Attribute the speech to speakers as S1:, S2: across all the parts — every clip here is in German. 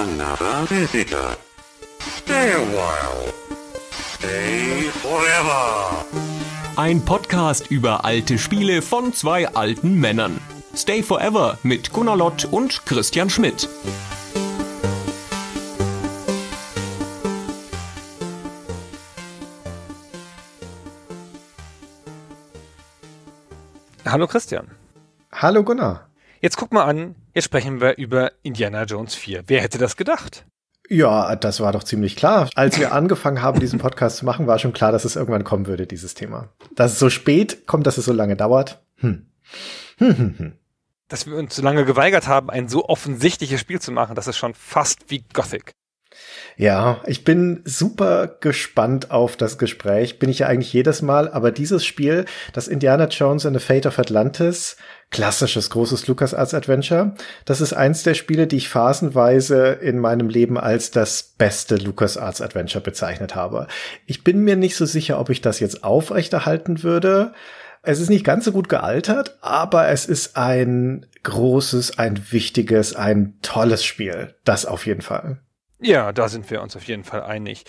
S1: another visitor. Stay a while. Stay forever. Ein Podcast über alte Spiele von zwei alten Männern. Stay Forever mit Gunnar Lott und Christian Schmidt. Hallo Christian. Hallo Gunnar. Jetzt guck mal an, Jetzt sprechen wir über Indiana Jones 4. Wer hätte das gedacht?
S2: Ja, das war doch ziemlich klar. Als wir angefangen haben, diesen Podcast zu machen, war schon klar, dass es irgendwann kommen würde, dieses Thema. Dass es so spät kommt, dass es so lange dauert. Hm. Hm,
S1: hm, hm. Dass wir uns so lange geweigert haben, ein so offensichtliches Spiel zu machen, das ist schon fast wie Gothic.
S2: Ja, ich bin super gespannt auf das Gespräch. Bin ich ja eigentlich jedes Mal, aber dieses Spiel, das Indiana Jones and the Fate of Atlantis, klassisches großes LucasArts Adventure, das ist eins der Spiele, die ich phasenweise in meinem Leben als das beste LucasArts Adventure bezeichnet habe. Ich bin mir nicht so sicher, ob ich das jetzt aufrechterhalten würde. Es ist nicht ganz so gut gealtert, aber es ist ein großes, ein wichtiges, ein tolles Spiel. Das auf jeden Fall.
S1: Ja, da sind wir uns auf jeden Fall einig.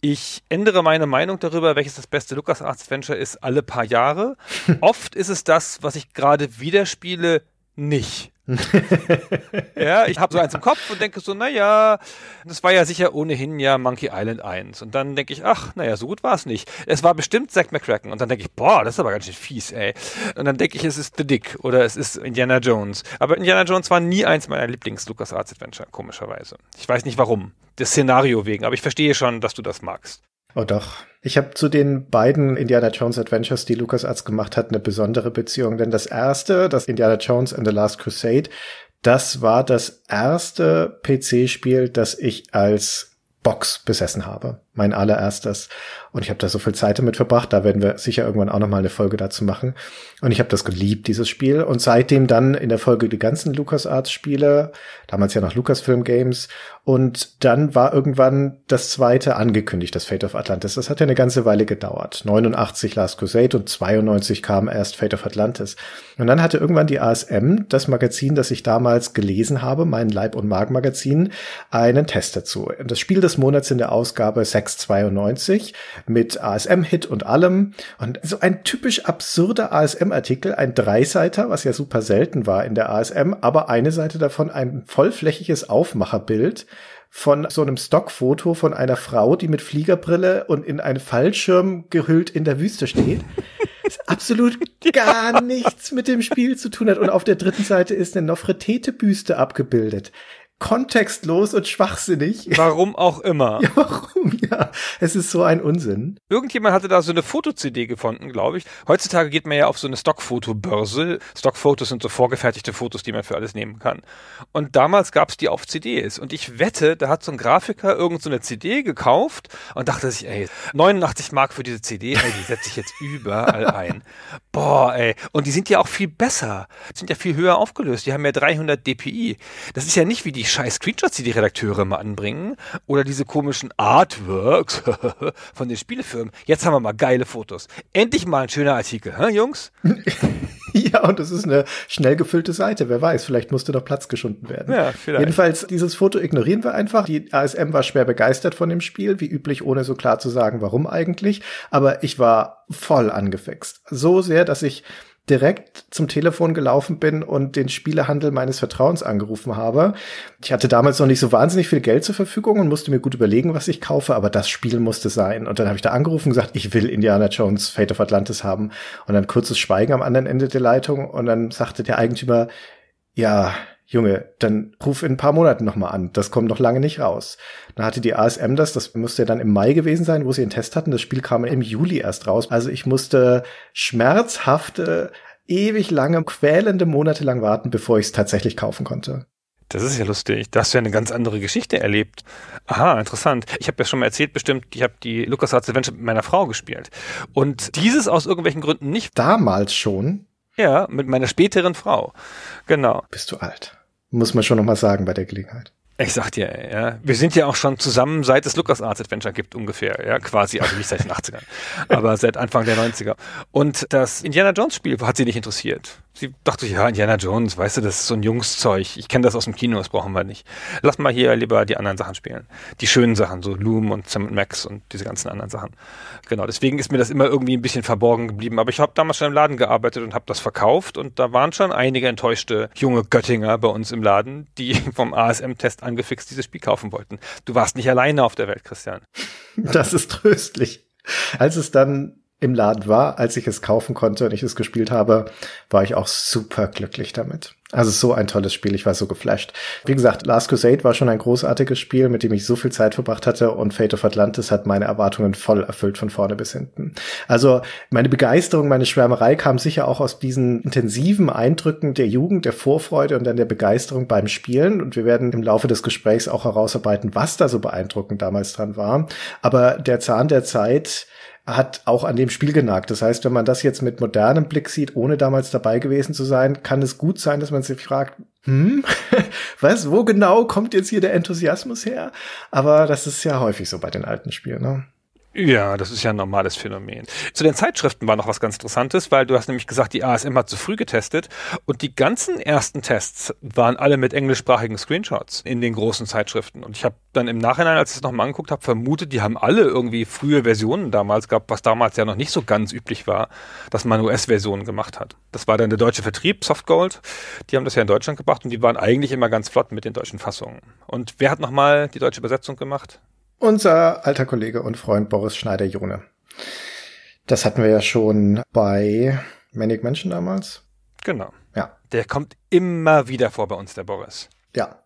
S1: Ich ändere meine Meinung darüber, welches das beste LucasArts-Adventure ist, alle paar Jahre. Oft ist es das, was ich gerade wieder spiele, nicht. ja, ich habe so eins im Kopf und denke so, naja, das war ja sicher ohnehin ja Monkey Island 1. Und dann denke ich, ach, naja, so gut war es nicht. Es war bestimmt Zack McCracken. Und dann denke ich, boah, das ist aber ganz schön fies, ey. Und dann denke ich, es ist The Dick oder es ist Indiana Jones. Aber Indiana Jones war nie eins meiner Lieblings-LucasArts-Adventure, komischerweise. Ich weiß nicht warum. Das Szenario wegen, aber ich verstehe schon, dass du das magst.
S2: Oh doch. Ich habe zu den beiden Indiana Jones Adventures, die LucasArts gemacht hat, eine besondere Beziehung. Denn das erste, das Indiana Jones and the Last Crusade, das war das erste PC-Spiel, das ich als Box besessen habe mein allererstes. Und ich habe da so viel Zeit damit verbracht. Da werden wir sicher irgendwann auch nochmal eine Folge dazu machen. Und ich habe das geliebt, dieses Spiel. Und seitdem dann in der Folge die ganzen LucasArts-Spiele, damals ja noch Lucasfilm Games. Und dann war irgendwann das zweite angekündigt, das Fate of Atlantis. Das hat ja eine ganze Weile gedauert. 89 Last Crusade und 92 kam erst Fate of Atlantis. Und dann hatte irgendwann die ASM, das Magazin, das ich damals gelesen habe, mein Leib- und Magen-Magazin, einen Test dazu. Das Spiel des Monats in der Ausgabe 6 92 mit ASM-Hit und allem. Und so ein typisch absurder ASM-Artikel, ein Dreiseiter, was ja super selten war in der ASM, aber eine Seite davon ein vollflächiges Aufmacherbild von so einem Stockfoto von einer Frau, die mit Fliegerbrille und in einen Fallschirm gehüllt in der Wüste steht. absolut gar nichts mit dem Spiel zu tun hat. Und auf der dritten Seite ist eine Nofretete-Büste abgebildet kontextlos und schwachsinnig.
S1: Warum auch immer. Ja, warum?
S2: Ja, es ist so ein Unsinn.
S1: Irgendjemand hatte da so eine Foto-CD gefunden, glaube ich. Heutzutage geht man ja auf so eine Stockfotobörse. Stockfotos sind so vorgefertigte Fotos, die man für alles nehmen kann. Und damals gab es die auf CDs. Und ich wette, da hat so ein Grafiker irgend so eine CD gekauft und dachte sich, ey, 89 Mark für diese CD, ey, die setze ich jetzt überall ein. Boah, ey. Und die sind ja auch viel besser. Die sind ja viel höher aufgelöst. Die haben ja 300 dpi. Das ist ja nicht wie die scheiß Screenshots, die die Redakteure immer anbringen oder diese komischen Artworks von den Spielefirmen. Jetzt haben wir mal geile Fotos. Endlich mal ein schöner Artikel, hä, Jungs? Ja, und es
S2: ist eine schnell gefüllte Seite. Wer weiß, vielleicht musste noch Platz geschunden werden. Ja, vielleicht. Jedenfalls, dieses Foto ignorieren wir einfach. Die ASM war schwer begeistert von dem Spiel, wie üblich, ohne so klar zu sagen, warum eigentlich. Aber ich war voll angefixt. So sehr, dass ich direkt zum Telefon gelaufen bin und den Spielehandel meines Vertrauens angerufen habe. Ich hatte damals noch nicht so wahnsinnig viel Geld zur Verfügung und musste mir gut überlegen, was ich kaufe, aber das Spiel musste sein. Und dann habe ich da angerufen und gesagt, ich will Indiana Jones Fate of Atlantis haben. Und dann kurzes Schweigen am anderen Ende der Leitung und dann sagte der Eigentümer, ja, Junge, dann ruf in ein paar Monaten nochmal an. Das kommt noch lange nicht raus. Da hatte die ASM das, das müsste ja dann im Mai gewesen sein, wo sie einen Test hatten. Das Spiel kam im Juli erst raus. Also ich musste schmerzhafte, äh, ewig lange, quälende Monate lang warten, bevor ich es tatsächlich kaufen konnte.
S1: Das ist ja lustig. Da hast du ja eine ganz andere Geschichte erlebt. Aha, interessant. Ich habe ja schon mal erzählt, bestimmt, ich habe die LucasArts Adventure mit meiner Frau gespielt. Und dieses aus irgendwelchen Gründen nicht. Damals schon? Ja, mit meiner späteren Frau. Genau. Bist du alt.
S2: Muss man schon nochmal sagen bei der Gelegenheit.
S1: Ich sag dir, ja, wir sind ja auch schon zusammen, seit es Lukas Arts Adventure gibt ungefähr, ja, quasi, also nicht seit den 80ern, aber seit Anfang der 90er. Und das Indiana Jones Spiel hat sie nicht interessiert. Sie dachte sich, ja, Indiana Jones, weißt du, das ist so ein Jungszeug. Ich kenne das aus dem Kino, das brauchen wir nicht. Lass mal hier lieber die anderen Sachen spielen. Die schönen Sachen, so Loom und Sam Max und diese ganzen anderen Sachen. Genau, deswegen ist mir das immer irgendwie ein bisschen verborgen geblieben. Aber ich habe damals schon im Laden gearbeitet und habe das verkauft und da waren schon einige enttäuschte junge Göttinger bei uns im Laden, die vom ASM-Test angefixt dieses Spiel kaufen wollten. Du warst nicht alleine auf der Welt, Christian. Das ist tröstlich.
S2: Als es dann im Laden war, als ich es kaufen konnte und ich es gespielt habe, war ich auch super glücklich damit. Also so ein tolles Spiel, ich war so geflasht. Wie gesagt, Last Crusade war schon ein großartiges Spiel, mit dem ich so viel Zeit verbracht hatte und Fate of Atlantis hat meine Erwartungen voll erfüllt von vorne bis hinten. Also meine Begeisterung, meine Schwärmerei kam sicher auch aus diesen intensiven Eindrücken der Jugend, der Vorfreude und dann der Begeisterung beim Spielen und wir werden im Laufe des Gesprächs auch herausarbeiten, was da so beeindruckend damals dran war. Aber der Zahn der Zeit hat auch an dem Spiel genagt. Das heißt, wenn man das jetzt mit modernem Blick sieht, ohne damals dabei gewesen zu sein, kann es gut sein, dass man sich fragt, hm, was, wo genau kommt jetzt hier der Enthusiasmus her? Aber das ist ja häufig so bei den alten Spielen. Ne?
S1: Ja, das ist ja ein normales Phänomen. Zu den Zeitschriften war noch was ganz Interessantes, weil du hast nämlich gesagt, die ASM hat zu früh getestet und die ganzen ersten Tests waren alle mit englischsprachigen Screenshots in den großen Zeitschriften. Und ich habe dann im Nachhinein, als ich es nochmal angeguckt habe, vermutet, die haben alle irgendwie frühe Versionen damals gehabt, was damals ja noch nicht so ganz üblich war, dass man US-Versionen gemacht hat. Das war dann der deutsche Vertrieb, Softgold. Die haben das ja in Deutschland gebracht und die waren eigentlich immer ganz flott mit den deutschen Fassungen. Und wer hat nochmal die deutsche Übersetzung gemacht?
S2: Unser alter Kollege und Freund Boris Schneider-Jone. Das hatten wir ja schon bei Manic Menschen damals.
S1: Genau. Ja. Der kommt immer wieder vor bei uns, der Boris.
S2: Ja.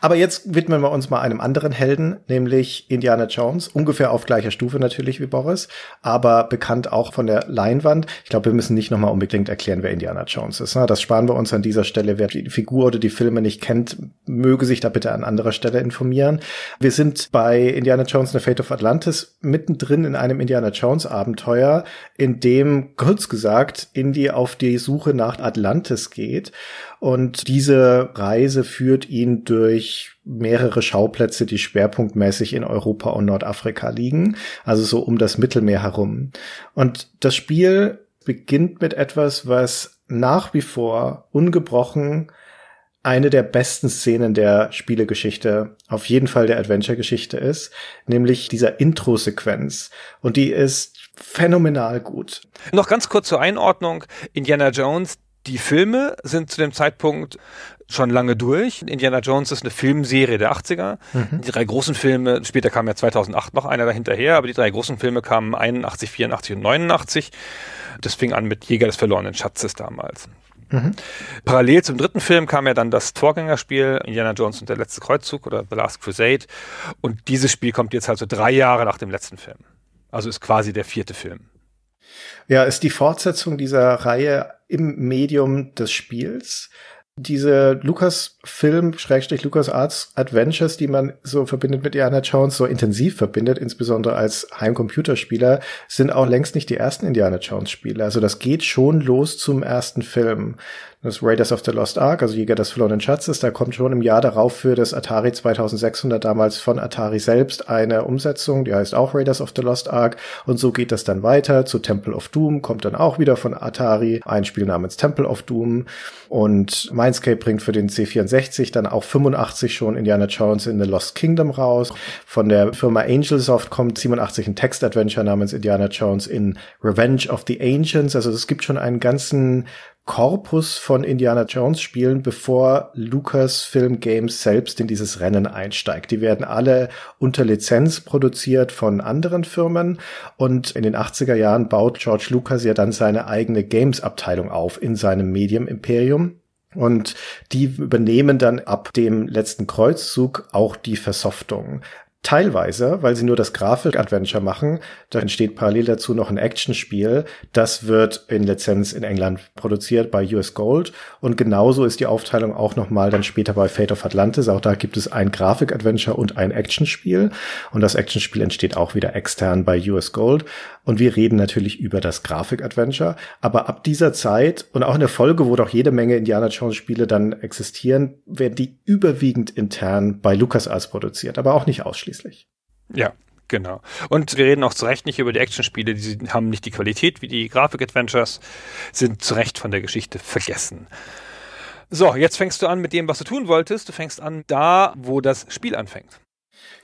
S2: Aber jetzt widmen wir uns mal einem anderen Helden, nämlich Indiana Jones. Ungefähr auf gleicher Stufe natürlich wie Boris, aber bekannt auch von der Leinwand. Ich glaube, wir müssen nicht nochmal unbedingt erklären, wer Indiana Jones ist. Ne? Das sparen wir uns an dieser Stelle. Wer die Figur oder die Filme nicht kennt, möge sich da bitte an anderer Stelle informieren. Wir sind bei Indiana Jones in The Fate of Atlantis mittendrin in einem Indiana Jones Abenteuer, in dem kurz gesagt Indy auf die Suche nach Atlantis geht und diese Reise führt ihn durch mehrere Schauplätze, die schwerpunktmäßig in Europa und Nordafrika liegen, also so um das Mittelmeer herum. Und das Spiel beginnt mit etwas, was nach wie vor ungebrochen eine der besten Szenen der Spielegeschichte, auf jeden Fall der Adventure-Geschichte ist, nämlich dieser Intro-Sequenz. Und die ist phänomenal gut.
S1: Noch ganz kurz zur Einordnung. Indiana Jones, die Filme sind zu dem Zeitpunkt schon lange durch. Indiana Jones ist eine Filmserie der 80er. Mhm. Die drei großen Filme, später kam ja 2008 noch einer dahinterher, aber die drei großen Filme kamen 81, 84 und 89. Das fing an mit Jäger des verlorenen Schatzes damals. Mhm. Parallel zum dritten Film kam ja dann das Vorgängerspiel Indiana Jones und der letzte Kreuzzug oder The Last Crusade. Und dieses Spiel kommt jetzt halt so drei Jahre nach dem letzten Film. Also ist quasi der vierte Film.
S2: Ja, ist die Fortsetzung dieser Reihe im Medium des Spiels. Diese Lucas-Film, Schrägstrich Lucas-Arts Adventures, die man so verbindet mit Indiana Jones, so intensiv verbindet, insbesondere als Heimcomputerspieler, sind auch längst nicht die ersten Indiana Jones-Spiele. Also das geht schon los zum ersten Film das Raiders of the Lost Ark, also Jäger des verlorenen Schatzes, da kommt schon im Jahr darauf für das Atari 2600 damals von Atari selbst eine Umsetzung, die heißt auch Raiders of the Lost Ark und so geht das dann weiter zu Temple of Doom, kommt dann auch wieder von Atari ein Spiel namens Temple of Doom und Mindscape bringt für den C64 dann auch 85 schon Indiana Jones in the Lost Kingdom raus. Von der Firma Angelsoft kommt 87 ein Text-Adventure namens Indiana Jones in Revenge of the Ancients. Also es gibt schon einen ganzen Korpus von Indiana Jones Spielen, bevor Lucasfilm Games selbst in dieses Rennen einsteigt. Die werden alle unter Lizenz produziert von anderen Firmen und in den 80er Jahren baut George Lucas ja dann seine eigene Games Abteilung auf in seinem Medium Imperium. Und die übernehmen dann ab dem letzten Kreuzzug auch die Versoftung. Teilweise, weil sie nur das Grafik-Adventure machen, da entsteht parallel dazu noch ein Actionspiel. Das wird in Lizenz in England produziert bei US Gold und genauso ist die Aufteilung auch nochmal dann später bei Fate of Atlantis. Auch da gibt es ein Grafik-Adventure und ein Actionspiel und das Actionspiel entsteht auch wieder extern bei US Gold und wir reden natürlich über das Grafik-Adventure. Aber ab dieser Zeit und auch in der Folge, wo doch jede Menge Indiana Jones-Spiele dann existieren, werden die überwiegend intern bei LucasArts produziert, aber auch nicht ausschließlich ausschließlich.
S1: Ja, Genau. Und wir reden auch zu Recht nicht über die Actionspiele, die haben nicht die Qualität wie die Grafik-Adventures, sind zu Recht von der Geschichte vergessen. So, jetzt fängst du an mit dem, was du tun wolltest. Du fängst an da, wo das Spiel anfängt.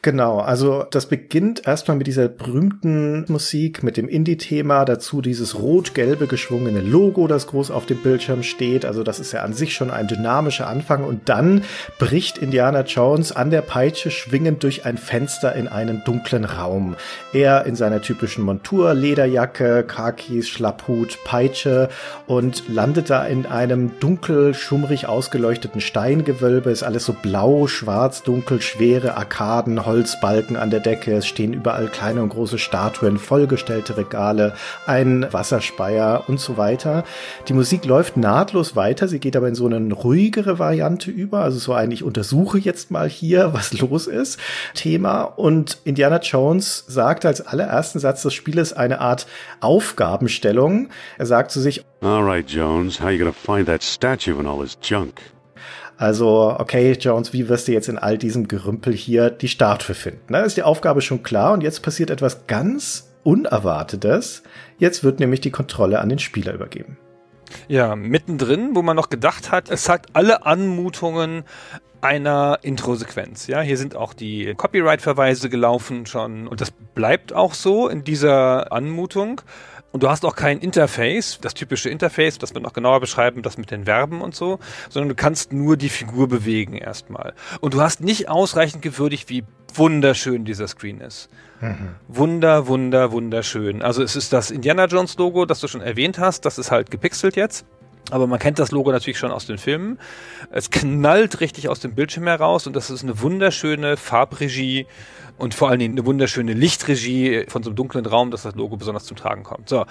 S2: Genau, also das beginnt erstmal mit dieser berühmten Musik, mit dem Indie-Thema, dazu dieses rot-gelbe geschwungene Logo, das groß auf dem Bildschirm steht. Also das ist ja an sich schon ein dynamischer Anfang. Und dann bricht Indiana Jones an der Peitsche schwingend durch ein Fenster in einen dunklen Raum. Er in seiner typischen Montur, Lederjacke, Khakis, Schlapphut, Peitsche und landet da in einem dunkel, schummrig ausgeleuchteten Steingewölbe. Ist alles so blau, schwarz, dunkel, schwere Arkaden. Fassaden, Holzbalken an der Decke, es stehen überall kleine und große Statuen, vollgestellte Regale, ein Wasserspeier und so weiter. Die Musik läuft nahtlos weiter, sie geht aber in so eine ruhigere Variante über, also so ein Ich untersuche jetzt mal hier, was los ist, Thema. Und Indiana Jones sagt als allerersten Satz des Spieles eine Art Aufgabenstellung. Er sagt zu sich,
S3: All right, Jones, how are you gonna find that statue
S2: and all this junk? Also, okay, Jones, wie wirst du jetzt in all diesem Gerümpel hier die Statue finden? Da ist die Aufgabe schon klar und jetzt passiert etwas ganz Unerwartetes. Jetzt wird nämlich die Kontrolle an den Spieler übergeben.
S1: Ja, mittendrin, wo man noch gedacht hat, es hat alle Anmutungen einer Intro-Sequenz. Ja, hier sind auch die Copyright-Verweise gelaufen schon und das bleibt auch so in dieser Anmutung. Und du hast auch kein Interface, das typische Interface, das wir noch genauer beschreiben, das mit den Verben und so, sondern du kannst nur die Figur bewegen erstmal. Und du hast nicht ausreichend gewürdigt, wie wunderschön dieser Screen ist. Mhm. Wunder, wunder, wunderschön. Also es ist das Indiana Jones Logo, das du schon erwähnt hast, das ist halt gepixelt jetzt. Aber man kennt das Logo natürlich schon aus den Filmen. Es knallt richtig aus dem Bildschirm heraus und das ist eine wunderschöne Farbregie und vor allen Dingen eine wunderschöne Lichtregie von so einem dunklen Raum, dass das Logo besonders zum Tragen kommt. So.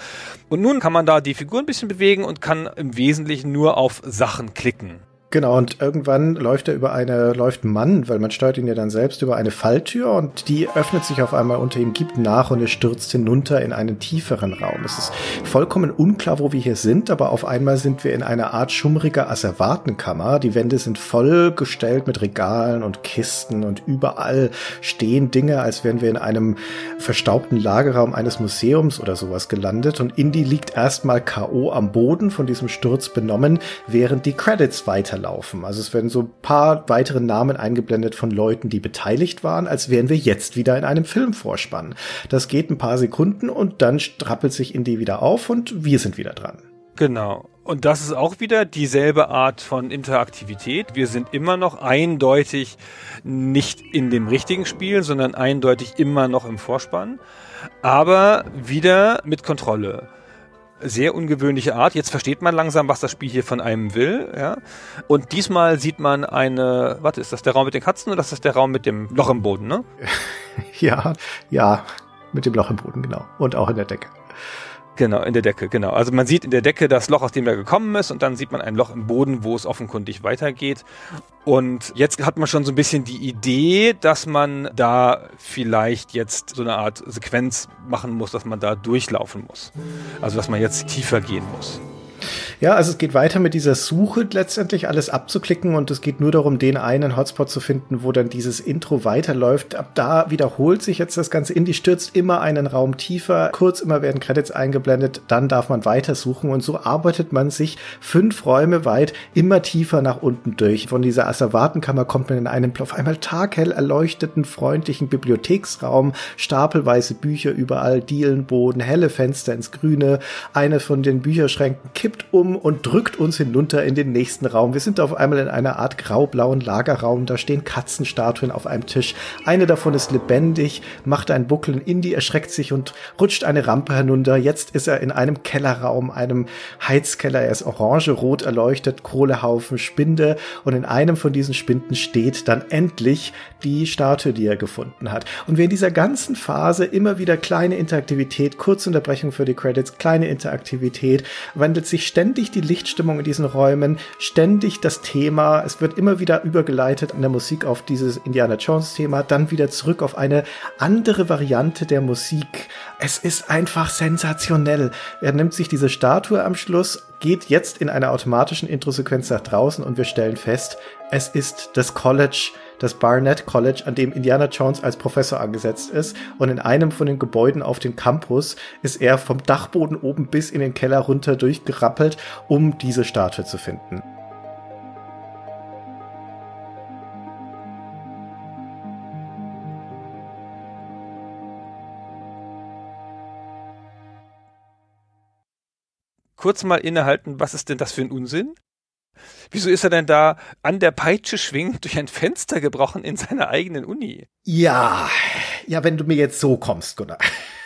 S1: Und nun kann man da die Figur ein bisschen bewegen und kann im Wesentlichen nur auf Sachen klicken.
S2: Genau, und irgendwann läuft er über eine, läuft Mann, weil man steuert ihn ja dann selbst über eine Falltür und die öffnet sich auf einmal unter ihm, gibt nach und er stürzt hinunter in einen tieferen Raum. Es ist vollkommen unklar, wo wir hier sind, aber auf einmal sind wir in einer Art schummriger Asservatenkammer. Die Wände sind vollgestellt mit Regalen und Kisten und überall stehen Dinge, als wären wir in einem verstaubten Lagerraum eines Museums oder sowas gelandet und Indy liegt erstmal K.O. am Boden von diesem Sturz benommen, während die Credits weiter weiterlaufen. Also es werden so ein paar weitere Namen eingeblendet von Leuten, die beteiligt waren, als wären wir jetzt wieder in einem Filmvorspann. Das geht ein paar Sekunden und dann strappelt sich Indy wieder auf und wir sind wieder dran.
S1: Genau. Und das ist auch wieder dieselbe Art von Interaktivität. Wir sind immer noch eindeutig nicht in dem richtigen Spiel, sondern eindeutig immer noch im Vorspann, aber wieder mit Kontrolle sehr ungewöhnliche Art. Jetzt versteht man langsam, was das Spiel hier von einem will. Ja? Und diesmal sieht man eine, warte, ist das der Raum mit den Katzen oder ist das der Raum mit dem Loch im Boden, ne?
S2: Ja, ja, mit dem Loch im Boden, genau. Und auch in der Decke.
S1: Genau, in der Decke, genau. Also man sieht in der Decke das Loch, aus dem er gekommen ist, und dann sieht man ein Loch im Boden, wo es offenkundig weitergeht. Und jetzt hat man schon so ein bisschen die Idee, dass man da vielleicht jetzt so eine Art Sequenz machen muss, dass man da durchlaufen muss. Also dass man jetzt tiefer gehen muss.
S2: Ja, also es geht weiter mit dieser Suche letztendlich, alles abzuklicken und es geht nur darum, den einen Hotspot zu finden, wo dann dieses Intro weiterläuft. Ab da wiederholt sich jetzt das Ganze. Indie stürzt immer einen Raum tiefer, kurz immer werden Credits eingeblendet, dann darf man weitersuchen und so arbeitet man sich fünf Räume weit immer tiefer nach unten durch. Von dieser Asservatenkammer kommt man in einen auf einmal taghell erleuchteten, freundlichen Bibliotheksraum, stapelweise Bücher überall, Dielenboden, helle Fenster ins Grüne, eine von den Bücherschränken kippt um und drückt uns hinunter in den nächsten Raum. Wir sind auf einmal in einer Art graublauen Lagerraum. Da stehen Katzenstatuen auf einem Tisch. Eine davon ist lebendig, macht einen Buckel in erschreckt sich und rutscht eine Rampe hinunter. Jetzt ist er in einem Kellerraum, einem Heizkeller. Er ist orange-rot erleuchtet, Kohlehaufen, Spinde. Und in einem von diesen Spinden steht dann endlich die Statue, die er gefunden hat. Und wir in dieser ganzen Phase immer wieder kleine Interaktivität, kurze Unterbrechung für die Credits, kleine Interaktivität, wandelt sich sich ständig die Lichtstimmung in diesen Räumen, ständig das Thema. Es wird immer wieder übergeleitet an der Musik auf dieses Indiana Jones Thema, dann wieder zurück auf eine andere Variante der Musik. Es ist einfach sensationell. Er nimmt sich diese Statue am Schluss, geht jetzt in einer automatischen Introsequenz nach draußen und wir stellen fest, es ist das College, das Barnett College, an dem Indiana Jones als Professor angesetzt ist. Und in einem von den Gebäuden auf dem Campus ist er vom Dachboden oben bis in den Keller runter durchgerappelt, um diese Statue zu finden.
S1: Kurz mal innehalten, was ist denn das für ein Unsinn? Wieso ist er denn da an der Peitsche schwingend durch ein Fenster gebrochen in seiner eigenen Uni?
S2: Ja, ja, wenn du mir jetzt so kommst, Gunnar.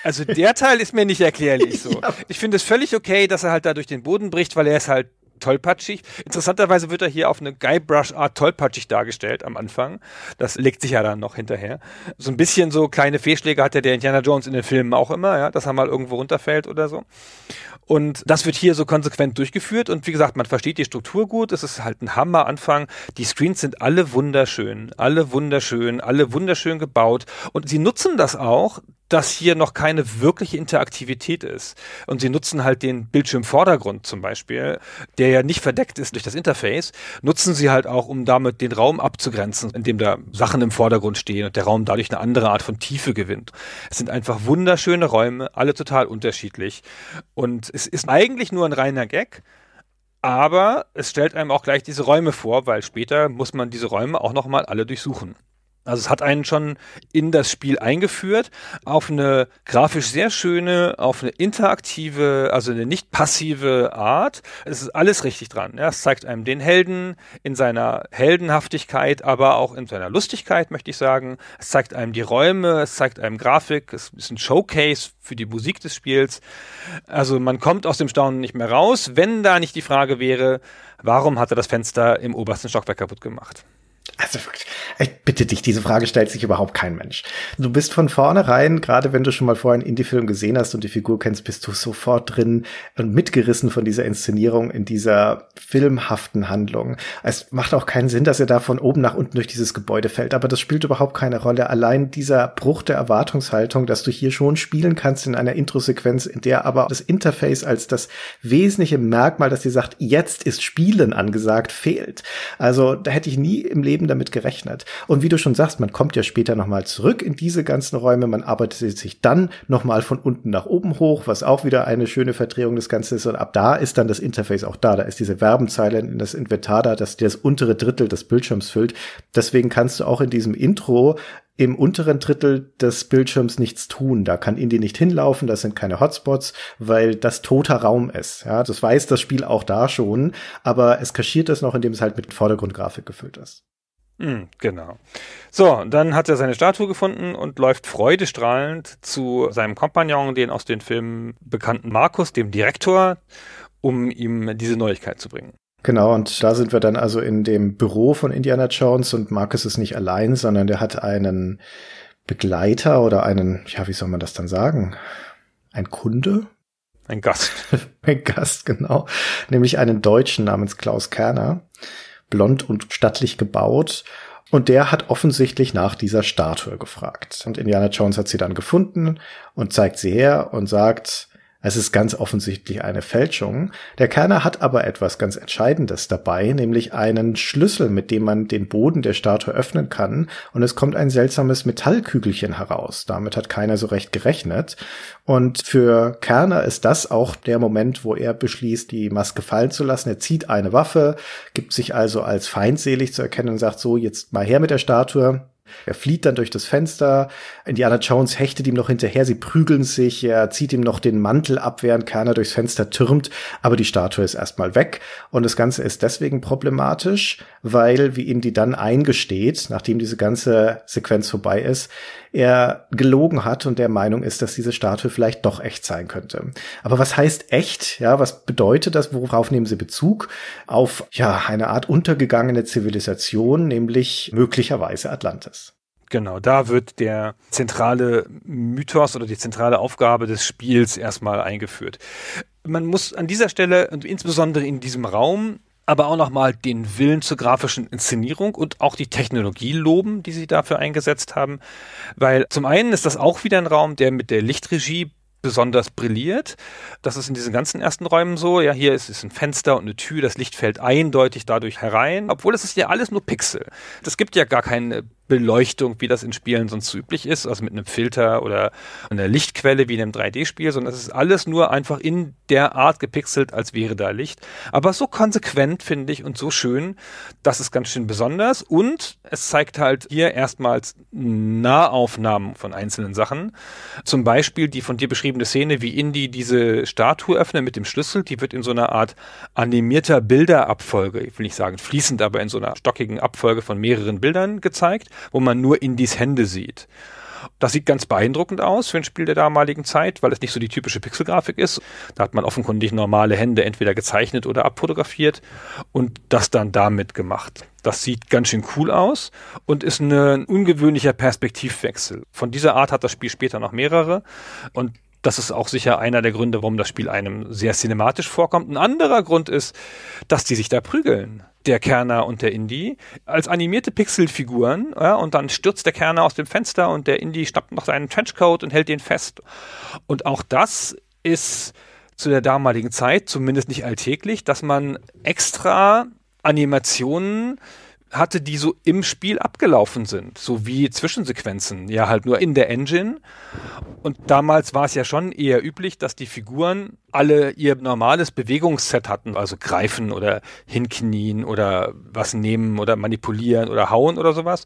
S1: Also der Teil ist mir nicht erklärlich so. ja. Ich finde es völlig okay, dass er halt da durch den Boden bricht, weil er ist halt tollpatschig. Interessanterweise wird er hier auf eine Guybrush-Art tollpatschig dargestellt am Anfang. Das legt sich ja dann noch hinterher. So ein bisschen so kleine Fehlschläge hat ja der Indiana Jones in den Filmen auch immer, ja, dass er mal irgendwo runterfällt oder so. Und das wird hier so konsequent durchgeführt. Und wie gesagt, man versteht die Struktur gut. Es ist halt ein Hammer-Anfang. Die Screens sind alle wunderschön, alle wunderschön, alle wunderschön gebaut. Und sie nutzen das auch, dass hier noch keine wirkliche Interaktivität ist. Und sie nutzen halt den Bildschirmvordergrund zum Beispiel, der ja nicht verdeckt ist durch das Interface, nutzen sie halt auch, um damit den Raum abzugrenzen, indem da Sachen im Vordergrund stehen und der Raum dadurch eine andere Art von Tiefe gewinnt. Es sind einfach wunderschöne Räume, alle total unterschiedlich. Und es ist eigentlich nur ein reiner Gag. Aber es stellt einem auch gleich diese Räume vor, weil später muss man diese Räume auch nochmal alle durchsuchen. Also es hat einen schon in das Spiel eingeführt, auf eine grafisch sehr schöne, auf eine interaktive, also eine nicht passive Art. Es ist alles richtig dran. Ja. Es zeigt einem den Helden in seiner Heldenhaftigkeit, aber auch in seiner Lustigkeit, möchte ich sagen. Es zeigt einem die Räume, es zeigt einem Grafik, es ist ein Showcase für die Musik des Spiels. Also man kommt aus dem Staunen nicht mehr raus, wenn da nicht die Frage wäre, warum hat er das Fenster im obersten Stockwerk kaputt gemacht?
S2: Also ich bitte dich, diese Frage stellt sich überhaupt kein Mensch. Du bist von vornherein, gerade wenn du schon mal vorher einen Indie-Film gesehen hast und die Figur kennst, bist du sofort drin und mitgerissen von dieser Inszenierung in dieser filmhaften Handlung. Es macht auch keinen Sinn, dass er da von oben nach unten durch dieses Gebäude fällt, aber das spielt überhaupt keine Rolle. Allein dieser Bruch der Erwartungshaltung, dass du hier schon spielen kannst in einer Intro-Sequenz, in der aber das Interface als das wesentliche Merkmal, das dir sagt, jetzt ist Spielen angesagt, fehlt. Also da hätte ich nie im Leben Leben damit gerechnet. Und wie du schon sagst, man kommt ja später nochmal zurück in diese ganzen Räume, man arbeitet sich dann nochmal von unten nach oben hoch, was auch wieder eine schöne Verdrehung des Ganzen ist. Und ab da ist dann das Interface auch da. Da ist diese Werbenzeile in das Inventar da, dass dir das untere Drittel des Bildschirms füllt. Deswegen kannst du auch in diesem Intro im unteren Drittel des Bildschirms nichts tun. Da kann Indie nicht hinlaufen, das sind keine Hotspots, weil das toter Raum ist. Ja, das weiß das Spiel auch da schon, aber es kaschiert das noch, indem es halt mit Vordergrundgrafik gefüllt ist.
S1: Mhm, genau. So, dann hat er seine Statue gefunden und läuft freudestrahlend zu seinem Kompagnon, den aus den Filmen bekannten Markus, dem Direktor, um ihm diese Neuigkeit zu bringen.
S2: Genau, und da sind wir dann also in dem Büro von Indiana Jones und Markus ist nicht allein, sondern der hat einen Begleiter oder einen, ja, wie soll man das dann sagen? Ein Kunde? Ein Gast. Ein Gast, genau. Nämlich einen Deutschen namens Klaus Kerner blond und stattlich gebaut. Und der hat offensichtlich nach dieser Statue gefragt. Und Indiana Jones hat sie dann gefunden und zeigt sie her und sagt, es ist ganz offensichtlich eine Fälschung. Der Kerner hat aber etwas ganz Entscheidendes dabei, nämlich einen Schlüssel, mit dem man den Boden der Statue öffnen kann, und es kommt ein seltsames Metallkügelchen heraus. Damit hat keiner so recht gerechnet. Und für Kerner ist das auch der Moment, wo er beschließt, die Maske fallen zu lassen. Er zieht eine Waffe, gibt sich also als feindselig zu erkennen und sagt so, jetzt mal her mit der Statue. Er flieht dann durch das Fenster. Indiana Jones hechtet ihm noch hinterher. Sie prügeln sich. Er zieht ihm noch den Mantel ab, während keiner durchs Fenster türmt. Aber die Statue ist erstmal weg. Und das Ganze ist deswegen problematisch, weil, wie ihm die dann eingesteht, nachdem diese ganze Sequenz vorbei ist, er gelogen hat und der Meinung ist, dass diese Statue vielleicht doch echt sein könnte. Aber was heißt echt? Ja, was bedeutet das? Worauf nehmen Sie Bezug? Auf, ja, eine Art untergegangene Zivilisation, nämlich möglicherweise Atlantis.
S1: Genau, da wird der zentrale Mythos oder die zentrale Aufgabe des Spiels erstmal eingeführt. Man muss an dieser Stelle und insbesondere in diesem Raum aber auch nochmal den Willen zur grafischen Inszenierung und auch die Technologie loben, die sie dafür eingesetzt haben. Weil zum einen ist das auch wieder ein Raum, der mit der Lichtregie besonders brilliert. Das ist in diesen ganzen ersten Räumen so. Ja, hier ist, ist ein Fenster und eine Tür, das Licht fällt eindeutig dadurch herein, obwohl es ist ja alles nur Pixel. Das gibt ja gar keine Beleuchtung, wie das in Spielen sonst üblich ist, also mit einem Filter oder einer Lichtquelle wie in einem 3D-Spiel, sondern es ist alles nur einfach in der Art gepixelt, als wäre da Licht. Aber so konsequent, finde ich, und so schön, das ist ganz schön besonders. Und es zeigt halt hier erstmals Nahaufnahmen von einzelnen Sachen. Zum Beispiel die von dir beschriebene Szene, wie Indy diese Statue öffnet mit dem Schlüssel, die wird in so einer Art animierter Bilderabfolge, ich will nicht sagen fließend, aber in so einer stockigen Abfolge von mehreren Bildern gezeigt wo man nur Indies Hände sieht. Das sieht ganz beeindruckend aus für ein Spiel der damaligen Zeit, weil es nicht so die typische Pixelgrafik ist. Da hat man offenkundig normale Hände entweder gezeichnet oder abfotografiert und das dann damit gemacht. Das sieht ganz schön cool aus und ist ein ungewöhnlicher Perspektivwechsel. Von dieser Art hat das Spiel später noch mehrere und das ist auch sicher einer der Gründe, warum das Spiel einem sehr cinematisch vorkommt. Ein anderer Grund ist, dass die sich da prügeln der Kerner und der Indie, als animierte Pixelfiguren. Ja, und dann stürzt der Kerner aus dem Fenster und der Indie schnappt noch seinen Trenchcoat und hält den fest. Und auch das ist zu der damaligen Zeit zumindest nicht alltäglich, dass man extra Animationen hatte, die so im Spiel abgelaufen sind, so wie Zwischensequenzen, ja halt nur in der Engine. Und damals war es ja schon eher üblich, dass die Figuren alle ihr normales Bewegungsset hatten, also greifen oder hinknien oder was nehmen oder manipulieren oder hauen oder sowas,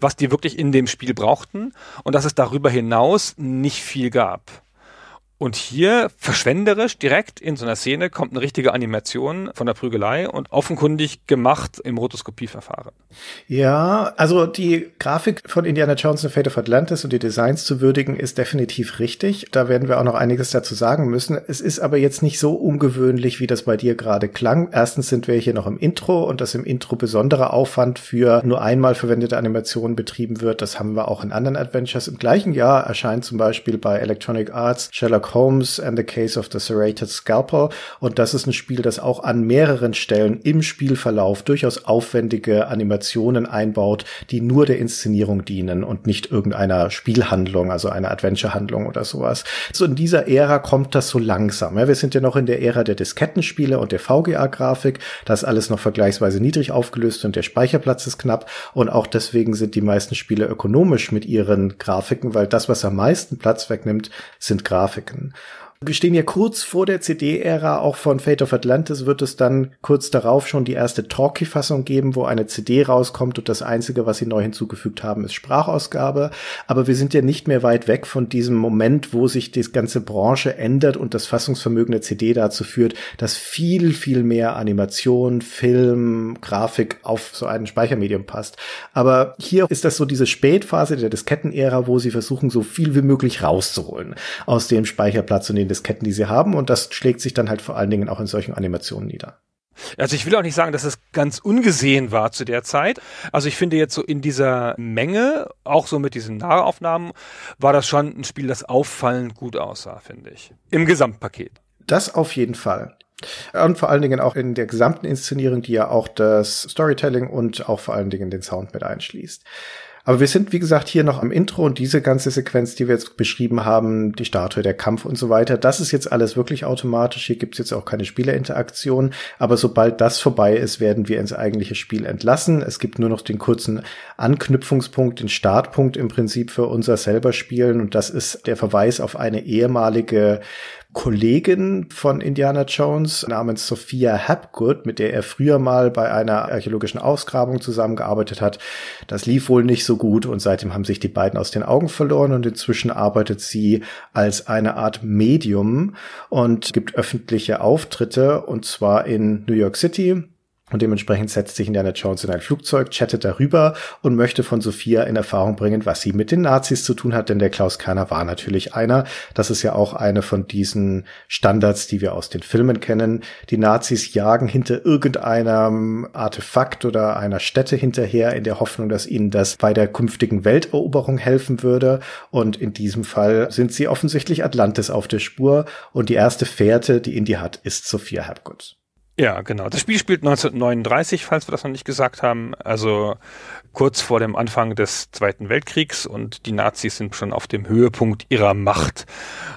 S1: was die wirklich in dem Spiel brauchten und dass es darüber hinaus nicht viel gab. Und hier verschwenderisch direkt in so einer Szene kommt eine richtige Animation von der Prügelei und offenkundig gemacht im Rotoskopieverfahren.
S2: Ja, also die Grafik von Indiana Jones and Fate of Atlantis und die Designs zu würdigen ist definitiv richtig. Da werden wir auch noch einiges dazu sagen müssen. Es ist aber jetzt nicht so ungewöhnlich, wie das bei dir gerade klang. Erstens sind wir hier noch im Intro und das im Intro besonderer Aufwand für nur einmal verwendete Animationen betrieben wird. Das haben wir auch in anderen Adventures. Im gleichen Jahr erscheint zum Beispiel bei Electronic Arts Sherlock Sherlock and the Case of the Serrated Scalpel. Und das ist ein Spiel, das auch an mehreren Stellen im Spielverlauf durchaus aufwendige Animationen einbaut, die nur der Inszenierung dienen und nicht irgendeiner Spielhandlung, also einer Adventure-Handlung oder sowas. So in dieser Ära kommt das so langsam. wir sind ja noch in der Ära der Diskettenspiele und der VGA-Grafik. Das alles noch vergleichsweise niedrig aufgelöst und der Speicherplatz ist knapp. Und auch deswegen sind die meisten Spiele ökonomisch mit ihren Grafiken, weil das, was am meisten Platz wegnimmt, sind Grafiken werden. Wir stehen ja kurz vor der CD-Ära, auch von Fate of Atlantis wird es dann kurz darauf schon die erste Talkie-Fassung geben, wo eine CD rauskommt und das Einzige, was sie neu hinzugefügt haben, ist Sprachausgabe. Aber wir sind ja nicht mehr weit weg von diesem Moment, wo sich die ganze Branche ändert und das Fassungsvermögen der CD dazu führt, dass viel, viel mehr Animation, Film, Grafik auf so ein Speichermedium passt. Aber hier ist das so diese Spätphase der Disketten-Ära, wo sie versuchen, so viel wie möglich rauszuholen aus dem Speicherplatz und den Disketten, die sie haben. Und das schlägt sich dann halt vor allen Dingen auch in solchen Animationen nieder.
S1: Also ich will auch nicht sagen, dass es ganz ungesehen war zu der Zeit. Also ich finde jetzt so in dieser Menge, auch so mit diesen Nahaufnahmen, war das schon ein Spiel, das auffallend gut aussah, finde ich. Im Gesamtpaket.
S2: Das auf jeden Fall. Und vor allen Dingen auch in der gesamten Inszenierung, die ja auch das Storytelling und auch vor allen Dingen den Sound mit einschließt. Aber wir sind, wie gesagt, hier noch am Intro und diese ganze Sequenz, die wir jetzt beschrieben haben, die Statue, der Kampf und so weiter, das ist jetzt alles wirklich automatisch. Hier gibt's jetzt auch keine Spielerinteraktion. Aber sobald das vorbei ist, werden wir ins eigentliche Spiel entlassen. Es gibt nur noch den kurzen Anknüpfungspunkt, den Startpunkt im Prinzip für unser selber Spielen. Und das ist der Verweis auf eine ehemalige Kollegin von Indiana Jones namens Sophia Hapgood, mit der er früher mal bei einer archäologischen Ausgrabung zusammengearbeitet hat. Das lief wohl nicht so gut und seitdem haben sich die beiden aus den Augen verloren und inzwischen arbeitet sie als eine Art Medium und gibt öffentliche Auftritte und zwar in New York City, und dementsprechend setzt sich Indiana Jones in ein Flugzeug, chattet darüber und möchte von Sophia in Erfahrung bringen, was sie mit den Nazis zu tun hat, denn der Klaus Kahner war natürlich einer. Das ist ja auch eine von diesen Standards, die wir aus den Filmen kennen. Die Nazis jagen hinter irgendeinem Artefakt oder einer Stätte hinterher in der Hoffnung, dass ihnen das bei der künftigen Welteroberung helfen würde. Und in diesem Fall sind sie offensichtlich Atlantis auf der Spur und die erste Fährte, die Indy hat, ist Sophia Hapgood.
S1: Ja, genau. Das Spiel spielt 1939, falls wir das noch nicht gesagt haben. Also kurz vor dem Anfang des Zweiten Weltkriegs und die Nazis sind schon auf dem Höhepunkt ihrer Macht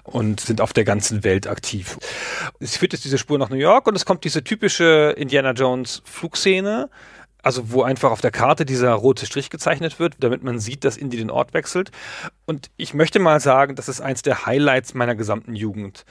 S1: und sind auf der ganzen Welt aktiv. Es führt jetzt diese Spur nach New York und es kommt diese typische Indiana Jones Flugszene also wo einfach auf der Karte dieser rote Strich gezeichnet wird, damit man sieht, dass Indy den Ort wechselt. Und ich möchte mal sagen, das ist eins der Highlights meiner gesamten Jugend.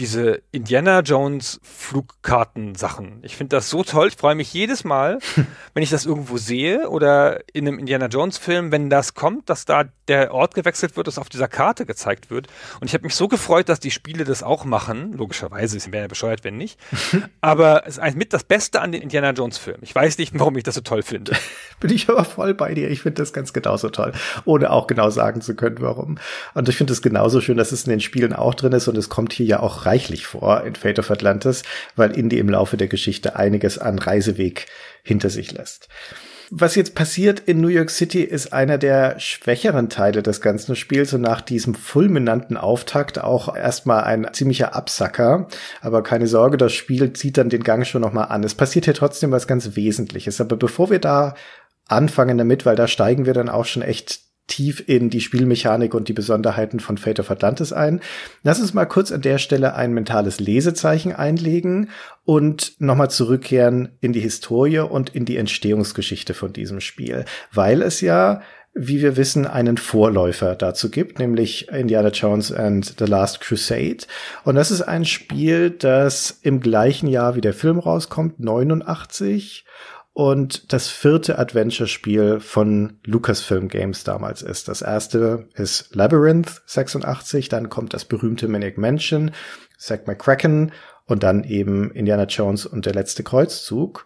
S1: Diese Indiana Jones Flugkartensachen. Ich finde das so toll. Ich freue mich jedes Mal, wenn ich das irgendwo sehe oder in einem Indiana Jones Film, wenn das kommt, dass da der Ort gewechselt wird, dass auf dieser Karte gezeigt wird. Und ich habe mich so gefreut, dass die Spiele das auch machen. Logischerweise, sie wären ja bescheuert, wenn nicht. Aber es ist mit das Beste an den Indiana Jones Film. Ich weiß nicht, warum ich das so genauso toll finde.
S2: Bin ich aber voll bei dir. Ich finde das ganz genauso toll, ohne auch genau sagen zu können, warum. Und ich finde es genauso schön, dass es in den Spielen auch drin ist und es kommt hier ja auch reichlich vor in Fate of Atlantis, weil Indy im Laufe der Geschichte einiges an Reiseweg hinter sich lässt was jetzt passiert in New York City ist einer der schwächeren Teile des ganzen Spiels und nach diesem fulminanten Auftakt auch erstmal ein ziemlicher Absacker. Aber keine Sorge, das Spiel zieht dann den Gang schon nochmal an. Es passiert hier trotzdem was ganz Wesentliches. Aber bevor wir da anfangen damit, weil da steigen wir dann auch schon echt tief in die Spielmechanik und die Besonderheiten von Fate of Atlantis ein. Lass uns mal kurz an der Stelle ein mentales Lesezeichen einlegen und nochmal zurückkehren in die Historie und in die Entstehungsgeschichte von diesem Spiel, weil es ja wie wir wissen, einen Vorläufer dazu gibt, nämlich Indiana Jones and the Last Crusade. Und das ist ein Spiel, das im gleichen Jahr wie der Film rauskommt, 89, und das vierte Adventure-Spiel von Lucasfilm Games damals ist. Das erste ist Labyrinth 86, dann kommt das berühmte Maniac Mansion, Zack McCracken und dann eben Indiana Jones und der letzte Kreuzzug.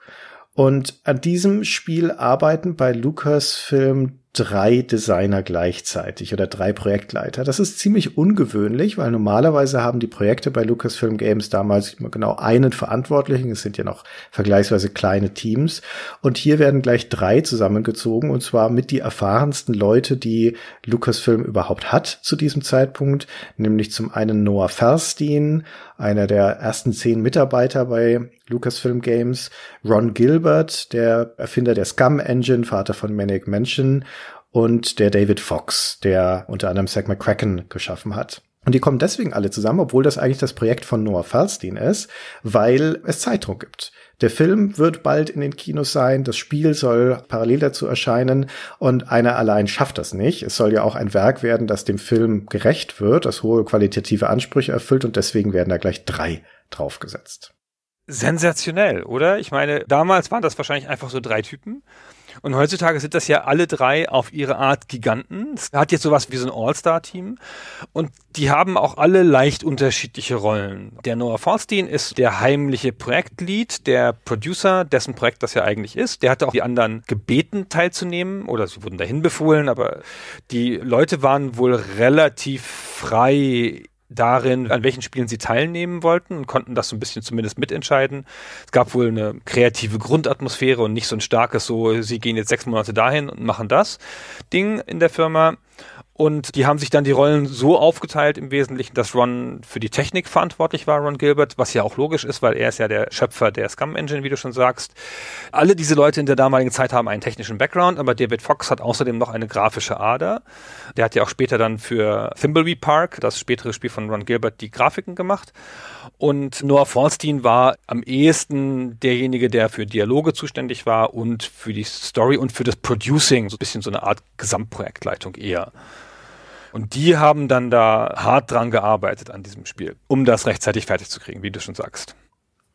S2: Und an diesem Spiel arbeiten bei Lucasfilm drei Designer gleichzeitig oder drei Projektleiter. Das ist ziemlich ungewöhnlich, weil normalerweise haben die Projekte bei Lucasfilm Games damals genau einen Verantwortlichen. Es sind ja noch vergleichsweise kleine Teams. Und hier werden gleich drei zusammengezogen und zwar mit die erfahrensten Leute, die Lucasfilm überhaupt hat zu diesem Zeitpunkt. Nämlich zum einen Noah Ferstein, einer der ersten zehn Mitarbeiter bei Lucasfilm Games. Ron Gilbert, der Erfinder der Scum Engine, Vater von Manic Mansion und der David Fox, der unter anderem Zack McCracken geschaffen hat. Und die kommen deswegen alle zusammen, obwohl das eigentlich das Projekt von Noah Falstein ist, weil es Zeitdruck gibt. Der Film wird bald in den Kinos sein, das Spiel soll parallel dazu erscheinen und einer allein schafft das nicht. Es soll ja auch ein Werk werden, das dem Film gerecht wird, das hohe qualitative Ansprüche erfüllt und deswegen werden da gleich
S1: drei draufgesetzt. Sensationell, oder? Ich meine, damals waren das wahrscheinlich einfach so drei Typen und heutzutage sind das ja alle drei auf ihre Art Giganten. Es hat jetzt sowas wie so ein All-Star-Team. Und die haben auch alle leicht unterschiedliche Rollen. Der Noah Falstein ist der heimliche Projektlead, der Producer, dessen Projekt das ja eigentlich ist. Der hatte auch die anderen gebeten teilzunehmen oder sie wurden dahin befohlen, aber die Leute waren wohl relativ frei darin, an welchen Spielen sie teilnehmen wollten und konnten das so ein bisschen zumindest mitentscheiden. Es gab wohl eine kreative Grundatmosphäre und nicht so ein starkes, so, sie gehen jetzt sechs Monate dahin und machen das Ding in der Firma. Und die haben sich dann die Rollen so aufgeteilt im Wesentlichen, dass Ron für die Technik verantwortlich war, Ron Gilbert, was ja auch logisch ist, weil er ist ja der Schöpfer der Scum Engine, wie du schon sagst. Alle diese Leute in der damaligen Zeit haben einen technischen Background, aber David Fox hat außerdem noch eine grafische Ader. Der hat ja auch später dann für Thimbleweed Park, das spätere Spiel von Ron Gilbert, die Grafiken gemacht. Und Noah Falstein war am ehesten derjenige, der für Dialoge zuständig war und für die Story und für das Producing, so ein bisschen so eine Art Gesamtprojektleitung eher. Und die haben dann da hart dran gearbeitet an diesem Spiel, um das rechtzeitig fertig zu kriegen, wie du schon sagst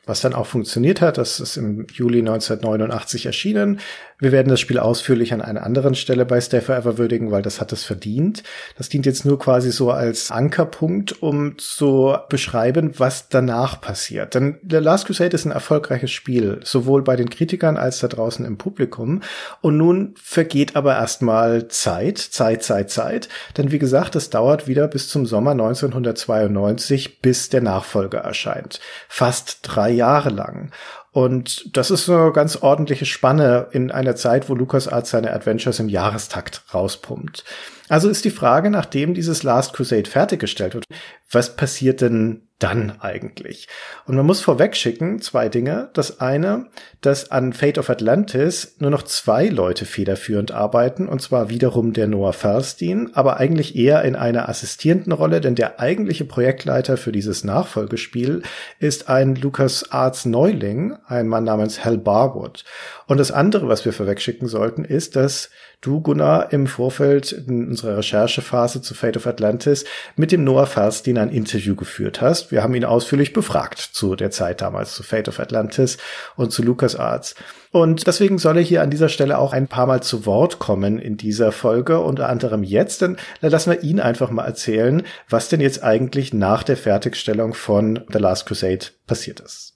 S2: was dann auch funktioniert hat. Das ist im Juli 1989 erschienen. Wir werden das Spiel ausführlich an einer anderen Stelle bei Stay Forever würdigen, weil das hat es verdient. Das dient jetzt nur quasi so als Ankerpunkt, um zu beschreiben, was danach passiert. Denn The Last Crusade ist ein erfolgreiches Spiel, sowohl bei den Kritikern als da draußen im Publikum. Und nun vergeht aber erstmal Zeit, Zeit, Zeit, Zeit. Denn wie gesagt, es dauert wieder bis zum Sommer 1992, bis der Nachfolger erscheint. Fast drei Jahre lang. Und das ist so eine ganz ordentliche Spanne in einer Zeit, wo LucasArts seine Adventures im Jahrestakt rauspumpt. Also ist die Frage, nachdem dieses Last Crusade fertiggestellt wird, was passiert denn dann eigentlich? Und man muss vorwegschicken zwei Dinge. Das eine, dass an Fate of Atlantis nur noch zwei Leute federführend arbeiten, und zwar wiederum der Noah Feldstein, aber eigentlich eher in einer assistierenden Rolle, denn der eigentliche Projektleiter für dieses Nachfolgespiel ist ein Lucas Arts Neuling, ein Mann namens Hal Barwood. Und das andere, was wir vorwegschicken sollten, ist, dass du, Gunnar, im Vorfeld in unserer Recherchephase zu Fate of Atlantis mit dem Noah Feldstein ein Interview geführt hast. Wir haben ihn ausführlich befragt zu der Zeit damals zu Fate of Atlantis und zu Lucas Landesarzt. Und deswegen soll er hier an dieser Stelle auch ein paar Mal zu Wort kommen in dieser Folge, unter anderem jetzt. Denn dann lassen wir ihn einfach mal erzählen, was denn jetzt eigentlich nach der Fertigstellung von The Last Crusade passiert ist.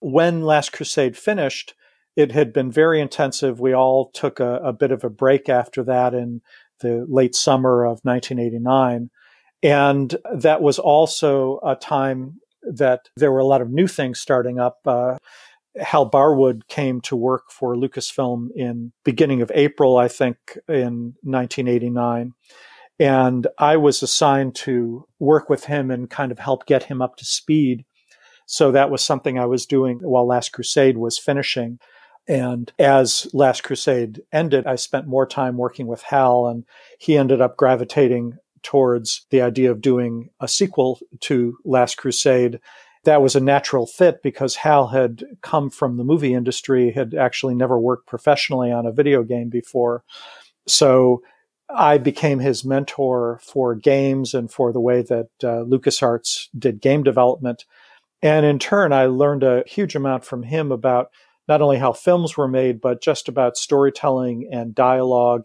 S4: When Last Crusade finished, it had been very intensive. We all took a, a bit of a break after that in the late summer of 1989. And that was also a time that there were a lot of new things starting up. Uh, Hal Barwood came to work for Lucasfilm in beginning of April, I think, in 1989. And I was assigned to work with him and kind of help get him up to speed. So that was something I was doing while Last Crusade was finishing. And as Last Crusade ended, I spent more time working with Hal, and he ended up gravitating towards the idea of doing a sequel to Last Crusade that was a natural fit because Hal had come from the movie industry, had actually never worked professionally on a video game before. So I became his mentor for games and for the way that uh, LucasArts did game development. And in turn, I learned a huge amount from him about not only how films were made, but just about storytelling and dialogue.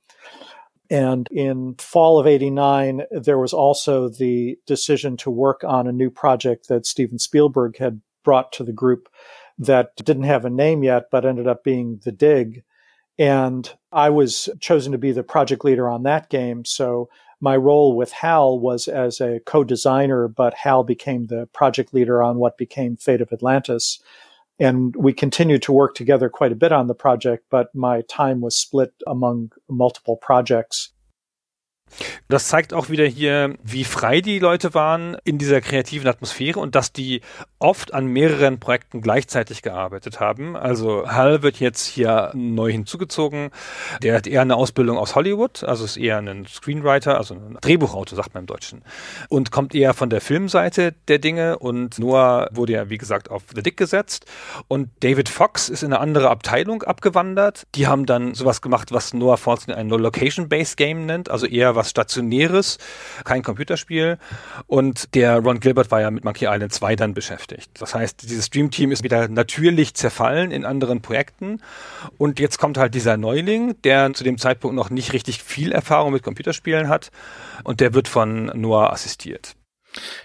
S4: And in fall of 89, there was also the decision to work on a new project that Steven Spielberg had brought to the group that didn't have a name yet, but ended up being The Dig. And I was chosen to be the project leader on that game. So my role with Hal was as a co designer, but Hal became the project leader on what became Fate of Atlantis. And we continued to work together quite a bit on the project, but my time was split among multiple projects. Das
S1: zeigt auch wieder hier, wie frei die Leute waren in dieser kreativen Atmosphäre und dass die oft an mehreren Projekten gleichzeitig gearbeitet haben. Also Hal wird jetzt hier neu hinzugezogen. Der hat eher eine Ausbildung aus Hollywood, also ist eher ein Screenwriter, also ein Drehbuchautor, sagt man im Deutschen. Und kommt eher von der Filmseite der Dinge und Noah wurde ja, wie gesagt, auf The Dick gesetzt. Und David Fox ist in eine andere Abteilung abgewandert. Die haben dann sowas gemacht, was Noah Fortson ein No-Location-Based Game nennt, also eher was stationäres Revolutionäres, kein Computerspiel. Und der Ron Gilbert war ja mit Monkey Island 2 dann beschäftigt. Das heißt, dieses Dream Team ist wieder natürlich zerfallen in anderen Projekten. Und jetzt kommt halt dieser Neuling, der zu dem Zeitpunkt noch nicht richtig viel Erfahrung mit Computerspielen hat. Und der wird von Noah assistiert.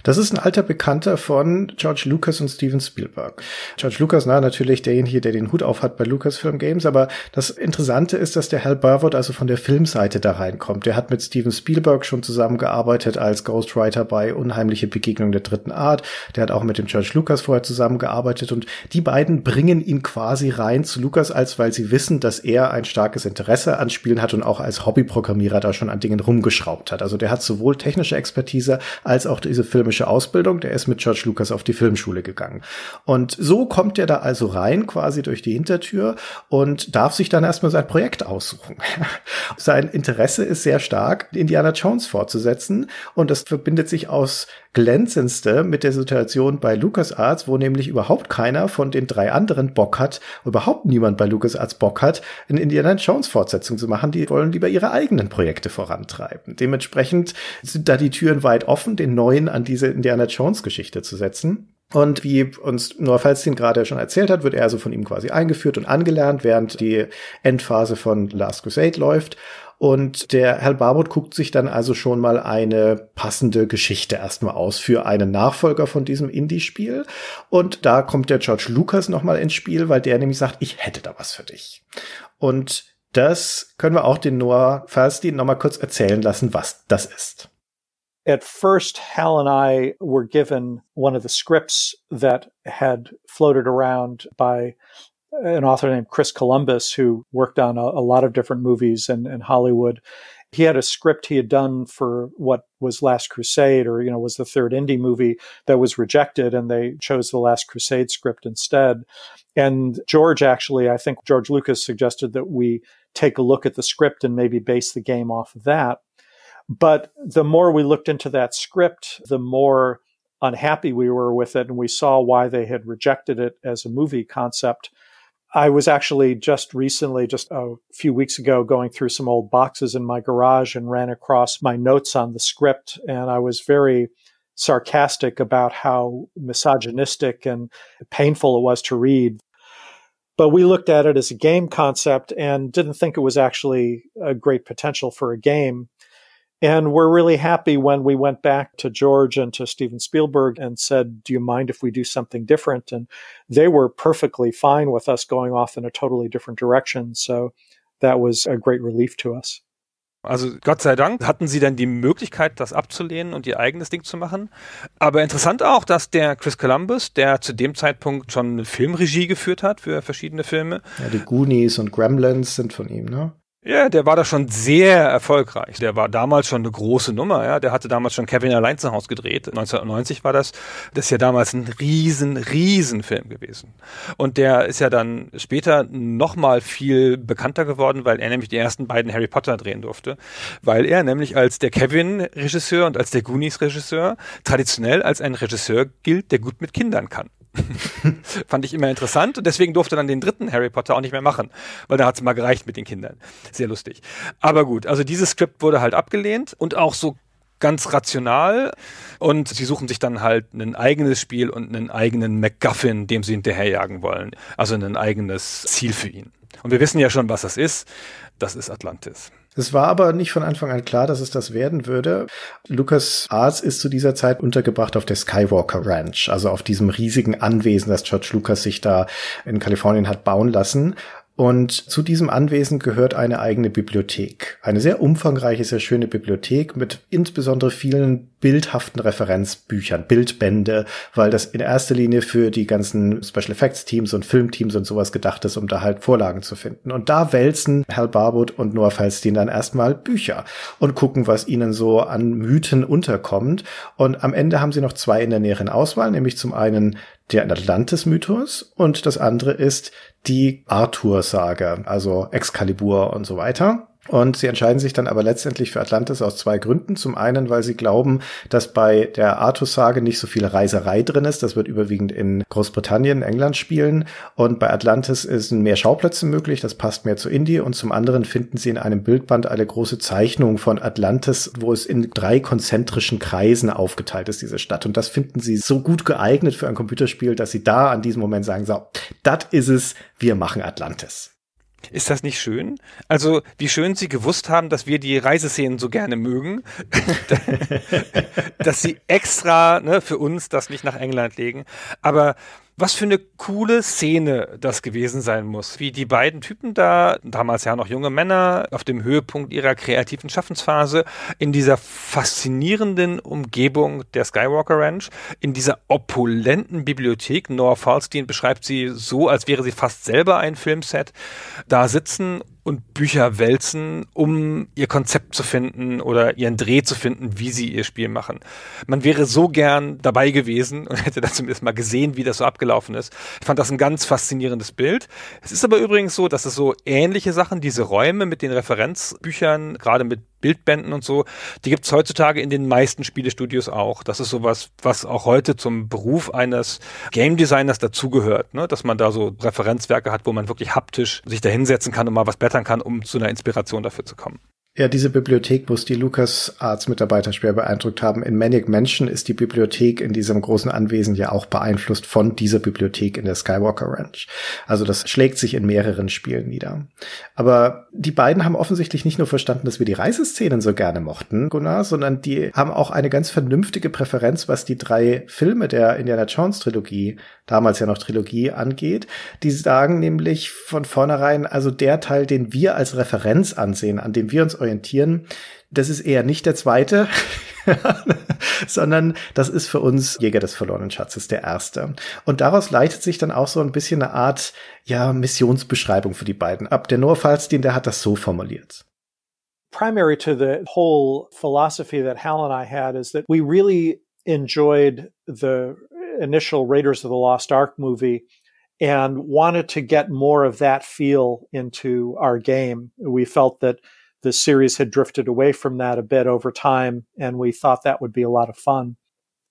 S2: Das ist ein alter Bekannter von George Lucas und Steven Spielberg. George Lucas, na, natürlich derjenige, der den Hut aufhat bei Lucasfilm Games, aber das Interessante ist, dass der Hal Burwood also von der Filmseite da reinkommt. Der hat mit Steven Spielberg schon zusammengearbeitet als Ghostwriter bei Unheimliche Begegnung der dritten Art. Der hat auch mit dem George Lucas vorher zusammengearbeitet und die beiden bringen ihn quasi rein zu Lucas als, weil sie wissen, dass er ein starkes Interesse an Spielen hat und auch als Hobbyprogrammierer da schon an Dingen rumgeschraubt hat. Also der hat sowohl technische Expertise als auch die diese filmische Ausbildung, der ist mit George Lucas auf die Filmschule gegangen. Und so kommt er da also rein, quasi durch die Hintertür und darf sich dann erstmal sein Projekt aussuchen. sein Interesse ist sehr stark, Indiana Jones fortzusetzen und das verbindet sich aus glänzendste mit der Situation bei LucasArts, wo nämlich überhaupt keiner von den drei anderen Bock hat, überhaupt niemand bei LucasArts Bock hat, in Indiana Jones Fortsetzung zu machen. Die wollen lieber ihre eigenen Projekte vorantreiben. Dementsprechend sind da die Türen weit offen, den neuen an diese Indiana Jones Geschichte zu setzen. Und wie uns nur ihn gerade schon erzählt hat, wird er also von ihm quasi eingeführt und angelernt, während die Endphase von Last Crusade läuft. Und der Herr Barbuth guckt sich dann also schon mal eine passende Geschichte erstmal aus für einen Nachfolger von diesem Indie-Spiel. Und da kommt der George Lucas nochmal ins Spiel, weil der nämlich sagt, ich hätte da was für dich. Und das können wir auch den Noah Falstein nochmal kurz erzählen lassen, was das ist.
S4: At first, Hal and I were given one of the scripts that had floated around by an author named Chris Columbus who worked on a, a lot of different movies in, in Hollywood. He had a script he had done for what was Last Crusade or, you know, was the third indie movie that was rejected and they chose the Last Crusade script instead. And George actually, I think George Lucas suggested that we take a look at the script and maybe base the game off of that. But the more we looked into that script, the more unhappy we were with it. And we saw why they had rejected it as a movie concept I was actually just recently, just a few weeks ago, going through some old boxes in my garage and ran across my notes on the script. And I was very sarcastic about how misogynistic and painful it was to read. But we looked at it as a game concept and didn't think it was actually a great potential for a game. And we're really happy when we went back to George and to Steven Spielberg and said, Do you mind if we do something different? And they were perfectly fine with us going off in a totally different direction. So that was a great relief to us. Also Gott sei Dank hatten sie dann die Möglichkeit,
S1: das abzulehnen und ihr eigenes Ding zu machen. Aber interessant auch, dass der Chris Columbus, der zu dem Zeitpunkt schon eine Filmregie geführt hat für verschiedene Filme.
S2: Ja, die Goonies und Gremlins sind von ihm, ne?
S1: Ja, der war da schon sehr erfolgreich. Der war damals schon eine große Nummer. Ja. Der hatte damals schon Kevin allein zu Hause gedreht. 1990 war das. Das ist ja damals ein riesen, riesen Film gewesen. Und der ist ja dann später nochmal viel bekannter geworden, weil er nämlich die ersten beiden Harry Potter drehen durfte. Weil er nämlich als der Kevin-Regisseur und als der Goonies-Regisseur traditionell als ein Regisseur gilt, der gut mit Kindern kann. Fand ich immer interessant und deswegen durfte dann den dritten Harry Potter auch nicht mehr machen, weil da hat es mal gereicht mit den Kindern. Sehr lustig. Aber gut, also dieses Skript wurde halt abgelehnt und auch so ganz rational und sie suchen sich dann halt ein eigenes Spiel und einen eigenen MacGuffin, dem sie hinterherjagen wollen. Also ein eigenes Ziel für ihn. Und wir wissen ja schon, was das ist. Das ist Atlantis.
S2: Es war aber nicht von Anfang an klar, dass es das werden würde. Lucas Arts ist zu dieser Zeit untergebracht auf der Skywalker Ranch, also auf diesem riesigen Anwesen, das George Lucas sich da in Kalifornien hat bauen lassen. Und zu diesem Anwesen gehört eine eigene Bibliothek. Eine sehr umfangreiche, sehr schöne Bibliothek mit insbesondere vielen bildhaften Referenzbüchern, Bildbände, weil das in erster Linie für die ganzen Special Effects Teams und Filmteams und sowas gedacht ist, um da halt Vorlagen zu finden. Und da wälzen Hal Barwood und Noah Falstein dann erstmal Bücher und gucken, was ihnen so an Mythen unterkommt. Und am Ende haben sie noch zwei in der näheren Auswahl, nämlich zum einen der Atlantis-Mythos und das andere ist die Arthur-Saga, also Excalibur und so weiter. Und sie entscheiden sich dann aber letztendlich für Atlantis aus zwei Gründen. Zum einen, weil sie glauben, dass bei der Artus-Sage nicht so viel Reiserei drin ist. Das wird überwiegend in Großbritannien, England spielen. Und bei Atlantis ist mehr Schauplätze möglich. Das passt mehr zu Indie. Und zum anderen finden sie in einem Bildband eine große Zeichnung von Atlantis, wo es in drei konzentrischen Kreisen aufgeteilt ist, diese Stadt. Und das finden sie so gut geeignet für ein Computerspiel, dass sie da an diesem Moment sagen, so, das ist es. Wir machen Atlantis. Ist das
S1: nicht schön? Also, wie schön Sie gewusst haben, dass wir die Reiseszenen so gerne mögen, dass Sie extra ne, für uns das nicht nach England legen. Aber was für eine coole Szene das gewesen sein muss, wie die beiden Typen da, damals ja noch junge Männer, auf dem Höhepunkt ihrer kreativen Schaffensphase, in dieser faszinierenden Umgebung der Skywalker Ranch, in dieser opulenten Bibliothek, Noah Falstein beschreibt sie so, als wäre sie fast selber ein Filmset, da sitzen und Bücher wälzen, um ihr Konzept zu finden oder ihren Dreh zu finden, wie sie ihr Spiel machen. Man wäre so gern dabei gewesen und hätte da zumindest mal gesehen, wie das so abgelaufen ist. Ich fand das ein ganz faszinierendes Bild. Es ist aber übrigens so, dass es so ähnliche Sachen, diese Räume mit den Referenzbüchern, gerade mit Bildbänden und so, die gibt es heutzutage in den meisten Spielestudios auch. Das ist sowas, was auch heute zum Beruf eines Game Designers dazugehört, ne? dass man da so Referenzwerke hat, wo man wirklich haptisch sich da hinsetzen kann und mal was blättern kann, um zu einer Inspiration dafür zu kommen.
S2: Ja, diese Bibliothek muss die LucasArts-Mitarbeiter schwer beeindruckt haben. In Manic Mansion ist die Bibliothek in diesem großen Anwesen ja auch beeinflusst von dieser Bibliothek in der Skywalker Ranch. Also das schlägt sich in mehreren Spielen nieder. Aber die beiden haben offensichtlich nicht nur verstanden, dass wir die Reiseszenen so gerne mochten, Gunnar, sondern die haben auch eine ganz vernünftige Präferenz, was die drei Filme der Indiana Jones Trilogie damals ja noch Trilogie angeht. Die sagen nämlich von vornherein, also der Teil, den wir als Referenz ansehen, an dem wir uns orientieren, das ist eher nicht der zweite, sondern das ist für uns Jäger des verlorenen Schatzes der erste. Und daraus leitet sich dann auch so ein bisschen eine Art, ja, Missionsbeschreibung für die beiden ab. Der Noah Falstein, der hat das so formuliert.
S4: Primary to the whole philosophy that Hal and I had is that we really enjoyed the initial Raiders of the Lost Ark movie and wanted to get more of that feel into our game. We felt that the series had drifted away from that a bit over time, and we thought that would be a lot of fun.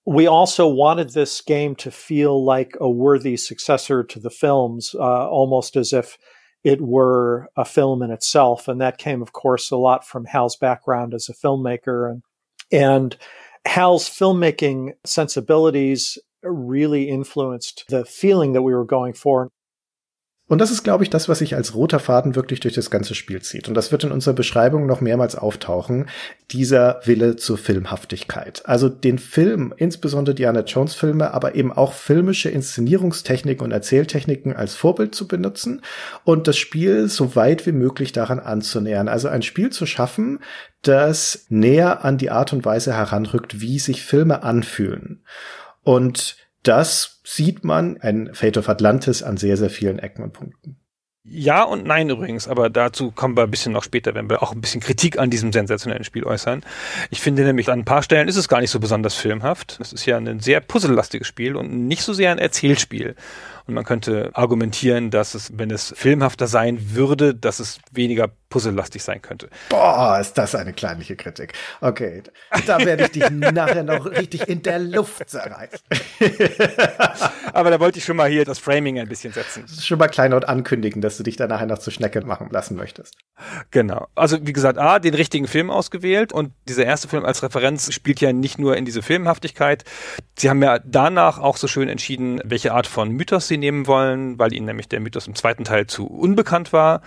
S4: We also wanted this game to feel like a worthy successor to the films, uh, almost as if it were a film in itself. And that came, of course, a lot from Hal's background as a filmmaker and, and Hal's filmmaking sensibilities really influenced the feeling that we were going for.
S2: Und das ist, glaube ich, das, was sich als roter Faden wirklich durch das ganze Spiel zieht. Und das wird in unserer Beschreibung noch mehrmals auftauchen. Dieser Wille zur Filmhaftigkeit. Also den Film, insbesondere Diana Jones Filme, aber eben auch filmische Inszenierungstechniken und Erzähltechniken als Vorbild zu benutzen und das Spiel so weit wie möglich daran anzunähern. Also ein Spiel zu schaffen, das näher an die Art und Weise heranrückt, wie sich Filme anfühlen. Und das sieht man in Fate of Atlantis an sehr, sehr vielen Ecken und Punkten.
S1: Ja und nein übrigens, aber dazu kommen wir ein bisschen noch später, wenn wir auch ein bisschen Kritik an diesem sensationellen Spiel äußern. Ich finde nämlich, an ein paar Stellen ist es gar nicht so besonders filmhaft. Es ist ja ein sehr puzzellastiges Spiel und nicht so sehr ein Erzählspiel. Und man könnte argumentieren, dass es, wenn es filmhafter sein würde, dass es weniger puzzellastig sein könnte.
S2: Boah, ist das eine kleinliche Kritik. Okay, da werde ich dich nachher noch richtig in der Luft zerreißen. Aber da wollte ich schon
S1: mal hier das Framing ein bisschen setzen.
S2: Schon mal kleinlaut ankündigen, dass du dich da nachher noch zur Schnecke machen lassen
S1: möchtest. Genau. Also wie gesagt, A, den richtigen Film ausgewählt und dieser erste Film als Referenz spielt ja nicht nur in diese Filmhaftigkeit. Sie haben ja danach auch so schön entschieden, welche Art von Mythos sie Buffy nehmen wollen, weil ihnen nämlich der Mythos im zweiten Teil zu unbekannt war.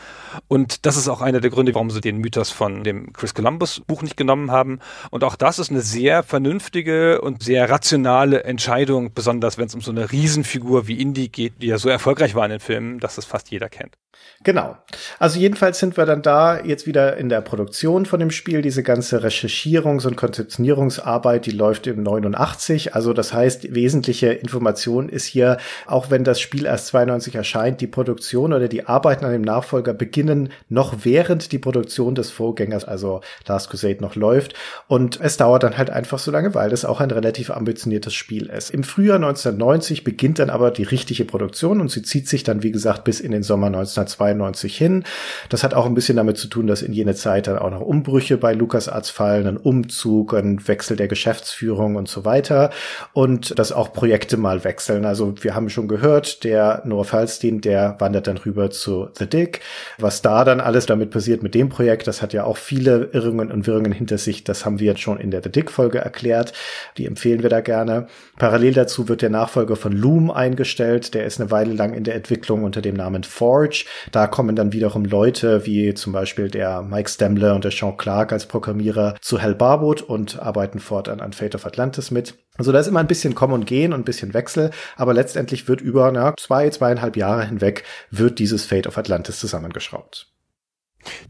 S1: Und das ist auch einer der Gründe, warum sie den Mythos von dem Chris Columbus Buch nicht genommen haben. Und auch das ist eine sehr vernünftige und sehr rationale Entscheidung, besonders wenn es um so eine Riesenfigur wie Indy geht, die ja so erfolgreich war in den Filmen, dass das fast jeder kennt. Genau. Also jedenfalls
S2: sind wir dann da jetzt wieder in der Produktion von dem Spiel. Diese ganze Recherchierungs- und Konzeptionierungsarbeit, die läuft im 89. Also das heißt, wesentliche Information ist hier, auch wenn das das Spiel erst 92 erscheint, die Produktion oder die Arbeiten an dem Nachfolger beginnen noch während die Produktion des Vorgängers, also Last Crusade, noch läuft. Und es dauert dann halt einfach so lange, weil das auch ein relativ ambitioniertes Spiel ist. Im Frühjahr 1990 beginnt dann aber die richtige Produktion und sie zieht sich dann, wie gesagt, bis in den Sommer 1992 hin. Das hat auch ein bisschen damit zu tun, dass in jene Zeit dann auch noch Umbrüche bei LucasArts fallen, ein Umzug, ein Wechsel der Geschäftsführung und so weiter. Und dass auch Projekte mal wechseln. Also wir haben schon gehört, Bird, der Noah Falstein, der wandert dann rüber zu The Dick. Was da dann alles damit passiert mit dem Projekt, das hat ja auch viele Irrungen und Wirrungen hinter sich. Das haben wir jetzt schon in der The Dick-Folge erklärt. Die empfehlen wir da gerne. Parallel dazu wird der Nachfolger von Loom eingestellt. Der ist eine Weile lang in der Entwicklung unter dem Namen Forge. Da kommen dann wiederum Leute wie zum Beispiel der Mike Stemmler und der Sean Clark als Programmierer zu Hal Barwood und arbeiten fortan an Fate of Atlantis mit. Also da ist immer ein bisschen Kommen und Gehen und ein bisschen Wechsel, aber letztendlich wird über na, zwei, zweieinhalb Jahre hinweg wird dieses Fate of Atlantis zusammengeschraubt.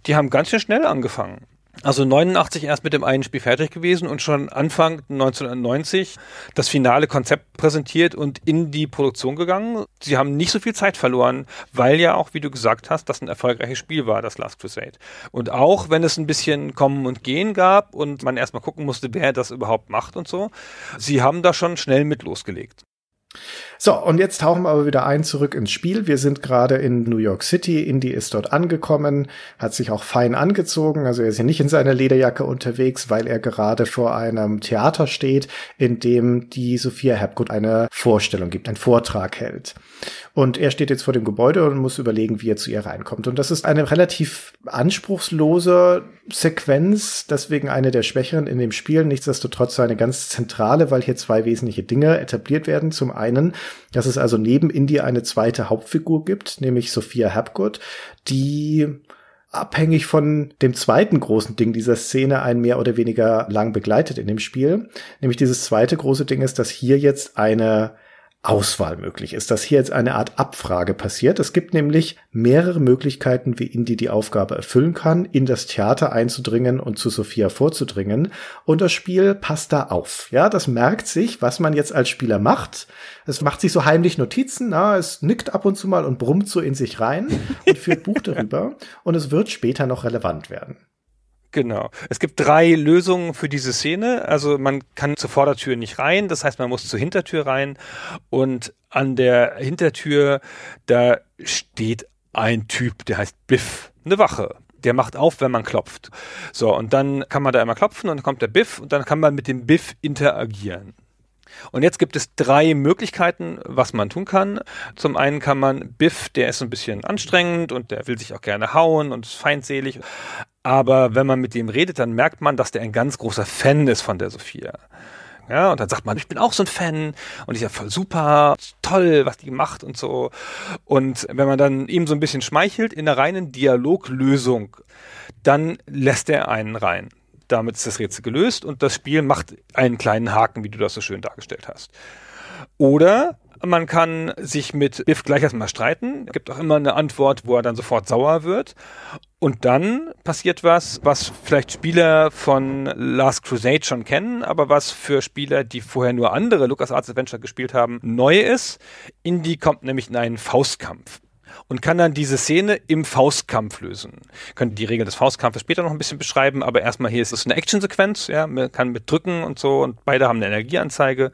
S1: Die haben ganz schön schnell angefangen. Also 89 erst mit dem einen Spiel fertig gewesen und schon Anfang 1990 das finale Konzept präsentiert und in die Produktion gegangen. Sie haben nicht so viel Zeit verloren, weil ja auch, wie du gesagt hast, das ein erfolgreiches Spiel war, das Last Crusade. Und auch wenn es ein bisschen Kommen und Gehen gab und man erstmal gucken musste, wer das überhaupt macht und so, sie haben da schon schnell mit losgelegt. So, und jetzt
S2: tauchen wir aber wieder ein zurück ins Spiel. Wir sind gerade in New York City. Indy ist dort angekommen, hat sich auch fein angezogen. Also er ist hier nicht in seiner Lederjacke unterwegs, weil er gerade vor einem Theater steht, in dem die Sophia Hapgood eine Vorstellung gibt, einen Vortrag hält. Und er steht jetzt vor dem Gebäude und muss überlegen, wie er zu ihr reinkommt. Und das ist eine relativ anspruchslose Sequenz, deswegen eine der schwächeren in dem Spiel. Nichtsdestotrotz eine ganz zentrale, weil hier zwei wesentliche Dinge etabliert werden. Zum einen, dass es also neben Indy eine zweite Hauptfigur gibt, nämlich Sophia Hapgood, die abhängig von dem zweiten großen Ding dieser Szene einen mehr oder weniger lang begleitet in dem Spiel. Nämlich dieses zweite große Ding ist, dass hier jetzt eine Auswahl möglich ist, dass hier jetzt eine Art Abfrage passiert. Es gibt nämlich mehrere Möglichkeiten, wie Indy die Aufgabe erfüllen kann, in das Theater einzudringen und zu Sophia vorzudringen. Und das Spiel passt da auf. Ja, das merkt sich, was man jetzt als Spieler macht. Es macht sich so heimlich Notizen, na, es nickt ab und zu mal und brummt so in sich rein und führt Buch darüber. Und es wird
S1: später noch relevant werden. Genau. Es gibt drei Lösungen für diese Szene. Also man kann zur Vordertür nicht rein, das heißt, man muss zur Hintertür rein. Und an der Hintertür, da steht ein Typ, der heißt Biff, eine Wache. Der macht auf, wenn man klopft. So, und dann kann man da immer klopfen und dann kommt der Biff und dann kann man mit dem Biff interagieren. Und jetzt gibt es drei Möglichkeiten, was man tun kann. Zum einen kann man Biff, der ist ein bisschen anstrengend und der will sich auch gerne hauen und ist feindselig. Aber wenn man mit dem redet, dann merkt man, dass der ein ganz großer Fan ist von der Sophia. Ja, und dann sagt man, ich bin auch so ein Fan und ich ja voll super, toll, was die macht und so. Und wenn man dann ihm so ein bisschen schmeichelt in der reinen Dialoglösung, dann lässt er einen rein. Damit ist das Rätsel gelöst und das Spiel macht einen kleinen Haken, wie du das so schön dargestellt hast. Oder man kann sich mit Biff gleich erstmal streiten. Es gibt auch immer eine Antwort, wo er dann sofort sauer wird. Und dann passiert was, was vielleicht Spieler von Last Crusade schon kennen, aber was für Spieler, die vorher nur andere LucasArts Adventure gespielt haben, neu ist. Indy kommt nämlich in einen Faustkampf und kann dann diese Szene im Faustkampf lösen. Könnte die Regeln des Faustkampfes später noch ein bisschen beschreiben, aber erstmal hier ist es eine Actionsequenz, ja, man kann mit drücken und so und beide haben eine Energieanzeige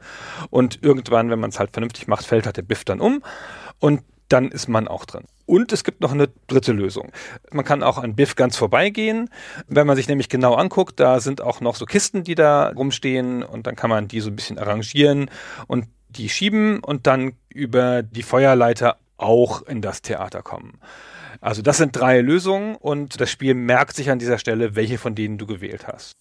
S1: und irgendwann, wenn man es halt vernünftig macht, fällt halt der Biff dann um und dann ist man auch drin. Und es gibt noch eine dritte Lösung. Man kann auch an Biff ganz vorbeigehen. Wenn man sich nämlich genau anguckt, da sind auch noch so Kisten, die da rumstehen und dann kann man die so ein bisschen arrangieren und die schieben und dann über die Feuerleiter auch in das Theater kommen. Also das sind drei Lösungen und das Spiel merkt sich an dieser Stelle, welche von denen du gewählt hast.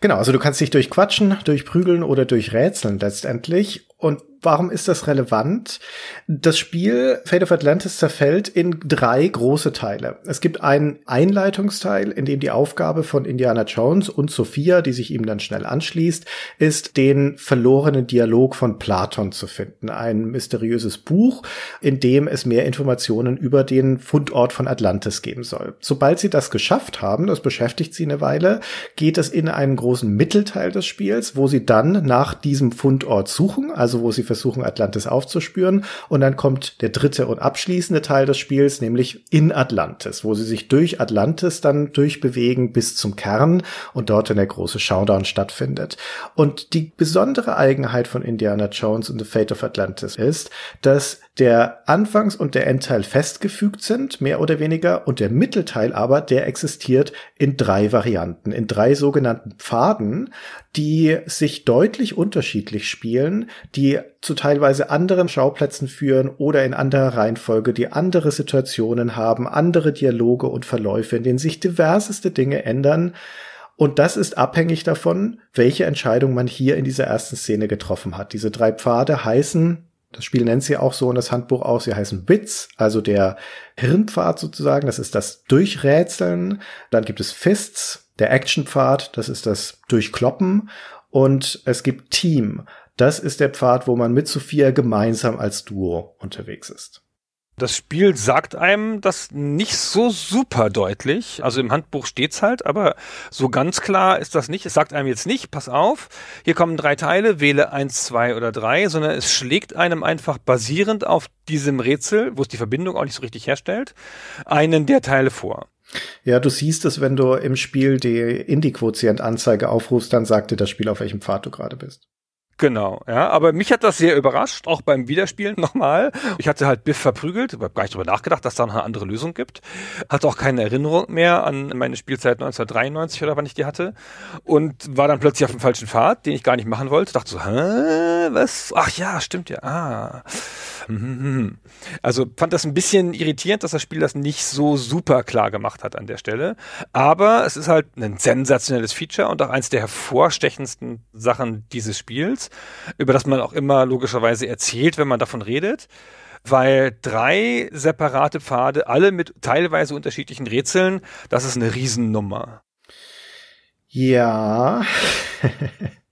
S2: Genau, also du kannst dich durch Quatschen, durch Prügeln oder durch Rätseln letztendlich und warum ist das relevant? Das Spiel Fate of Atlantis zerfällt in drei große Teile. Es gibt einen Einleitungsteil, in dem die Aufgabe von Indiana Jones und Sophia, die sich ihm dann schnell anschließt, ist, den verlorenen Dialog von Platon zu finden. Ein mysteriöses Buch, in dem es mehr Informationen über den Fundort von Atlantis geben soll. Sobald sie das geschafft haben, das beschäftigt sie eine Weile, geht es in einen großen Mittelteil des Spiels, wo sie dann nach diesem Fundort suchen, also also wo sie versuchen, Atlantis aufzuspüren. Und dann kommt der dritte und abschließende Teil des Spiels, nämlich in Atlantis, wo sie sich durch Atlantis dann durchbewegen bis zum Kern und dort dann der große Showdown stattfindet. Und die besondere Eigenheit von Indiana Jones und The Fate of Atlantis ist, dass der Anfangs- und der Endteil festgefügt sind, mehr oder weniger, und der Mittelteil aber, der existiert in drei Varianten, in drei sogenannten Pfaden, die sich deutlich unterschiedlich spielen, die zu teilweise anderen Schauplätzen führen oder in anderer Reihenfolge, die andere Situationen haben, andere Dialoge und Verläufe, in denen sich diverseste Dinge ändern. Und das ist abhängig davon, welche Entscheidung man hier in dieser ersten Szene getroffen hat. Diese drei Pfade heißen das Spiel nennt sie auch so in das Handbuch auch. Sie heißen Wits, also der Hirnpfad sozusagen. Das ist das Durchrätseln. Dann gibt es Fists, der Actionpfad. Das ist das Durchkloppen. Und es gibt Team. Das ist der Pfad, wo man mit Sophia gemeinsam als
S1: Duo unterwegs ist. Das Spiel sagt einem das nicht so super deutlich. Also im Handbuch steht's halt, aber so ganz klar ist das nicht. Es sagt einem jetzt nicht, pass auf, hier kommen drei Teile, wähle eins, zwei oder drei, sondern es schlägt einem einfach basierend auf diesem Rätsel, wo es die Verbindung auch nicht so richtig herstellt, einen der Teile vor.
S2: Ja, du siehst es, wenn du im Spiel die Indie-Quotient-Anzeige aufrufst, dann sagt dir das
S1: Spiel, auf welchem Pfad du gerade bist. Genau, ja. Aber mich hat das sehr überrascht, auch beim Wiederspielen nochmal. Ich hatte halt Biff verprügelt, habe gar nicht drüber nachgedacht, dass da noch eine andere Lösung gibt. Hatte auch keine Erinnerung mehr an meine Spielzeit 1993 oder wann ich die hatte. Und war dann plötzlich auf dem falschen Pfad, den ich gar nicht machen wollte. Dachte so, hä, was? Ach ja, stimmt ja. Ah. Also fand das ein bisschen irritierend, dass das Spiel das nicht so super klar gemacht hat an der Stelle. Aber es ist halt ein sensationelles Feature und auch eins der hervorstechendsten Sachen dieses Spiels, über das man auch immer logischerweise erzählt, wenn man davon redet weil drei separate Pfade, alle mit teilweise unterschiedlichen Rätseln, das ist eine Riesennummer.
S2: Ja.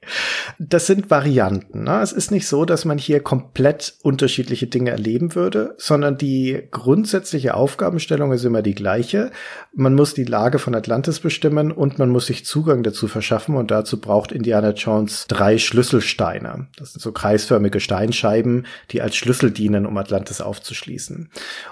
S2: Das sind Varianten. Ne? Es ist nicht so, dass man hier komplett unterschiedliche Dinge erleben würde, sondern die grundsätzliche Aufgabenstellung ist immer die gleiche. Man muss die Lage von Atlantis bestimmen und man muss sich Zugang dazu verschaffen und dazu braucht Indiana Jones drei Schlüsselsteine. Das sind so kreisförmige Steinscheiben, die als Schlüssel dienen, um Atlantis aufzuschließen.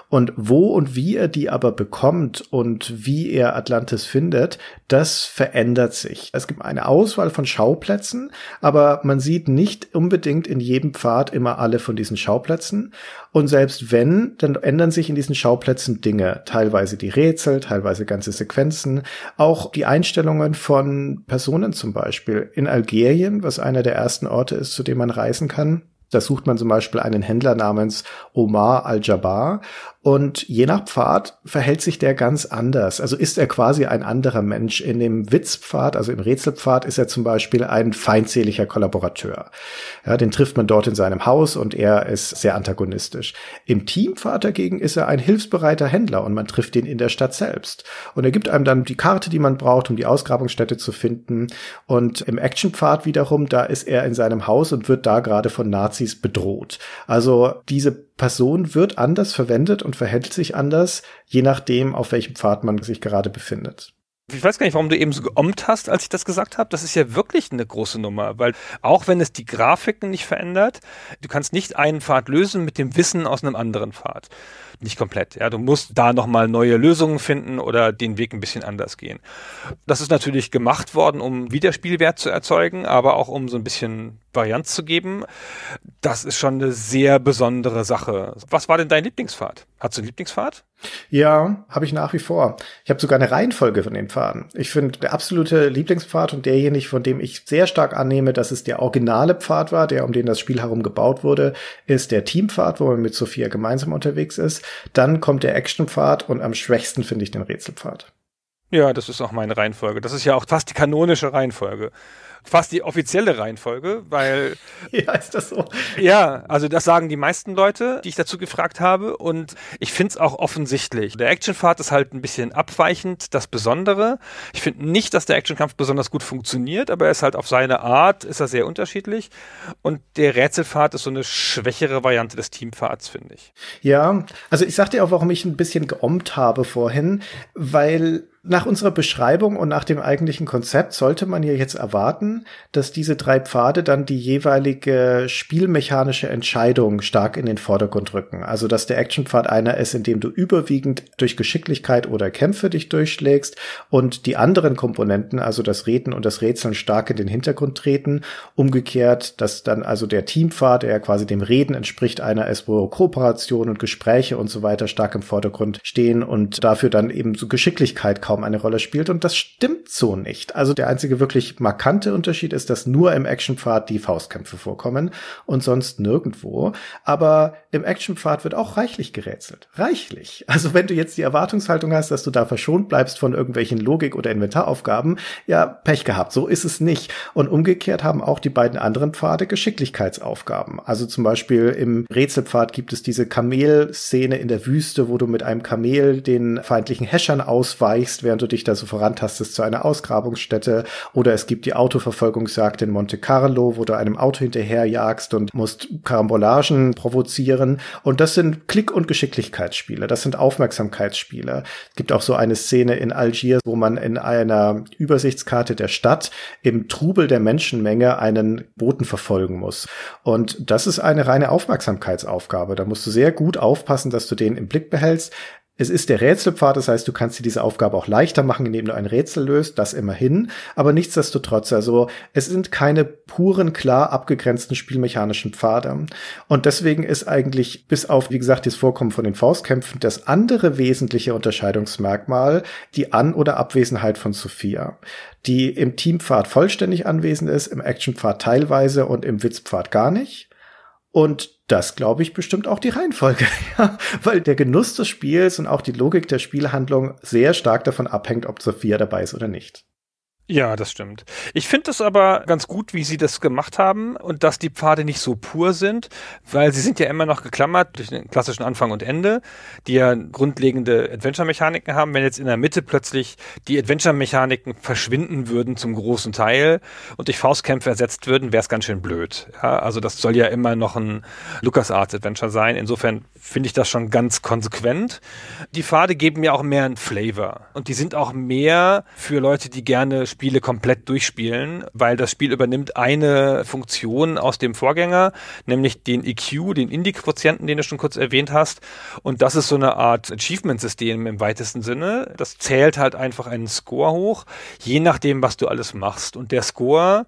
S2: Und wo und wie er die aber bekommt und wie er Atlantis findet, das verändert sich. Es gibt eine Auswahl von Schauplätzen, Schauplätzen, aber man sieht nicht unbedingt in jedem Pfad immer alle von diesen Schauplätzen. Und selbst wenn, dann ändern sich in diesen Schauplätzen Dinge. Teilweise die Rätsel, teilweise ganze Sequenzen, auch die Einstellungen von Personen zum Beispiel. In Algerien, was einer der ersten Orte ist, zu dem man reisen kann, da sucht man zum Beispiel einen Händler namens Omar al-Jabbar und je nach Pfad verhält sich der ganz anders. Also ist er quasi ein anderer Mensch. In dem Witzpfad, also im Rätselpfad, ist er zum Beispiel ein feindseliger Kollaborateur. Ja, den trifft man dort in seinem Haus und er ist sehr antagonistisch. Im Teampfad dagegen ist er ein hilfsbereiter Händler und man trifft ihn in der Stadt selbst. Und er gibt einem dann die Karte, die man braucht, um die Ausgrabungsstätte zu finden. Und im Actionpfad wiederum, da ist er in seinem Haus und wird da gerade von Nazis bedroht. Also diese Person wird anders verwendet und verhält sich anders, je nachdem, auf welchem Pfad man sich gerade befindet.
S1: Ich weiß gar nicht, warum du eben so geommt hast, als ich das gesagt habe. Das ist ja wirklich eine große Nummer, weil auch wenn es die Grafiken nicht verändert, du kannst nicht einen Pfad lösen mit dem Wissen aus einem anderen Pfad nicht komplett. Ja, du musst da nochmal neue Lösungen finden oder den Weg ein bisschen anders gehen. Das ist natürlich gemacht worden, um Wiederspielwert zu erzeugen, aber auch um so ein bisschen Varianz zu geben. Das ist schon eine sehr besondere Sache. Was war denn dein Lieblingsfahrt? Hast du eine Lieblingsfahrt?
S2: Ja, habe ich nach wie vor. Ich habe sogar eine Reihenfolge von den Pfaden. Ich finde, der absolute Lieblingspfad und derjenige, von dem ich sehr stark annehme, dass es der originale Pfad war, der um den das Spiel herum gebaut wurde, ist der Teampfad, wo man mit Sophia gemeinsam unterwegs ist. Dann kommt der Actionpfad und am schwächsten finde ich den Rätselpfad.
S1: Ja, das ist auch meine Reihenfolge. Das ist ja auch fast die kanonische Reihenfolge fast die offizielle Reihenfolge, weil. ja, ist das so? Ja, also das sagen die meisten Leute, die ich dazu gefragt habe. Und ich finde es auch offensichtlich. Der Actionpfad ist halt ein bisschen abweichend, das Besondere. Ich finde nicht, dass der Actionkampf besonders gut funktioniert, aber er ist halt auf seine Art, ist er sehr unterschiedlich. Und der Rätselpfad ist so eine schwächere Variante des Teampfads, finde ich.
S2: Ja, also ich sagte dir auch, warum ich ein bisschen geommt habe vorhin, weil nach unserer Beschreibung und nach dem eigentlichen Konzept sollte man ja jetzt erwarten, dass diese drei Pfade dann die jeweilige spielmechanische Entscheidung stark in den Vordergrund rücken. Also, dass der Actionpfad einer ist, in dem du überwiegend durch Geschicklichkeit oder Kämpfe dich durchschlägst und die anderen Komponenten, also das Reden und das Rätseln stark in den Hintergrund treten. Umgekehrt, dass dann also der Teampfad, der ja quasi dem Reden entspricht, einer ist, wo Kooperation und Gespräche und so weiter stark im Vordergrund stehen und dafür dann eben so Geschicklichkeit kaufen kaum eine Rolle spielt und das stimmt so nicht. Also der einzige wirklich markante Unterschied ist, dass nur im Actionpfad die Faustkämpfe vorkommen und sonst nirgendwo. Aber im Actionpfad wird auch reichlich gerätselt. Reichlich. Also wenn du jetzt die Erwartungshaltung hast, dass du da verschont bleibst von irgendwelchen Logik- oder Inventaraufgaben, ja, Pech gehabt. So ist es nicht. Und umgekehrt haben auch die beiden anderen Pfade Geschicklichkeitsaufgaben. Also zum Beispiel im Rätselpfad gibt es diese Kamelszene in der Wüste, wo du mit einem Kamel den feindlichen Häschern ausweichst, während du dich da so vorantastest zu einer Ausgrabungsstätte. Oder es gibt die Autoverfolgungsjagd in Monte Carlo, wo du einem Auto hinterherjagst und musst Karambolagen provozieren. Und das sind Klick- und Geschicklichkeitsspiele. Das sind Aufmerksamkeitsspiele. Es gibt auch so eine Szene in Algier, wo man in einer Übersichtskarte der Stadt im Trubel der Menschenmenge einen Boten verfolgen muss. Und das ist eine reine Aufmerksamkeitsaufgabe. Da musst du sehr gut aufpassen, dass du den im Blick behältst. Es ist der Rätselpfad, das heißt, du kannst dir diese Aufgabe auch leichter machen, indem du ein Rätsel löst, das immerhin, aber nichtsdestotrotz, also es sind keine puren, klar abgegrenzten spielmechanischen Pfade. Und deswegen ist eigentlich, bis auf, wie gesagt, das Vorkommen von den Faustkämpfen, das andere wesentliche Unterscheidungsmerkmal die An- oder Abwesenheit von Sophia, die im Teampfad vollständig anwesend ist, im Actionpfad teilweise und im Witzpfad gar nicht. Und das, glaube ich, bestimmt auch die Reihenfolge, ja? weil der Genuss des Spiels und auch die Logik der Spielhandlung sehr stark davon abhängt, ob Sophia dabei ist oder nicht.
S1: Ja, das stimmt. Ich finde es aber ganz gut, wie sie das gemacht haben und dass die Pfade nicht so pur sind, weil sie sind ja immer noch geklammert durch den klassischen Anfang und Ende, die ja grundlegende Adventure-Mechaniken haben. Wenn jetzt in der Mitte plötzlich die Adventure-Mechaniken verschwinden würden zum großen Teil und durch Faustkämpfe ersetzt würden, wäre es ganz schön blöd. Ja, also das soll ja immer noch ein LucasArts-Adventure sein. Insofern finde ich das schon ganz konsequent. Die Pfade geben ja auch mehr einen Flavor und die sind auch mehr für Leute, die gerne Spiele komplett durchspielen, weil das Spiel übernimmt eine Funktion aus dem Vorgänger, nämlich den EQ, den Indie-Quotienten, den du schon kurz erwähnt hast. Und das ist so eine Art Achievement-System im weitesten Sinne. Das zählt halt einfach einen Score hoch, je nachdem, was du alles machst. Und der Score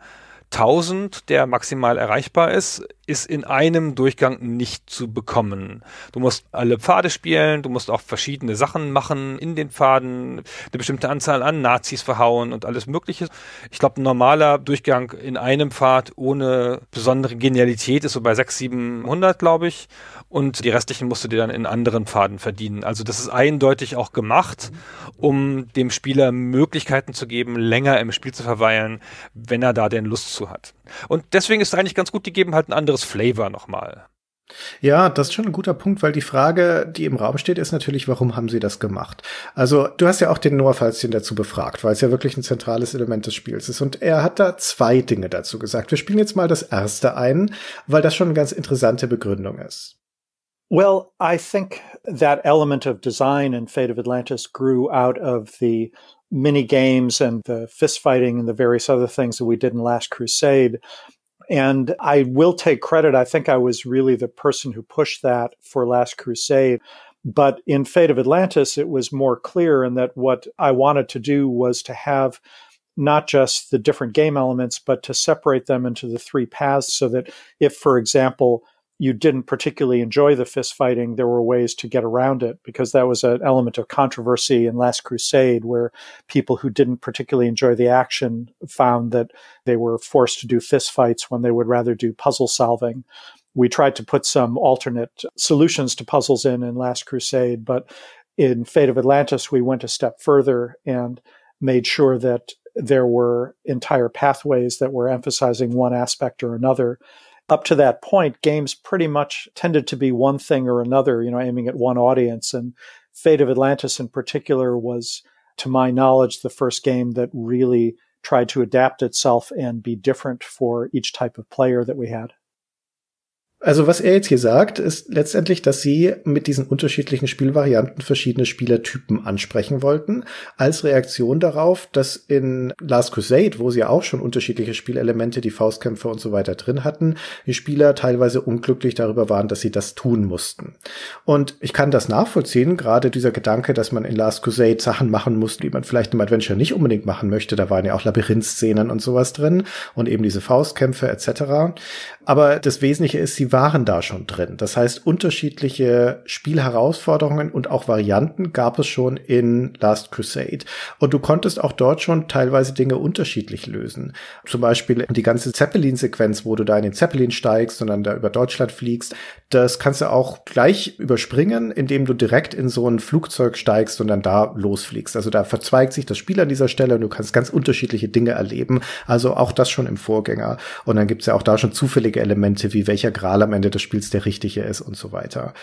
S1: 1000, der maximal erreichbar ist, ist in einem Durchgang nicht zu bekommen. Du musst alle Pfade spielen, du musst auch verschiedene Sachen machen in den Pfaden, eine bestimmte Anzahl an Nazis verhauen und alles Mögliche. Ich glaube, ein normaler Durchgang in einem Pfad ohne besondere Genialität ist so bei 600, 700, glaube ich. Und die restlichen musst du dir dann in anderen Pfaden verdienen. Also das ist eindeutig auch gemacht, um dem Spieler Möglichkeiten zu geben, länger im Spiel zu verweilen, wenn er da denn Lust zu hat. Und deswegen ist eigentlich ganz gut, die geben halt ein anderes Flavor nochmal.
S2: Ja, das ist schon ein guter Punkt, weil die Frage, die im Raum steht, ist natürlich, warum haben sie das gemacht? Also, du hast ja auch den Noah Falzchen dazu befragt, weil es ja wirklich ein zentrales Element des Spiels ist. Und er hat da zwei Dinge dazu gesagt. Wir spielen jetzt mal das erste ein, weil das schon eine ganz interessante Begründung ist.
S4: Well, I think that element of design in Fate of Atlantis grew out of the mini games and the fist fighting and the various other things that we did in Last Crusade. And I will take credit. I think I was really the person who pushed that for Last Crusade. But in Fate of Atlantis, it was more clear in that what I wanted to do was to have not just the different game elements, but to separate them into the three paths so that if, for example, you didn't particularly enjoy the fist fighting, there were ways to get around it because that was an element of controversy in Last Crusade where people who didn't particularly enjoy the action found that they were forced to do fist fights when they would rather do puzzle solving. We tried to put some alternate solutions to puzzles in in Last Crusade, but in Fate of Atlantis, we went a step further and made sure that there were entire pathways that were emphasizing one aspect or another up to that point, games pretty much tended to be one thing or another, you know, aiming at one audience. And Fate of Atlantis in particular was, to my knowledge, the first game that really tried to adapt itself and be different for each type of player that we had.
S2: Also was er jetzt hier sagt, ist letztendlich, dass sie mit diesen unterschiedlichen Spielvarianten verschiedene Spielertypen ansprechen wollten, als Reaktion darauf, dass in Last Crusade, wo sie auch schon unterschiedliche Spielelemente, die Faustkämpfe und so weiter drin hatten, die Spieler teilweise unglücklich darüber waren, dass sie das tun mussten. Und ich kann das nachvollziehen, gerade dieser Gedanke, dass man in Last Crusade Sachen machen muss, die man vielleicht im Adventure nicht unbedingt machen möchte. Da waren ja auch Labyrinth-Szenen und sowas drin und eben diese Faustkämpfe etc. Aber das Wesentliche ist, sie waren da schon drin. Das heißt, unterschiedliche Spielherausforderungen und auch Varianten gab es schon in Last Crusade. Und du konntest auch dort schon teilweise Dinge unterschiedlich lösen. Zum Beispiel die ganze Zeppelin-Sequenz, wo du da in den Zeppelin steigst und dann da über Deutschland fliegst, das kannst du auch gleich überspringen, indem du direkt in so ein Flugzeug steigst und dann da losfliegst. Also da verzweigt sich das Spiel an dieser Stelle und du kannst ganz unterschiedliche Dinge erleben. Also auch das schon im Vorgänger. Und dann gibt's ja auch da schon zufällige Elemente, wie welcher Grad General am Ende des Spiels der richtige ist und so weiter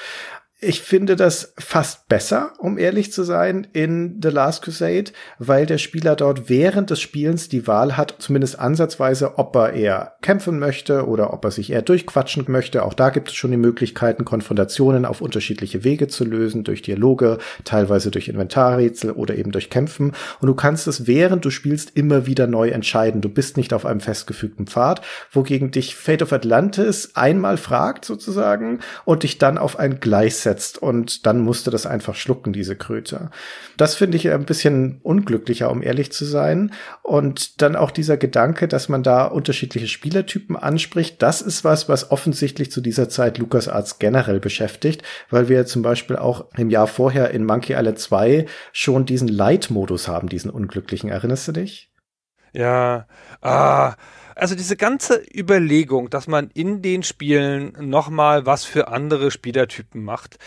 S2: ich finde das fast besser, um ehrlich zu sein, in The Last Crusade, weil der Spieler dort während des Spielens die Wahl hat, zumindest ansatzweise, ob er eher kämpfen möchte oder ob er sich eher durchquatschen möchte. Auch da gibt es schon die Möglichkeiten, Konfrontationen auf unterschiedliche Wege zu lösen, durch Dialoge, teilweise durch Inventarrätsel oder eben durch Kämpfen. Und du kannst es während du spielst immer wieder neu entscheiden. Du bist nicht auf einem festgefügten Pfad, wogegen dich Fate of Atlantis einmal fragt sozusagen und dich dann auf ein Gleis setzt abgesetzt und dann musste das einfach schlucken, diese Kröte. Das finde ich ein bisschen unglücklicher, um ehrlich zu sein. Und dann auch dieser Gedanke, dass man da unterschiedliche Spielertypen anspricht, das ist was, was offensichtlich zu dieser Zeit LucasArts generell beschäftigt, weil wir zum Beispiel auch im Jahr vorher in Monkey Island 2 schon diesen Light-Modus haben, diesen unglücklichen. Erinnerst du dich?
S1: Ja, ah, also diese ganze Überlegung, dass man in den Spielen nochmal was für andere Spielertypen macht,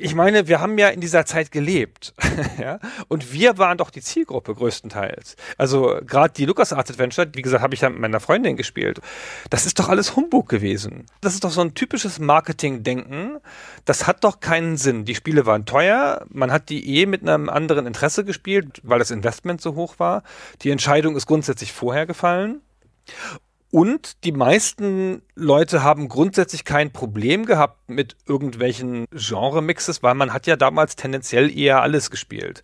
S1: ich meine, wir haben ja in dieser Zeit gelebt. ja? Und wir waren doch die Zielgruppe größtenteils. Also gerade die LucasArts Adventure, wie gesagt, habe ich ja mit meiner Freundin gespielt. Das ist doch alles Humbug gewesen. Das ist doch so ein typisches Marketing-Denken. Das hat doch keinen Sinn. Die Spiele waren teuer. Man hat die eh mit einem anderen Interesse gespielt, weil das Investment so hoch war. Die Entscheidung ist grundsätzlich vorher gefallen. Und die meisten Leute haben grundsätzlich kein Problem gehabt mit irgendwelchen Genre-Mixes, weil man hat ja damals tendenziell eher alles gespielt,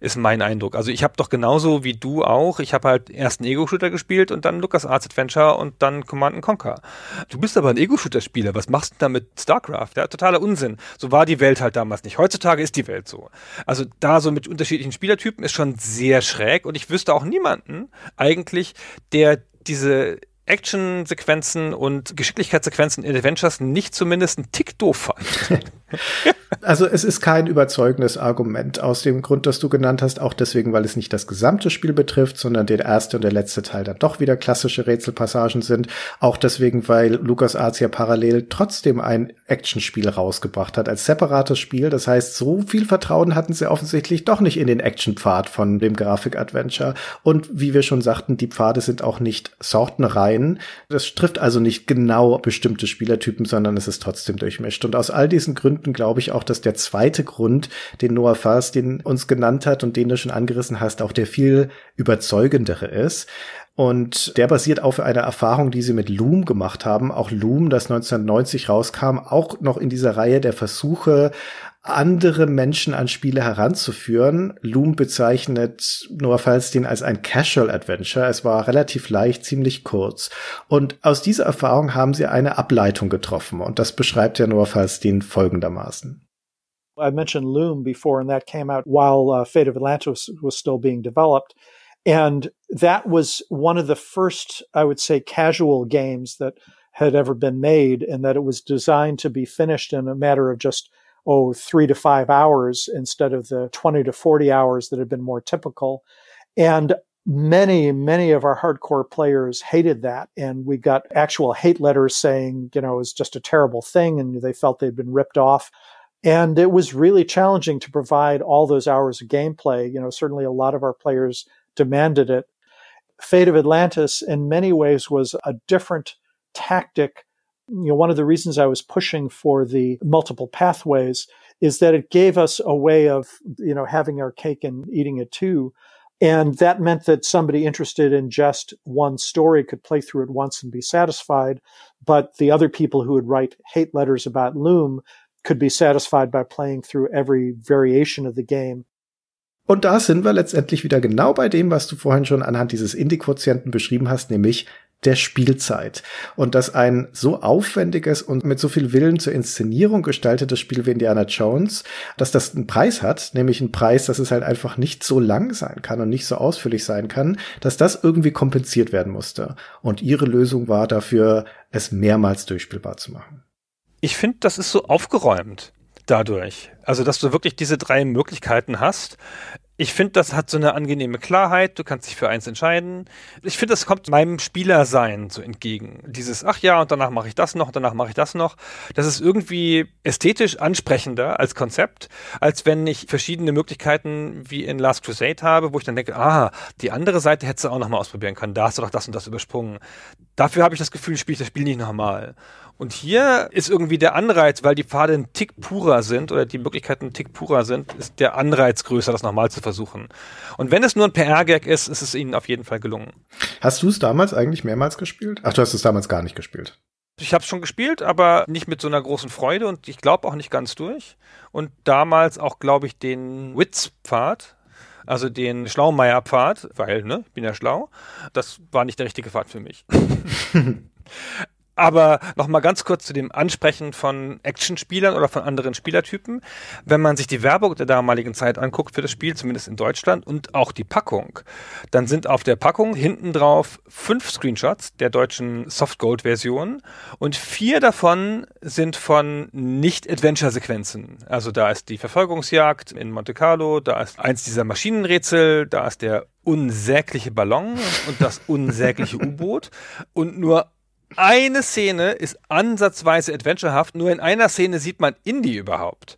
S1: ist mein Eindruck. Also ich habe doch genauso wie du auch, ich habe halt erst einen Ego-Shooter gespielt und dann Lucas Arts Adventure und dann Command Conquer. Du bist aber ein Ego-Shooter-Spieler, was machst du denn da mit StarCraft? Ja, totaler Unsinn. So war die Welt halt damals nicht. Heutzutage ist die Welt so. Also da so mit unterschiedlichen Spielertypen ist schon sehr schräg und ich wüsste auch niemanden eigentlich, der diese Actionsequenzen und Geschicklichkeitssequenzen in Adventures nicht zumindest einen Tick doof fand.
S2: also es ist kein überzeugendes Argument aus dem Grund, dass du genannt hast, auch deswegen, weil es nicht das gesamte Spiel betrifft, sondern der erste und der letzte Teil dann doch wieder klassische Rätselpassagen sind. Auch deswegen, weil Lukas LucasArts ja parallel trotzdem ein Actionspiel rausgebracht hat, als separates Spiel. Das heißt, so viel Vertrauen hatten sie offensichtlich doch nicht in den Actionpfad von dem Grafik-Adventure. Und wie wir schon sagten, die Pfade sind auch nicht Sortenreihen ein. Das trifft also nicht genau bestimmte Spielertypen, sondern es ist trotzdem durchmischt. Und aus all diesen Gründen glaube ich auch, dass der zweite Grund, den Noah Fars, den uns genannt hat und den du schon angerissen hast, auch der viel überzeugendere ist. Und der basiert auf einer Erfahrung, die sie mit Loom gemacht haben. Auch Loom, das 1990 rauskam, auch noch in dieser Reihe der Versuche, andere Menschen an Spiele heranzuführen. Loom bezeichnet Noah Falstein als ein Casual Adventure. Es war relativ leicht, ziemlich kurz. Und aus dieser Erfahrung haben sie eine Ableitung getroffen. Und das beschreibt ja Noah Falstein folgendermaßen.
S4: I mentioned Loom before, and that came out while uh, Fate of Atlantis was still being developed. And that was one of the first, I would say, casual games that had ever been made, and that it was designed to be finished in a matter of just oh, three to five hours instead of the 20 to 40 hours that had been more typical. And many, many of our hardcore players hated that. And we got actual hate letters saying, you know, it was just a terrible thing and they felt they'd been ripped off. And it was really challenging to provide all those hours of gameplay. You know, certainly a lot of our players demanded it. Fate of Atlantis in many ways was a different tactic you know, one of the reasons I was pushing for the multiple pathways is that it gave us a way of, you know, having our cake and eating it too. And that meant that somebody interested in just one story could play through it once and be satisfied. But the other people who would write hate letters about Loom could be satisfied by playing through every variation of the game. Und da sind wir letztendlich
S2: wieder genau bei dem, was du vorhin schon anhand dieses Indie-Quotienten beschrieben hast, nämlich der Spielzeit. Und dass ein so aufwendiges und mit so viel Willen zur Inszenierung gestaltetes Spiel wie Indiana Jones, dass das einen Preis hat, nämlich einen Preis, dass es halt einfach nicht so lang sein kann und nicht so ausführlich sein kann, dass das irgendwie kompensiert werden musste. Und ihre Lösung war dafür, es mehrmals durchspielbar zu machen.
S1: Ich finde, das ist so aufgeräumt dadurch. Also, dass du wirklich diese drei Möglichkeiten hast ich finde, das hat so eine angenehme Klarheit. Du kannst dich für eins entscheiden. Ich finde, das kommt meinem Spielersein so entgegen. Dieses, ach ja, und danach mache ich das noch, danach mache ich das noch. Das ist irgendwie ästhetisch ansprechender als Konzept, als wenn ich verschiedene Möglichkeiten wie in Last Crusade habe, wo ich dann denke, ah, die andere Seite hättest du auch nochmal ausprobieren können. Da hast du doch das und das übersprungen. Dafür habe ich das Gefühl, spiele ich das Spiel nicht nochmal. Und hier ist irgendwie der Anreiz, weil die Pfade ein Tick purer sind oder die Möglichkeiten ein Tick purer sind, ist der Anreiz größer, das nochmal zu versuchen. Und wenn es nur ein PR-Gag ist, ist es ihnen auf jeden Fall gelungen.
S2: Hast du es damals eigentlich mehrmals gespielt? Ach, du hast es damals gar nicht gespielt.
S1: Ich habe es schon gespielt, aber nicht mit so einer großen Freude und ich glaube auch nicht ganz durch. Und damals auch, glaube ich, den Witz-Pfad. also den Schlaumeier-Pfad, weil, ne, ich bin ja schlau. Das war nicht der richtige Pfad für mich. Aber nochmal ganz kurz zu dem Ansprechen von Actionspielern oder von anderen Spielertypen. Wenn man sich die Werbung der damaligen Zeit anguckt für das Spiel, zumindest in Deutschland, und auch die Packung, dann sind auf der Packung hinten drauf fünf Screenshots der deutschen Softgold-Version und vier davon sind von Nicht-Adventure-Sequenzen. Also da ist die Verfolgungsjagd in Monte Carlo, da ist eins dieser Maschinenrätsel, da ist der unsägliche Ballon und das unsägliche U-Boot und nur eine Szene ist ansatzweise adventurehaft, nur in einer Szene sieht man Indie überhaupt.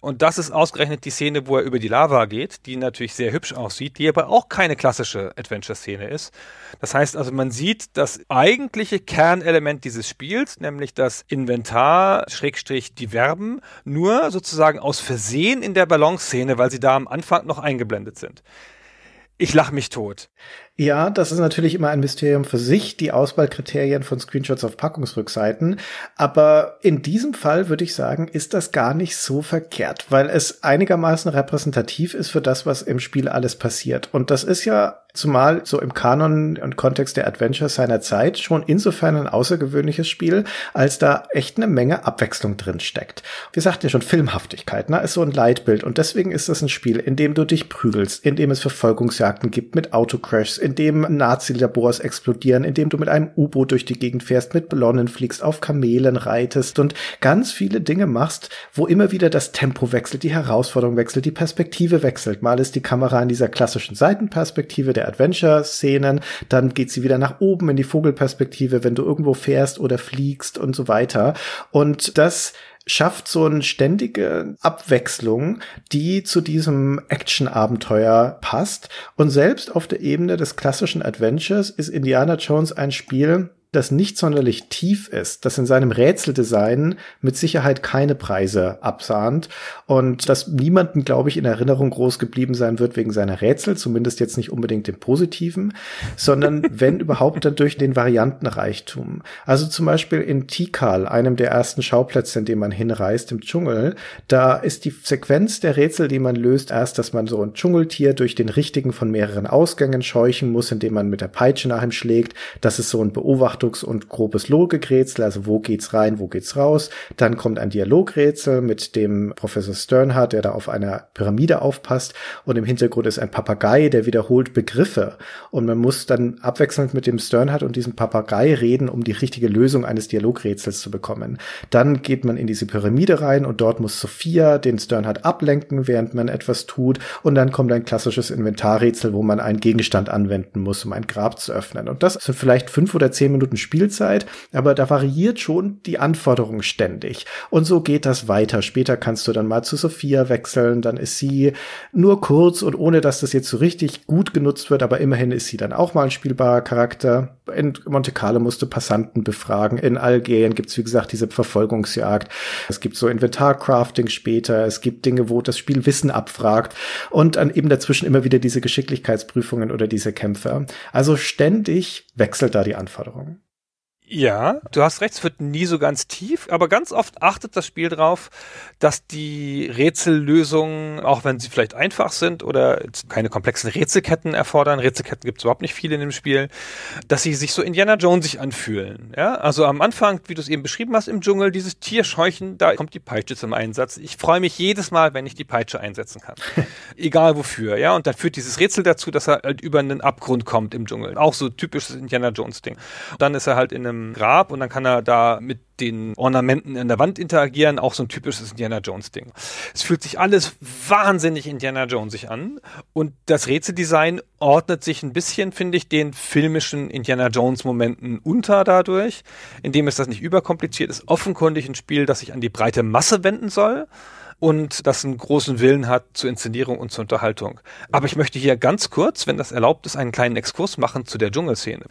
S1: Und das ist ausgerechnet die Szene, wo er über die Lava geht, die natürlich sehr hübsch aussieht, die aber auch keine klassische Adventure-Szene ist. Das heißt also, man sieht das eigentliche Kernelement dieses Spiels, nämlich das Inventar, Schrägstrich, die Verben, nur sozusagen aus Versehen in der Balance-Szene, weil sie da am Anfang noch eingeblendet sind. Ich lach mich tot.
S2: Ja, das ist natürlich immer ein Mysterium für sich, die Auswahlkriterien von Screenshots auf Packungsrückseiten. Aber in diesem Fall würde ich sagen, ist das gar nicht so verkehrt, weil es einigermaßen repräsentativ ist für das, was im Spiel alles passiert. Und das ist ja zumal so im Kanon und Kontext der Adventure seiner Zeit schon insofern ein außergewöhnliches Spiel, als da echt eine Menge Abwechslung drin steckt. Wir sagten ja schon, Filmhaftigkeit, ne, ist so ein Leitbild und deswegen ist das ein Spiel, in dem du dich prügelst, in dem es Verfolgungsjagden gibt mit Autocrashs, in dem Nazi-Labors explodieren, in dem du mit einem U-Boot durch die Gegend fährst, mit Ballonen fliegst, auf Kamelen reitest und ganz viele Dinge machst, wo immer wieder das Tempo wechselt, die Herausforderung wechselt, die Perspektive wechselt. Mal ist die Kamera in dieser klassischen Seitenperspektive der Adventure-Szenen, dann geht sie wieder nach oben in die Vogelperspektive, wenn du irgendwo fährst oder fliegst und so weiter. Und das schafft so eine ständige Abwechslung, die zu diesem Action-Abenteuer passt. Und selbst auf der Ebene des klassischen Adventures ist Indiana Jones ein Spiel, das nicht sonderlich tief ist, das in seinem Rätseldesign mit Sicherheit keine Preise absahnt und dass niemanden, glaube ich, in Erinnerung groß geblieben sein wird wegen seiner Rätsel, zumindest jetzt nicht unbedingt im positiven, sondern wenn überhaupt dann durch den Variantenreichtum. Also zum Beispiel in Tikal, einem der ersten Schauplätze, in dem man hinreist im Dschungel, da ist die Sequenz der Rätsel, die man löst, erst, dass man so ein Dschungeltier durch den richtigen von mehreren Ausgängen scheuchen muss, indem man mit der Peitsche nach ihm schlägt. dass es so ein Beobachter Fachdrucks- und grobes Logikrätsel, also wo geht's rein, wo geht's raus. Dann kommt ein Dialogrätsel mit dem Professor Sternhardt, der da auf einer Pyramide aufpasst und im Hintergrund ist ein Papagei, der wiederholt Begriffe und man muss dann abwechselnd mit dem Sternhardt und diesem Papagei reden, um die richtige Lösung eines Dialogrätsels zu bekommen. Dann geht man in diese Pyramide rein und dort muss Sophia den Sternhardt ablenken, während man etwas tut und dann kommt ein klassisches Inventarrätsel, wo man einen Gegenstand anwenden muss, um ein Grab zu öffnen. Und das sind vielleicht fünf oder zehn Minuten Minuten Spielzeit, aber da variiert schon die Anforderung ständig. Und so geht das weiter. Später kannst du dann mal zu Sophia wechseln, dann ist sie nur kurz und ohne, dass das jetzt so richtig gut genutzt wird, aber immerhin ist sie dann auch mal ein spielbarer Charakter. In Monte Carlo musst du Passanten befragen. In Algerien gibt's wie gesagt, diese Verfolgungsjagd. Es gibt so Inventarcrafting später. Es gibt Dinge, wo das Spiel Wissen abfragt. Und dann eben dazwischen immer wieder diese Geschicklichkeitsprüfungen oder diese Kämpfe. Also ständig wechselt da die Anforderung.
S1: Ja, du hast recht, es wird nie so ganz tief, aber ganz oft achtet das Spiel darauf, dass die Rätsellösungen, auch wenn sie vielleicht einfach sind oder keine komplexen Rätselketten erfordern, Rätselketten gibt es überhaupt nicht viele in dem Spiel, dass sie sich so Indiana Jones sich anfühlen. Ja? Also am Anfang, wie du es eben beschrieben hast, im Dschungel, dieses Tierscheuchen, da kommt die Peitsche zum Einsatz. Ich freue mich jedes Mal, wenn ich die Peitsche einsetzen kann. Egal wofür, ja. Und dann führt dieses Rätsel dazu, dass er halt über einen Abgrund kommt im Dschungel. Auch so typisches Indiana Jones-Ding. Dann ist er halt in einem einem Grab und dann kann er da mit den Ornamenten an der Wand interagieren, auch so ein typisches Indiana Jones Ding. Es fühlt sich alles wahnsinnig Indiana Jones sich an und das Rätseldesign ordnet sich ein bisschen, finde ich, den filmischen Indiana Jones Momenten unter dadurch, indem es das nicht überkompliziert ist. Offenkundig ein Spiel, das sich an die breite Masse wenden soll und das einen großen Willen hat zur Inszenierung und zur Unterhaltung. Aber ich möchte hier ganz kurz, wenn das erlaubt ist, einen kleinen Exkurs machen zu der Dschungelszene,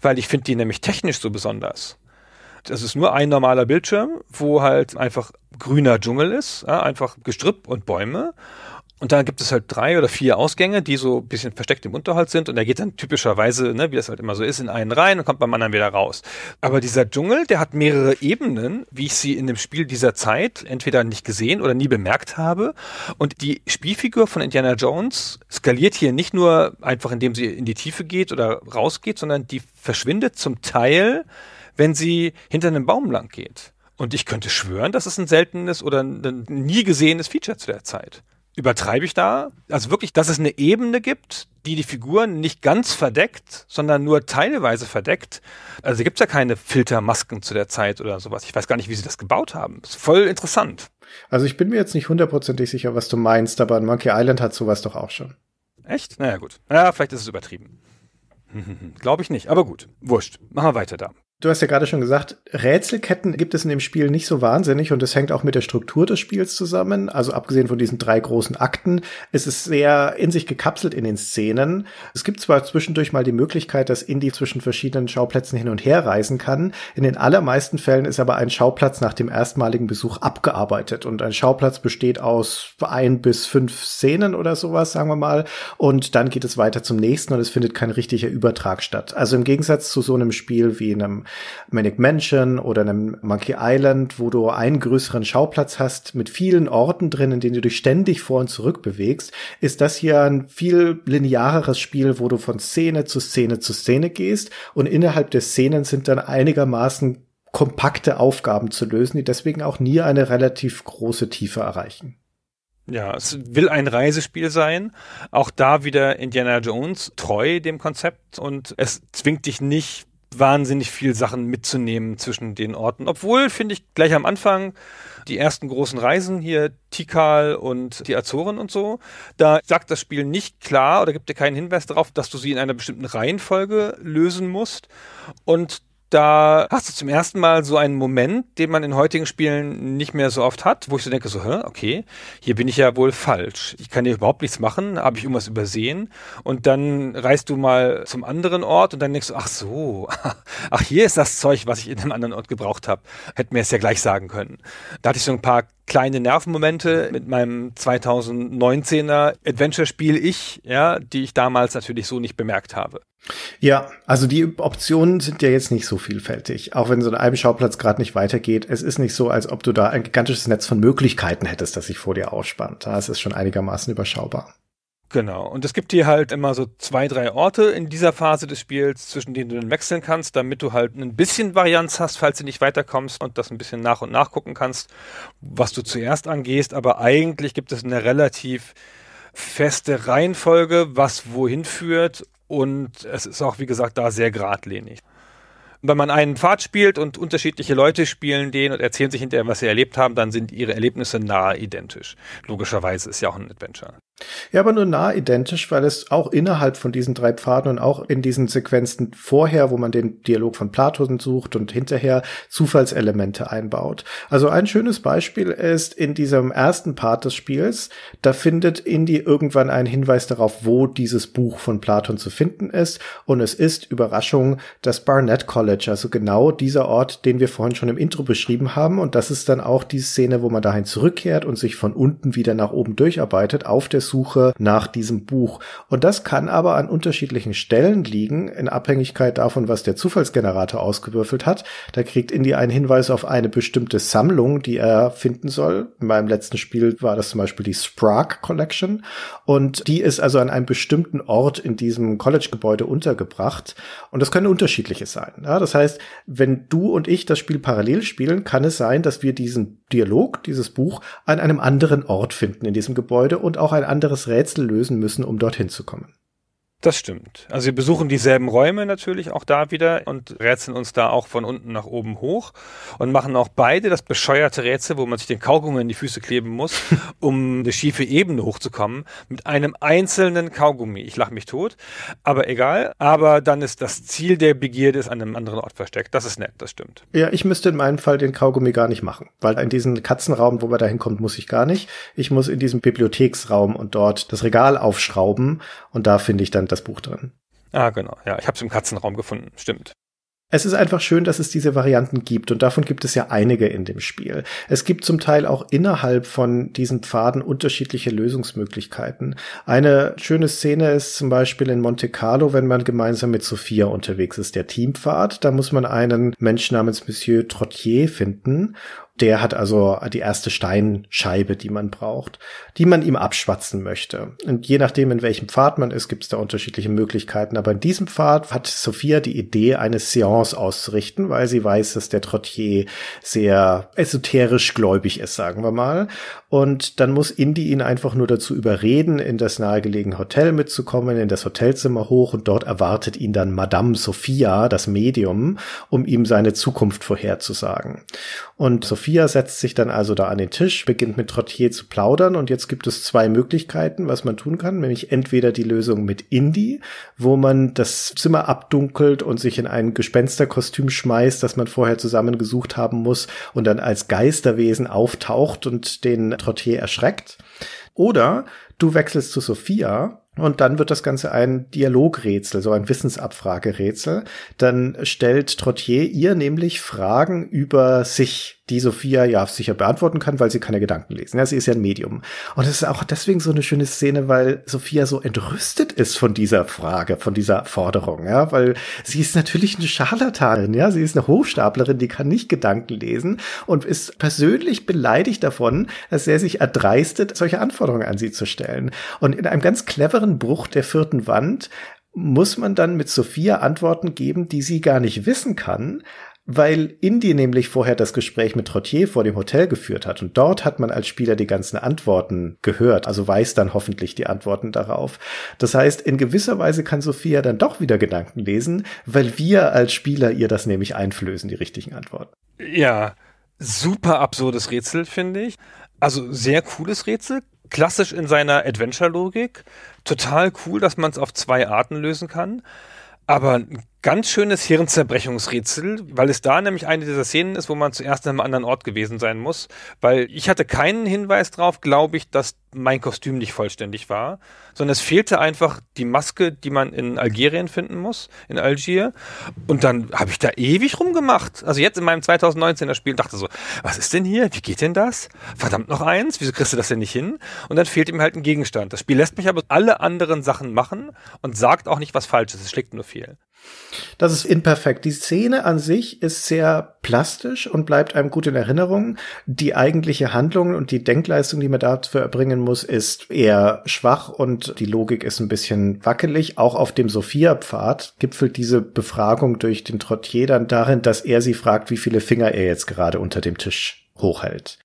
S1: weil ich finde die nämlich technisch so besonders. Das ist nur ein normaler Bildschirm, wo halt einfach grüner Dschungel ist, einfach Gestrüpp und Bäume. Und da gibt es halt drei oder vier Ausgänge, die so ein bisschen versteckt im Unterhalt sind. Und er geht dann typischerweise, ne, wie das halt immer so ist, in einen rein und kommt beim anderen wieder raus. Aber dieser Dschungel, der hat mehrere Ebenen, wie ich sie in dem Spiel dieser Zeit entweder nicht gesehen oder nie bemerkt habe. Und die Spielfigur von Indiana Jones skaliert hier nicht nur einfach, indem sie in die Tiefe geht oder rausgeht, sondern die verschwindet zum Teil, wenn sie hinter einem Baum lang geht. Und ich könnte schwören, das ist ein seltenes oder ein nie gesehenes Feature zu der Zeit. Übertreibe ich da? Also wirklich, dass es eine Ebene gibt, die die Figuren nicht ganz verdeckt, sondern nur teilweise verdeckt. Also gibt es ja keine Filtermasken zu der Zeit oder sowas. Ich weiß gar nicht, wie sie das gebaut haben. Ist voll interessant. Also ich
S2: bin mir jetzt nicht hundertprozentig sicher, was du meinst, aber Monkey Island hat sowas doch auch schon.
S1: Echt? Naja, gut. Ja, vielleicht ist es übertrieben. Glaube ich nicht, aber gut. Wurscht. Machen wir weiter da.
S2: Du hast ja gerade schon gesagt, Rätselketten gibt es in dem Spiel nicht so wahnsinnig und das hängt auch mit der Struktur des Spiels zusammen. Also abgesehen von diesen drei großen Akten, es ist sehr in sich gekapselt in den Szenen. Es gibt zwar zwischendurch mal die Möglichkeit, dass Indy zwischen verschiedenen Schauplätzen hin und her reisen kann. In den allermeisten Fällen ist aber ein Schauplatz nach dem erstmaligen Besuch abgearbeitet und ein Schauplatz besteht aus ein bis fünf Szenen oder sowas, sagen wir mal. Und dann geht es weiter zum nächsten und es findet kein richtiger Übertrag statt. Also im Gegensatz zu so einem Spiel wie einem Manic Mansion oder einem Monkey Island, wo du einen größeren Schauplatz hast mit vielen Orten drin, in denen du dich ständig vor und zurück bewegst, ist das hier ein viel lineareres Spiel, wo du von Szene zu Szene zu Szene gehst und innerhalb der Szenen sind dann einigermaßen kompakte Aufgaben zu lösen, die deswegen auch nie eine relativ große Tiefe erreichen.
S1: Ja, es will ein Reisespiel sein. Auch da wieder Indiana Jones treu dem Konzept und es zwingt dich nicht wahnsinnig viel Sachen mitzunehmen zwischen den Orten. Obwohl, finde ich, gleich am Anfang die ersten großen Reisen hier, Tikal und die Azoren und so, da sagt das Spiel nicht klar oder gibt dir keinen Hinweis darauf, dass du sie in einer bestimmten Reihenfolge lösen musst. Und da hast du zum ersten Mal so einen Moment, den man in heutigen Spielen nicht mehr so oft hat, wo ich so denke, so, hä, okay, hier bin ich ja wohl falsch. Ich kann hier überhaupt nichts machen, habe ich irgendwas übersehen? Und dann reist du mal zum anderen Ort und dann denkst du, ach so, ach, hier ist das Zeug, was ich in einem anderen Ort gebraucht habe. Hätten wir es ja gleich sagen können. Da hatte ich so ein paar kleine Nervenmomente mit meinem 2019er Adventure-Spiel Ich, ja, die ich damals natürlich so nicht bemerkt habe.
S2: Ja, also die Optionen sind ja jetzt nicht so vielfältig, auch wenn so an einem Schauplatz gerade nicht weitergeht. Es ist nicht so, als ob du da ein gigantisches Netz von Möglichkeiten hättest, das sich vor dir ausspannt. Es ist schon einigermaßen überschaubar.
S1: Genau, und es gibt hier halt immer so zwei, drei Orte in dieser Phase des Spiels, zwischen denen du dann wechseln kannst, damit du halt ein bisschen Varianz hast, falls du nicht weiterkommst und das ein bisschen nach und nach gucken kannst, was du zuerst angehst. Aber eigentlich gibt es eine relativ feste Reihenfolge, was wohin führt und es ist auch, wie gesagt, da sehr geradlinig. wenn man einen Pfad spielt und unterschiedliche Leute spielen den und erzählen sich hinterher, was sie erlebt haben, dann sind ihre Erlebnisse nahe identisch. Logischerweise ist ja auch ein Adventure.
S2: Ja, aber nur nah identisch, weil es auch innerhalb von diesen drei Pfaden und auch in diesen Sequenzen vorher, wo man den Dialog von Platon sucht und hinterher Zufallselemente einbaut. Also ein schönes Beispiel ist in diesem ersten Part des Spiels, da findet Indy irgendwann einen Hinweis darauf, wo dieses Buch von Platon zu finden ist. Und es ist, Überraschung, das Barnett College, also genau dieser Ort, den wir vorhin schon im Intro beschrieben haben. Und das ist dann auch die Szene, wo man dahin zurückkehrt und sich von unten wieder nach oben durcharbeitet, auf der Suche nach diesem Buch. Und das kann aber an unterschiedlichen Stellen liegen, in Abhängigkeit davon, was der Zufallsgenerator ausgewürfelt hat. Da kriegt Indy einen Hinweis auf eine bestimmte Sammlung, die er finden soll. In meinem letzten Spiel war das zum Beispiel die Sprague Collection. Und die ist also an einem bestimmten Ort in diesem College-Gebäude untergebracht. Und das können unterschiedliche sein. Ja, das heißt, wenn du und ich das Spiel parallel spielen, kann es sein, dass wir diesen Dialog, dieses Buch, an einem anderen Ort finden in diesem Gebäude und auch ein anderes anderes Rätsel lösen müssen, um dorthin zu kommen.
S1: Das stimmt. Also wir besuchen dieselben Räume natürlich auch da wieder und rätseln uns da auch von unten nach oben hoch und machen auch beide das bescheuerte Rätsel, wo man sich den Kaugummi in die Füße kleben muss, um eine schiefe Ebene hochzukommen, mit einem einzelnen Kaugummi. Ich lache mich tot, aber egal. Aber dann ist das Ziel der Begierde ist an einem anderen Ort versteckt. Das ist nett, das stimmt.
S2: Ja, ich müsste in meinem Fall den Kaugummi gar nicht machen, weil in diesen Katzenraum, wo man da hinkommt, muss ich gar nicht. Ich muss in diesem Bibliotheksraum und dort das Regal aufschrauben und da finde ich dann das Buch drin.
S1: Ah, genau. Ja, ich habe es im Katzenraum gefunden. Stimmt.
S2: Es ist einfach schön, dass es diese Varianten gibt und davon gibt es ja einige in dem Spiel. Es gibt zum Teil auch innerhalb von diesen Pfaden unterschiedliche Lösungsmöglichkeiten. Eine schöne Szene ist zum Beispiel in Monte Carlo, wenn man gemeinsam mit Sophia unterwegs ist, der Teampfad. Da muss man einen Mensch namens Monsieur Trottier finden der hat also die erste Steinscheibe, die man braucht, die man ihm abschwatzen möchte. Und je nachdem, in welchem Pfad man ist, gibt es da unterschiedliche Möglichkeiten. Aber in diesem Pfad hat Sophia die Idee, eine Seance auszurichten, weil sie weiß, dass der Trottier sehr esoterisch gläubig ist, sagen wir mal. Und dann muss Indy ihn einfach nur dazu überreden, in das nahegelegene Hotel mitzukommen, in das Hotelzimmer hoch und dort erwartet ihn dann Madame Sophia, das Medium, um ihm seine Zukunft vorherzusagen. Und Sophia setzt sich dann also da an den Tisch, beginnt mit Trottier zu plaudern und jetzt gibt es zwei Möglichkeiten, was man tun kann, nämlich entweder die Lösung mit Indy, wo man das Zimmer abdunkelt und sich in ein Gespensterkostüm schmeißt, das man vorher zusammengesucht haben muss und dann als Geisterwesen auftaucht und den Trottier erschreckt. Oder du wechselst zu Sophia und dann wird das Ganze ein Dialogrätsel, so ein Wissensabfragerätsel. Dann stellt Trottier ihr nämlich Fragen über sich die Sophia ja sicher beantworten kann, weil sie keine Gedanken lesen. Ja, sie ist ja ein Medium. Und es ist auch deswegen so eine schöne Szene, weil Sophia so entrüstet ist von dieser Frage, von dieser Forderung, ja, weil sie ist natürlich eine Scharlatanin, ja, sie ist eine Hochstaplerin, die kann nicht Gedanken lesen und ist persönlich beleidigt davon, dass er sich erdreistet, solche Anforderungen an sie zu stellen. Und in einem ganz cleveren Bruch der vierten Wand muss man dann mit Sophia Antworten geben, die sie gar nicht wissen kann, weil Indy nämlich vorher das Gespräch mit Trottier vor dem Hotel geführt hat und dort hat man als Spieler die ganzen Antworten gehört, also weiß dann hoffentlich die Antworten darauf. Das heißt, in gewisser Weise kann Sophia dann doch wieder Gedanken lesen, weil wir als Spieler ihr das nämlich einflößen, die richtigen Antworten.
S1: Ja, super absurdes Rätsel, finde ich. Also sehr cooles Rätsel, klassisch in seiner Adventure-Logik. Total cool, dass man es auf zwei Arten lösen kann. Aber ein ganz schönes Hirnzerbrechungsrätsel, weil es da nämlich eine dieser Szenen ist, wo man zuerst an einem anderen Ort gewesen sein muss. Weil ich hatte keinen Hinweis darauf, glaube ich, dass mein Kostüm nicht vollständig war, sondern es fehlte einfach die Maske, die man in Algerien finden muss, in Algier. Und dann habe ich da ewig rumgemacht. Also jetzt in meinem 2019er Spiel dachte so, was ist denn hier? Wie geht denn das? Verdammt noch eins, wieso kriegst du das denn nicht hin? Und dann fehlt ihm halt ein Gegenstand. Das Spiel lässt mich aber alle anderen Sachen machen und sagt auch nicht was Falsches, es schlägt nur viel.
S2: Das ist imperfekt. Die Szene an sich ist sehr plastisch und bleibt einem gut in Erinnerung. Die eigentliche Handlung und die Denkleistung, die man dafür erbringen muss, ist eher schwach und die Logik ist ein bisschen wackelig. Auch auf dem Sophia-Pfad gipfelt diese Befragung durch den Trottier dann darin, dass er sie fragt, wie viele Finger er jetzt gerade unter dem Tisch hochhält.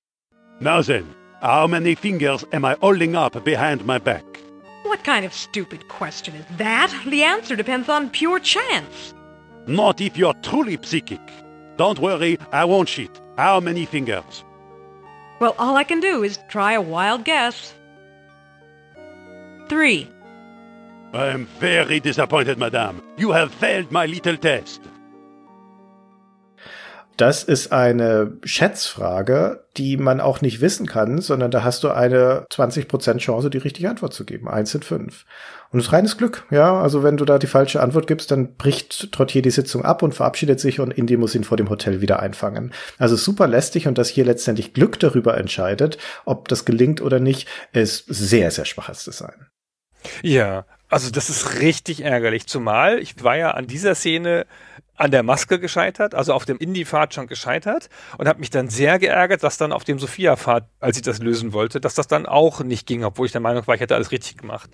S3: Now then, how many fingers am I holding up behind my back? What kind of stupid question is that? The answer depends on pure chance. Not if you're truly psychic. Don't worry, I won't cheat. How many fingers? Well, all I can do is try a wild guess. Three. I'm very disappointed, madame. You have failed my little test.
S2: das ist eine Schätzfrage, die man auch nicht wissen kann, sondern da hast du eine 20% Chance, die richtige Antwort zu geben. Eins in fünf. Und das ist reines Glück, ja. Also wenn du da die falsche Antwort gibst, dann bricht Trottier die Sitzung ab und verabschiedet sich und Indy muss ihn vor dem Hotel wieder einfangen. Also super lästig und dass hier letztendlich Glück darüber entscheidet, ob das gelingt oder nicht, ist sehr, sehr schwaches Design.
S1: Ja, also das ist richtig ärgerlich. Zumal ich war ja an dieser Szene an der Maske gescheitert, also auf dem Indie-Fahrt schon gescheitert und habe mich dann sehr geärgert, dass dann auf dem Sophia-Fahrt, als ich das lösen wollte, dass das dann auch nicht ging, obwohl ich der Meinung war, ich hätte alles richtig gemacht.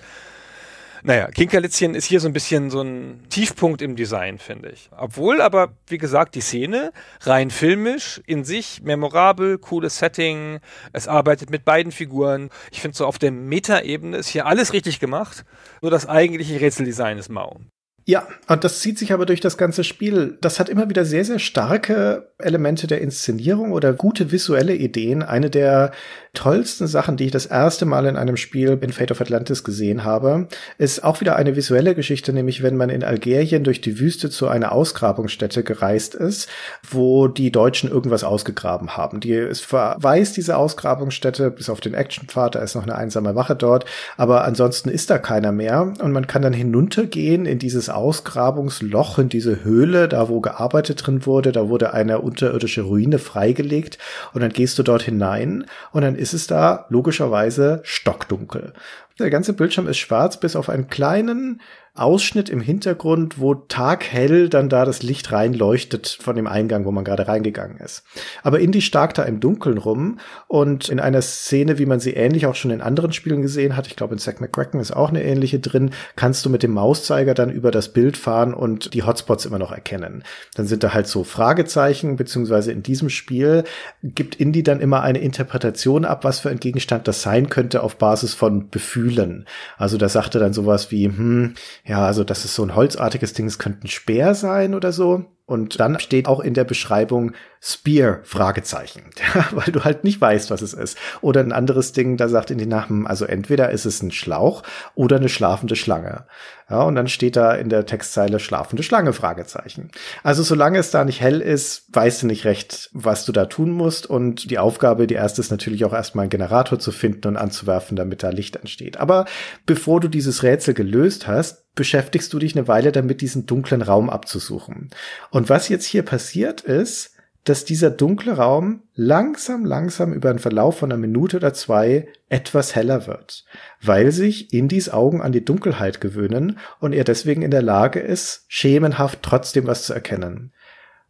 S1: Naja, Kinkerlitzchen ist hier so ein bisschen so ein Tiefpunkt im Design, finde ich. Obwohl aber, wie gesagt, die Szene rein filmisch in sich memorabel, cooles Setting, es arbeitet mit beiden Figuren. Ich finde so auf der Meta-Ebene ist hier alles richtig gemacht, nur das eigentliche Rätseldesign ist mau.
S2: Ja, und das zieht sich aber durch das ganze Spiel. Das hat immer wieder sehr, sehr starke Elemente der Inszenierung oder gute visuelle Ideen. Eine der tollsten Sachen, die ich das erste Mal in einem Spiel in Fate of Atlantis gesehen habe, ist auch wieder eine visuelle Geschichte, nämlich wenn man in Algerien durch die Wüste zu einer Ausgrabungsstätte gereist ist, wo die Deutschen irgendwas ausgegraben haben. Die ist verweist diese Ausgrabungsstätte bis auf den Actionpfad, da ist noch eine einsame Wache dort, aber ansonsten ist da keiner mehr und man kann dann hinuntergehen in dieses Ausgrabungsloch, in diese Höhle, da wo gearbeitet drin wurde, da wurde eine unterirdische Ruine freigelegt und dann gehst du dort hinein und dann ist es da logischerweise stockdunkel. Der ganze Bildschirm ist schwarz, bis auf einen kleinen Ausschnitt im Hintergrund, wo taghell dann da das Licht reinleuchtet von dem Eingang, wo man gerade reingegangen ist. Aber Indy stark da im Dunkeln rum und in einer Szene, wie man sie ähnlich auch schon in anderen Spielen gesehen hat, ich glaube in Zack McCracken ist auch eine ähnliche drin, kannst du mit dem Mauszeiger dann über das Bild fahren und die Hotspots immer noch erkennen. Dann sind da halt so Fragezeichen, beziehungsweise in diesem Spiel gibt Indy dann immer eine Interpretation ab, was für ein Gegenstand das sein könnte auf Basis von Befühlen fühlen. Also da sagte dann sowas wie, hm, ja, also das ist so ein holzartiges Ding, es könnte ein Speer sein oder so. Und dann steht auch in der Beschreibung Spear Fragezeichen, weil du halt nicht weißt, was es ist. Oder ein anderes Ding, da sagt in die Namen, also entweder ist es ein Schlauch oder eine schlafende Schlange. Ja, und dann steht da in der Textzeile schlafende Schlange Fragezeichen. Also solange es da nicht hell ist, weißt du nicht recht, was du da tun musst. Und die Aufgabe, die erste ist natürlich auch erstmal einen Generator zu finden und anzuwerfen, damit da Licht entsteht. Aber bevor du dieses Rätsel gelöst hast, beschäftigst du dich eine Weile damit, diesen dunklen Raum abzusuchen. Und was jetzt hier passiert ist, dass dieser dunkle Raum langsam, langsam über einen Verlauf von einer Minute oder zwei etwas heller wird, weil sich Indys Augen an die Dunkelheit gewöhnen und er deswegen in der Lage ist, schemenhaft trotzdem was zu erkennen.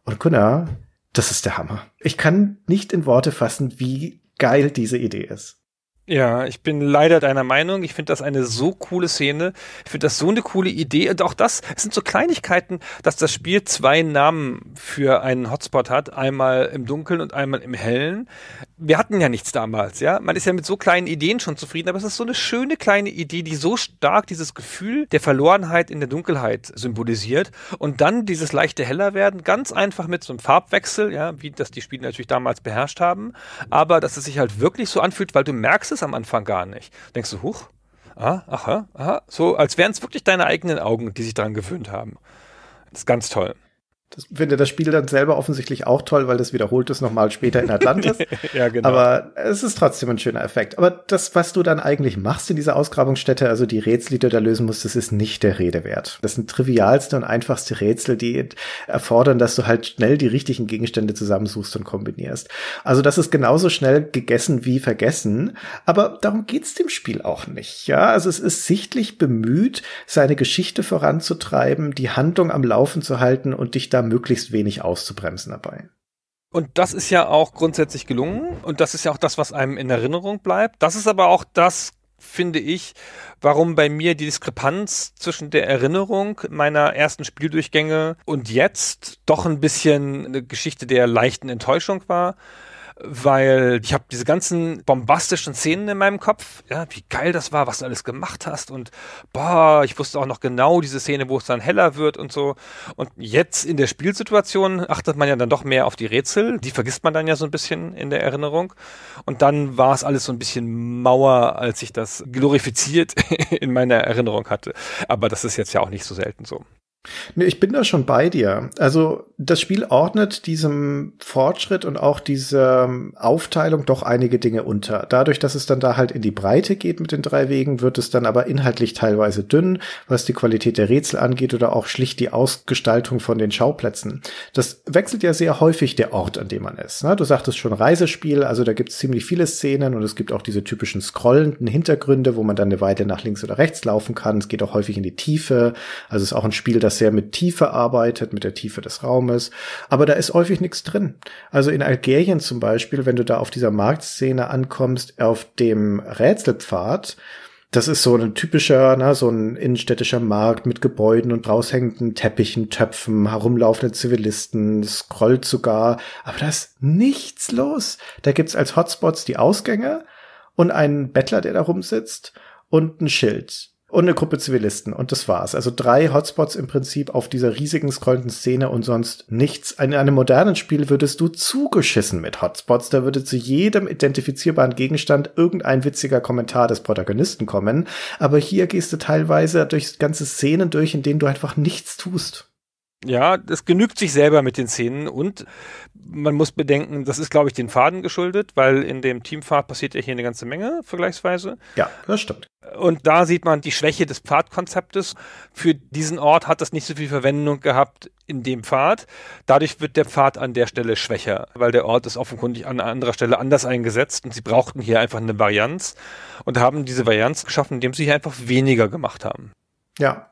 S2: Und Gunnar, das ist der Hammer. Ich kann nicht in Worte fassen, wie geil diese Idee ist.
S1: Ja, ich bin leider deiner Meinung. Ich finde das eine so coole Szene. Ich finde das so eine coole Idee. Und auch das, es sind so Kleinigkeiten, dass das Spiel zwei Namen für einen Hotspot hat. Einmal im Dunkeln und einmal im Hellen. Wir hatten ja nichts damals, ja. Man ist ja mit so kleinen Ideen schon zufrieden, aber es ist so eine schöne kleine Idee, die so stark dieses Gefühl der Verlorenheit in der Dunkelheit symbolisiert. Und dann dieses leichte Hellerwerden, ganz einfach mit so einem Farbwechsel, ja, wie das die Spiele natürlich damals beherrscht haben. Aber dass es sich halt wirklich so anfühlt, weil du merkst, es am Anfang gar nicht. Denkst du, huch, ah, aha, aha, so als wären es wirklich deine eigenen Augen, die sich daran gewöhnt haben. Das ist ganz toll.
S2: Das finde das Spiel dann selber offensichtlich auch toll, weil das wiederholt es nochmal später in Atlantis. ja, genau. Aber es ist trotzdem ein schöner Effekt. Aber das, was du dann eigentlich machst in dieser Ausgrabungsstätte, also die Rätsel, die du da lösen musst, das ist nicht der Rede wert. Das sind trivialste und einfachste Rätsel, die erfordern, dass du halt schnell die richtigen Gegenstände zusammensuchst und kombinierst. Also das ist genauso schnell gegessen wie vergessen. Aber darum geht's dem Spiel auch nicht. Ja, also es ist sichtlich bemüht, seine Geschichte voranzutreiben, die Handlung am Laufen zu halten und dich da möglichst wenig auszubremsen dabei.
S1: Und das ist ja auch grundsätzlich gelungen und das ist ja auch das, was einem in Erinnerung bleibt. Das ist aber auch das, finde ich, warum bei mir die Diskrepanz zwischen der Erinnerung meiner ersten Spieldurchgänge und jetzt doch ein bisschen eine Geschichte der leichten Enttäuschung war, weil ich habe diese ganzen bombastischen Szenen in meinem Kopf, ja, wie geil das war, was du alles gemacht hast und boah, ich wusste auch noch genau diese Szene, wo es dann heller wird und so. Und jetzt in der Spielsituation achtet man ja dann doch mehr auf die Rätsel, die vergisst man dann ja so ein bisschen in der Erinnerung. Und dann war es alles so ein bisschen Mauer, als ich das glorifiziert in meiner Erinnerung hatte. Aber das ist jetzt ja auch nicht so selten so.
S2: Nee, ich bin da schon bei dir. Also das Spiel ordnet diesem Fortschritt und auch dieser ähm, Aufteilung doch einige Dinge unter. Dadurch, dass es dann da halt in die Breite geht mit den drei Wegen, wird es dann aber inhaltlich teilweise dünn, was die Qualität der Rätsel angeht oder auch schlicht die Ausgestaltung von den Schauplätzen. Das wechselt ja sehr häufig der Ort, an dem man ist. Ne? Du sagtest schon Reisespiel, also da gibt es ziemlich viele Szenen und es gibt auch diese typischen scrollenden Hintergründe, wo man dann eine Weile nach links oder rechts laufen kann. Es geht auch häufig in die Tiefe. Also es ist auch ein Spiel, das sehr mit Tiefe arbeitet, mit der Tiefe des Raumes. Aber da ist häufig nichts drin. Also in Algerien zum Beispiel, wenn du da auf dieser Marktszene ankommst, auf dem Rätselpfad, das ist so ein typischer, na, so ein innenstädtischer Markt mit Gebäuden und raushängenden Teppichen, Töpfen, herumlaufenden Zivilisten, scrollt sogar. Aber da ist nichts los. Da gibt's als Hotspots die Ausgänge und einen Bettler, der da rumsitzt und ein Schild und eine Gruppe Zivilisten und das war's. Also drei Hotspots im Prinzip auf dieser riesigen scrollenden Szene und sonst nichts. In einem modernen Spiel würdest du zugeschissen mit Hotspots. Da würde zu jedem identifizierbaren Gegenstand irgendein witziger Kommentar des Protagonisten kommen. Aber hier gehst du teilweise durch ganze Szenen durch, in denen du einfach nichts tust.
S1: Ja, das genügt sich selber mit den Szenen und man muss bedenken, das ist, glaube ich, den Faden geschuldet, weil in dem Teamfahrt passiert ja hier eine ganze Menge vergleichsweise. Ja, das stimmt. Und da sieht man die Schwäche des Pfadkonzeptes. Für diesen Ort hat das nicht so viel Verwendung gehabt in dem Pfad. Dadurch wird der Pfad an der Stelle schwächer, weil der Ort ist offenkundig an anderer Stelle anders eingesetzt und sie brauchten hier einfach eine Varianz und haben diese Varianz geschaffen, indem sie hier einfach weniger gemacht haben.
S2: Ja,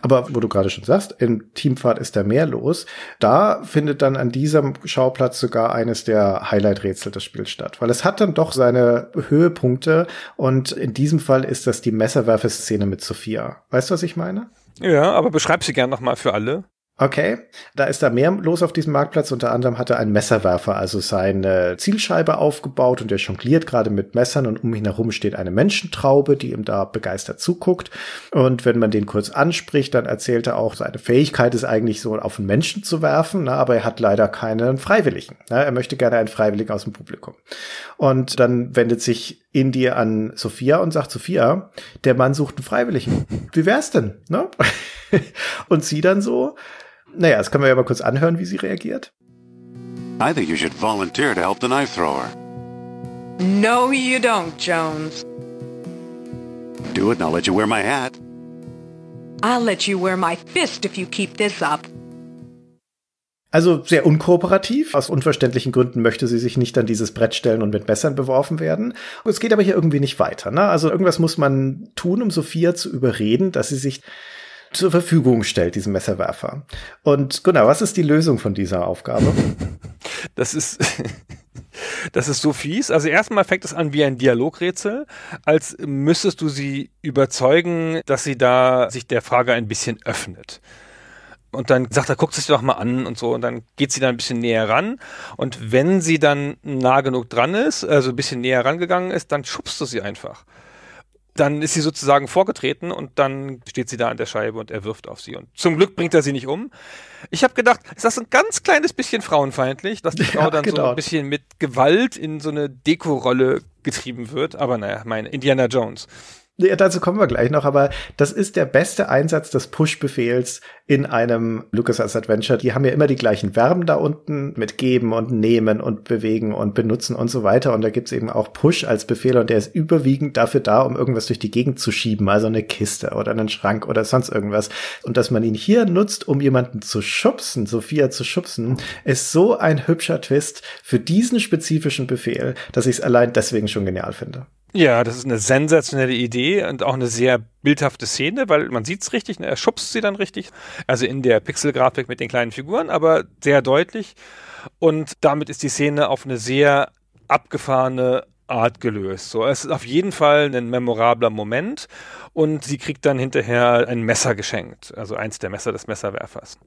S2: aber wo du gerade schon sagst, im Teamfahrt ist da mehr los. Da findet dann an diesem Schauplatz sogar eines der Highlight-Rätsel des Spiels statt, weil es hat dann doch seine Höhepunkte und in diesem Fall ist das die Messerwerfeszene mit Sophia. Weißt du, was ich meine?
S1: Ja, aber beschreib sie gern nochmal für alle.
S2: Okay, da ist da mehr los auf diesem Marktplatz. Unter anderem hat er einen Messerwerfer, also seine Zielscheibe aufgebaut und er jongliert gerade mit Messern und um ihn herum steht eine Menschentraube, die ihm da begeistert zuguckt. Und wenn man den kurz anspricht, dann erzählt er auch, seine Fähigkeit ist eigentlich so, auf einen Menschen zu werfen, ne, aber er hat leider keinen Freiwilligen. Ne, er möchte gerne einen Freiwilligen aus dem Publikum. Und dann wendet sich Indy an Sophia und sagt, Sophia, der Mann sucht einen Freiwilligen. Wie wär's denn? Ne? und sie dann so, naja, das können wir ja mal kurz anhören, wie sie reagiert.
S3: I think you should volunteer to help the knife thrower.
S2: No, you
S3: don't, Jones. Do it and I'll let you wear my hat. I'll let you wear my fist if you keep this up.
S2: Also sehr unkooperativ. Aus unverständlichen Gründen möchte sie sich nicht an dieses Brett stellen und mit Messern beworfen werden. Es geht aber hier irgendwie nicht weiter. Ne? Also irgendwas muss man tun, um Sophia zu überreden, dass sie sich zur Verfügung stellt, diesen Messerwerfer. Und Gunnar, was ist die Lösung von dieser Aufgabe?
S1: Das ist, das ist so fies. Also erstmal fängt es an wie ein Dialogrätsel, als müsstest du sie überzeugen, dass sie da sich der Frage ein bisschen öffnet. Und dann sagt er, guckt es dir doch mal an und so. Und dann geht sie da ein bisschen näher ran. Und wenn sie dann nah genug dran ist, also ein bisschen näher rangegangen ist, dann schubst du sie einfach dann ist sie sozusagen vorgetreten und dann steht sie da an der Scheibe und er wirft auf sie. Und zum Glück bringt er sie nicht um. Ich habe gedacht, ist das ein ganz kleines bisschen frauenfeindlich, dass die Frau ja, dann gedauert. so ein genau. bisschen mit Gewalt in so eine Dekorolle getrieben wird. Aber naja, meine Indiana Jones.
S2: Ja, dazu kommen wir gleich noch, aber das ist der beste Einsatz des Push-Befehls in einem LucasArts Adventure. Die haben ja immer die gleichen Verben da unten mit geben und nehmen und bewegen und benutzen und so weiter. Und da gibt's eben auch Push als Befehl und der ist überwiegend dafür da, um irgendwas durch die Gegend zu schieben, also eine Kiste oder einen Schrank oder sonst irgendwas. Und dass man ihn hier nutzt, um jemanden zu schubsen, Sophia zu schubsen, ist so ein hübscher Twist für diesen spezifischen Befehl, dass ich es allein deswegen schon genial finde.
S1: Ja, das ist eine sensationelle Idee und auch eine sehr bildhafte Szene, weil man sieht es richtig, ne? er schubst sie dann richtig, also in der Pixelgrafik mit den kleinen Figuren, aber sehr deutlich. Und damit ist die Szene auf eine sehr abgefahrene Art gelöst. So, es ist auf jeden Fall ein memorabler Moment und sie kriegt dann hinterher ein Messer geschenkt, also eins der Messer des Messerwerfers.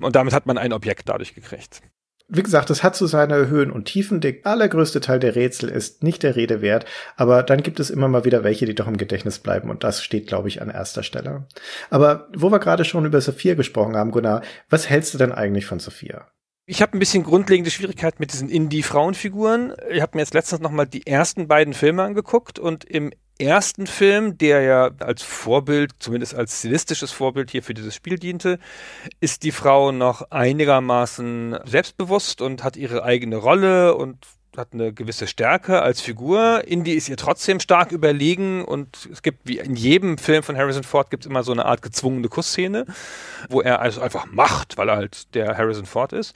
S1: Und damit hat man ein Objekt dadurch gekriegt
S2: wie gesagt, es hat so seine Höhen und Tiefen. Der allergrößte Teil der Rätsel ist nicht der Rede wert, aber dann gibt es immer mal wieder welche, die doch im Gedächtnis bleiben und das steht, glaube ich, an erster Stelle. Aber wo wir gerade schon über Sophia gesprochen haben, Gunnar, was hältst du denn eigentlich von Sophia?
S1: Ich habe ein bisschen grundlegende Schwierigkeit mit diesen Indie-Frauenfiguren. Ich habe mir jetzt letztens nochmal die ersten beiden Filme angeguckt und im ersten Film, der ja als Vorbild, zumindest als stilistisches Vorbild hier für dieses Spiel diente, ist die Frau noch einigermaßen selbstbewusst und hat ihre eigene Rolle und hat eine gewisse Stärke als Figur. Indy ist ihr trotzdem stark überlegen und es gibt, wie in jedem Film von Harrison Ford, gibt es immer so eine Art gezwungene Kussszene, wo er also einfach macht, weil er halt der Harrison Ford ist.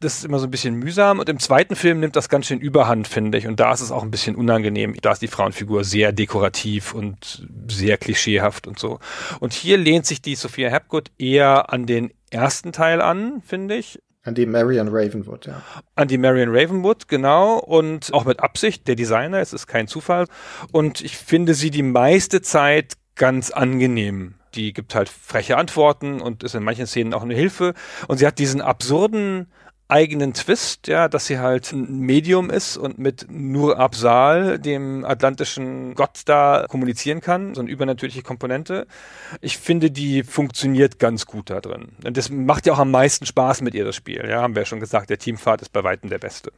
S1: Das ist immer so ein bisschen mühsam und im zweiten Film nimmt das ganz schön überhand, finde ich. Und da ist es auch ein bisschen unangenehm. Da ist die Frauenfigur sehr dekorativ und sehr klischeehaft und so. Und hier lehnt sich die Sophia Hapgood eher an den ersten Teil an, finde ich.
S2: An die Marion
S1: Ravenwood, ja. An die Marion Ravenwood, genau. Und auch mit Absicht, der Designer, es ist kein Zufall. Und ich finde sie die meiste Zeit ganz angenehm. Die gibt halt freche Antworten und ist in manchen Szenen auch eine Hilfe. Und sie hat diesen absurden eigenen Twist, ja, dass sie halt ein Medium ist und mit Nur Absal, dem atlantischen Gott da, kommunizieren kann, so eine übernatürliche Komponente. Ich finde, die funktioniert ganz gut da drin. Und das macht ja auch am meisten Spaß mit ihr, das Spiel. Ja, haben wir ja schon gesagt, der Teamfahrt ist bei weitem der beste.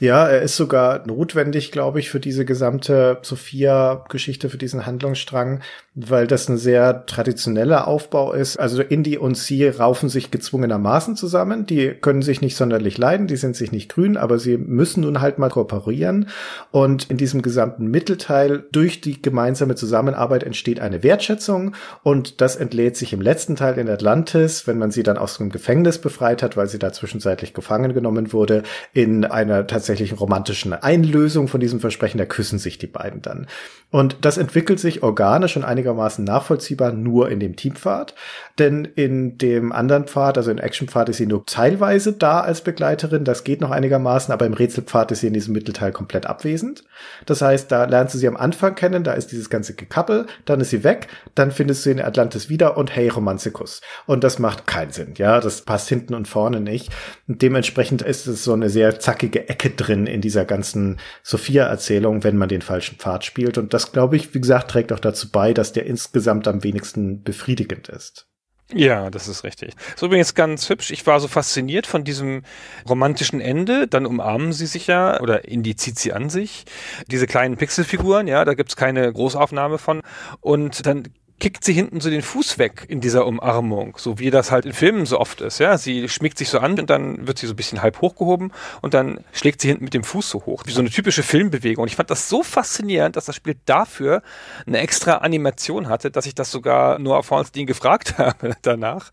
S2: Ja, er ist sogar notwendig, glaube ich, für diese gesamte Sophia-Geschichte, für diesen Handlungsstrang, weil das ein sehr traditioneller Aufbau ist. Also Indie und Sie raufen sich gezwungenermaßen zusammen. Die können sich nicht sonderlich leiden, die sind sich nicht grün, aber sie müssen nun halt mal kooperieren. Und in diesem gesamten Mittelteil durch die gemeinsame Zusammenarbeit entsteht eine Wertschätzung und das entlädt sich im letzten Teil in Atlantis, wenn man sie dann aus dem Gefängnis befreit hat, weil sie da zwischenzeitlich gefangen genommen wurde, in einer tatsächlichen romantischen Einlösung von diesem Versprechen. Da küssen sich die beiden dann. Und das entwickelt sich organisch und einige einigermaßen nachvollziehbar nur in dem Teamfahrt. Denn in dem anderen Pfad, also in Action-Pfad, ist sie nur teilweise da als Begleiterin. Das geht noch einigermaßen, aber im Rätselpfad ist sie in diesem Mittelteil komplett abwesend. Das heißt, da lernst du sie am Anfang kennen, da ist dieses ganze Gekappel, dann ist sie weg, dann findest du sie in Atlantis wieder und hey, Romantikus. Und das macht keinen Sinn, ja. Das passt hinten und vorne nicht. Und dementsprechend ist es so eine sehr zackige Ecke drin in dieser ganzen Sophia-Erzählung, wenn man den falschen Pfad spielt. Und das, glaube ich, wie gesagt, trägt auch dazu bei, dass der insgesamt am wenigsten befriedigend
S1: ist. Ja, das ist richtig. So übrigens ganz hübsch. Ich war so fasziniert von diesem romantischen Ende. Dann umarmen sie sich ja oder indiziert sie an sich. Diese kleinen Pixelfiguren, ja, da gibt's keine Großaufnahme von. Und dann kickt sie hinten so den Fuß weg in dieser Umarmung, so wie das halt in Filmen so oft ist. Ja, sie schmiegt sich so an und dann wird sie so ein bisschen halb hochgehoben und dann schlägt sie hinten mit dem Fuß so hoch, wie so eine typische Filmbewegung. Und ich fand das so faszinierend, dass das Spiel dafür eine extra Animation hatte, dass ich das sogar Noah Faunstein gefragt habe danach.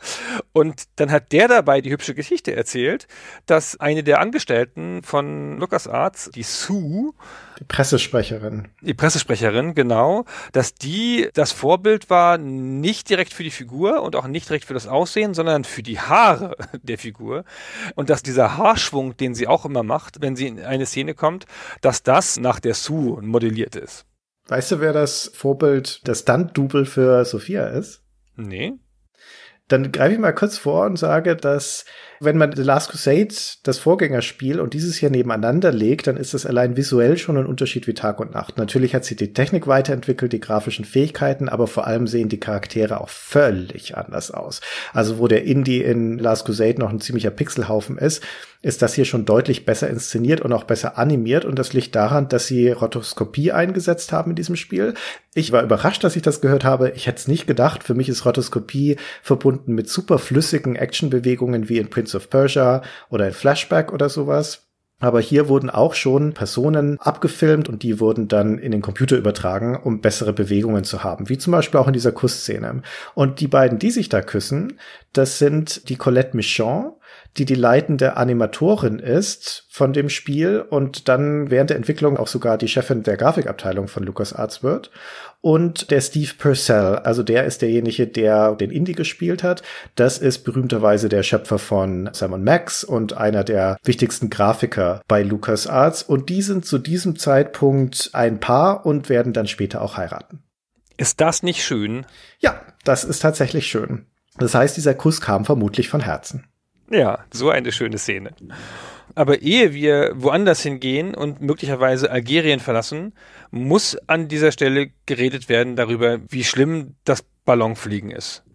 S1: Und dann hat der dabei die hübsche Geschichte erzählt, dass eine der Angestellten von LucasArts, die Sue, die Pressesprecherin. Die Pressesprecherin, genau. Dass die das Vorbild war, nicht direkt für die Figur und auch nicht direkt für das Aussehen, sondern für die Haare der Figur. Und dass dieser Haarschwung, den sie auch immer macht, wenn sie in eine Szene kommt, dass das nach der Sue modelliert ist.
S2: Weißt du, wer das Vorbild, das Stunt-Double für Sophia ist? Nee. Dann greife ich mal kurz vor und sage, dass wenn man The Last Crusade, das Vorgängerspiel und dieses hier nebeneinander legt, dann ist das allein visuell schon ein Unterschied wie Tag und Nacht. Natürlich hat sie die Technik weiterentwickelt, die grafischen Fähigkeiten, aber vor allem sehen die Charaktere auch völlig anders aus. Also wo der Indie in Last Crusade noch ein ziemlicher Pixelhaufen ist, ist das hier schon deutlich besser inszeniert und auch besser animiert und das liegt daran, dass sie Rotoskopie eingesetzt haben in diesem Spiel. Ich war überrascht, dass ich das gehört habe. Ich hätte es nicht gedacht. Für mich ist Rotoskopie verbunden mit superflüssigen Actionbewegungen wie in Prince Prince of Persia oder in Flashback oder sowas. Aber hier wurden auch schon Personen abgefilmt und die wurden dann in den Computer übertragen, um bessere Bewegungen zu haben, wie zum Beispiel auch in dieser Kussszene. Und die beiden, die sich da küssen, das sind die Colette Michon, die die leitende Animatorin ist von dem Spiel und dann während der Entwicklung auch sogar die Chefin der Grafikabteilung von LucasArts wird und der Steve Purcell, also der ist derjenige, der den Indie gespielt hat. Das ist berühmterweise der Schöpfer von Simon Max und einer der wichtigsten Grafiker bei LucasArts und die sind zu diesem Zeitpunkt ein Paar und werden dann später auch heiraten. Ist das nicht schön? Ja, das ist tatsächlich schön. Das heißt, dieser Kuss kam vermutlich von Herzen.
S1: Ja, so eine schöne Szene. Aber ehe wir woanders hingehen und möglicherweise Algerien verlassen, muss an dieser Stelle geredet werden darüber, wie schlimm das Ballonfliegen ist.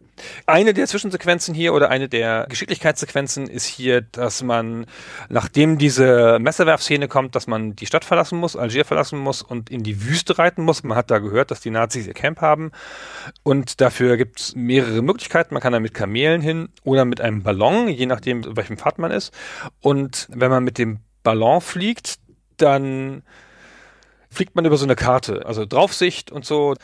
S1: Eine der Zwischensequenzen hier oder eine der Geschicklichkeitssequenzen ist hier, dass man, nachdem diese Messerwerfszene kommt, dass man die Stadt verlassen muss, Algier verlassen muss und in die Wüste reiten muss. Man hat da gehört, dass die Nazis ihr Camp haben. Und dafür gibt es mehrere Möglichkeiten. Man kann da mit Kamelen hin oder mit einem Ballon, je nachdem, welchem Pfad man ist. Und wenn man mit dem Ballon fliegt, dann fliegt man über so eine Karte, also Draufsicht und so.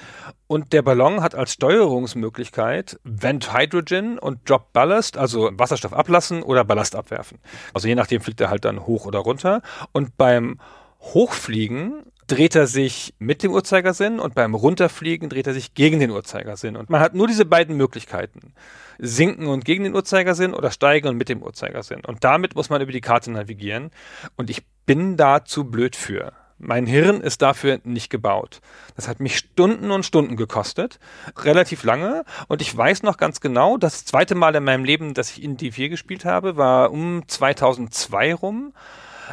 S1: Und der Ballon hat als Steuerungsmöglichkeit Vent Hydrogen und Drop Ballast, also Wasserstoff ablassen oder Ballast abwerfen. Also je nachdem fliegt er halt dann hoch oder runter. Und beim Hochfliegen dreht er sich mit dem Uhrzeigersinn und beim Runterfliegen dreht er sich gegen den Uhrzeigersinn. Und man hat nur diese beiden Möglichkeiten. Sinken und gegen den Uhrzeigersinn oder steigen und mit dem Uhrzeigersinn. Und damit muss man über die Karte navigieren. Und ich bin da zu blöd für. Mein Hirn ist dafür nicht gebaut. Das hat mich Stunden und Stunden gekostet, relativ lange. Und ich weiß noch ganz genau, das zweite Mal in meinem Leben, dass ich in D4 gespielt habe, war um 2002 rum.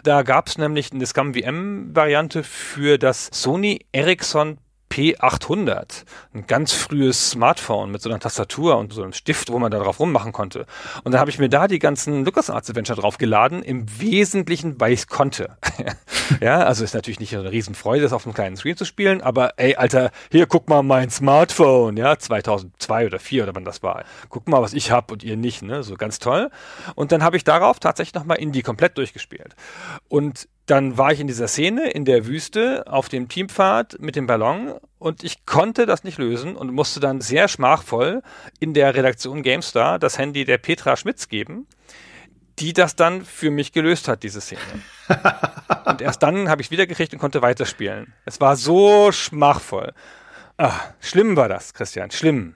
S1: Da gab es nämlich eine scum vm variante für das Sony Ericsson P800, ein ganz frühes Smartphone mit so einer Tastatur und so einem Stift, wo man da drauf rummachen konnte. Und dann habe ich mir da die ganzen LucasArts Adventure draufgeladen, im Wesentlichen, weil ich es konnte. ja, also ist natürlich nicht eine Riesenfreude, das auf einem kleinen Screen zu spielen, aber ey, Alter, hier, guck mal mein Smartphone, ja, 2002 oder 4 oder wann das war. Guck mal, was ich habe und ihr nicht, ne, so ganz toll. Und dann habe ich darauf tatsächlich nochmal Indie komplett durchgespielt. Und dann war ich in dieser Szene in der Wüste auf dem Teampfad mit dem Ballon und ich konnte das nicht lösen und musste dann sehr schmachvoll in der Redaktion GameStar das Handy der Petra Schmitz geben, die das dann für mich gelöst hat, diese Szene. und erst dann habe ich es wiedergekriegt und konnte weiterspielen. Es war so schmachvoll. Ach, schlimm war das, Christian, schlimm.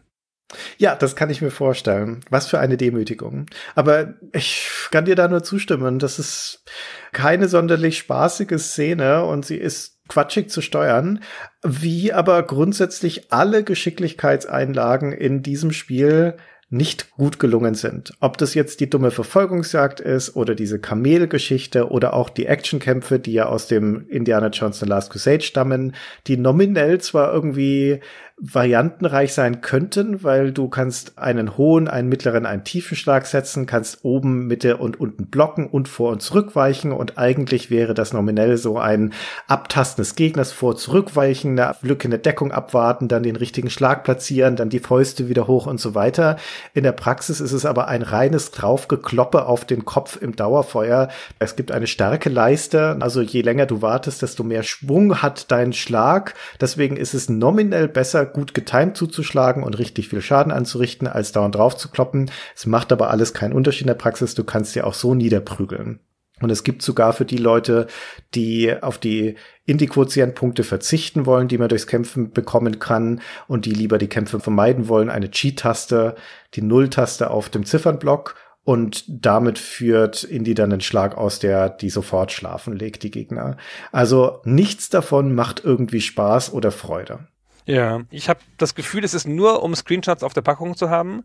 S2: Ja, das kann ich mir vorstellen. Was für eine Demütigung. Aber ich kann dir da nur zustimmen. Das ist keine sonderlich spaßige Szene und sie ist quatschig zu steuern, wie aber grundsätzlich alle Geschicklichkeitseinlagen in diesem Spiel nicht gut gelungen sind. Ob das jetzt die dumme Verfolgungsjagd ist oder diese Kamelgeschichte oder auch die Actionkämpfe, die ja aus dem Indiana Jones The Last Crusade stammen, die nominell zwar irgendwie variantenreich sein könnten, weil du kannst einen hohen, einen mittleren, einen tiefen Schlag setzen, kannst oben, Mitte und unten blocken und vor und zurückweichen und eigentlich wäre das nominell so ein Abtasten des Gegners, vor zurückweichen, eine Lücke in der Deckung abwarten, dann den richtigen Schlag platzieren, dann die Fäuste wieder hoch und so weiter. In der Praxis ist es aber ein reines Draufgekloppe auf den Kopf im Dauerfeuer. Es gibt eine starke Leiste, also je länger du wartest, desto mehr Schwung hat dein Schlag. Deswegen ist es nominell besser gut getimt zuzuschlagen und richtig viel Schaden anzurichten, als dauernd drauf zu kloppen. Es macht aber alles keinen Unterschied in der Praxis. Du kannst dir auch so niederprügeln. Und es gibt sogar für die Leute, die auf die Indie-Quotient-Punkte verzichten wollen, die man durchs Kämpfen bekommen kann und die lieber die Kämpfe vermeiden wollen, eine Cheat-Taste, die Null-Taste auf dem Ziffernblock und damit führt Indie dann einen Schlag aus, der die sofort schlafen legt, die Gegner. Also nichts davon macht irgendwie Spaß oder Freude.
S1: Ja, ich habe das Gefühl, es ist nur, um Screenshots auf der Packung zu haben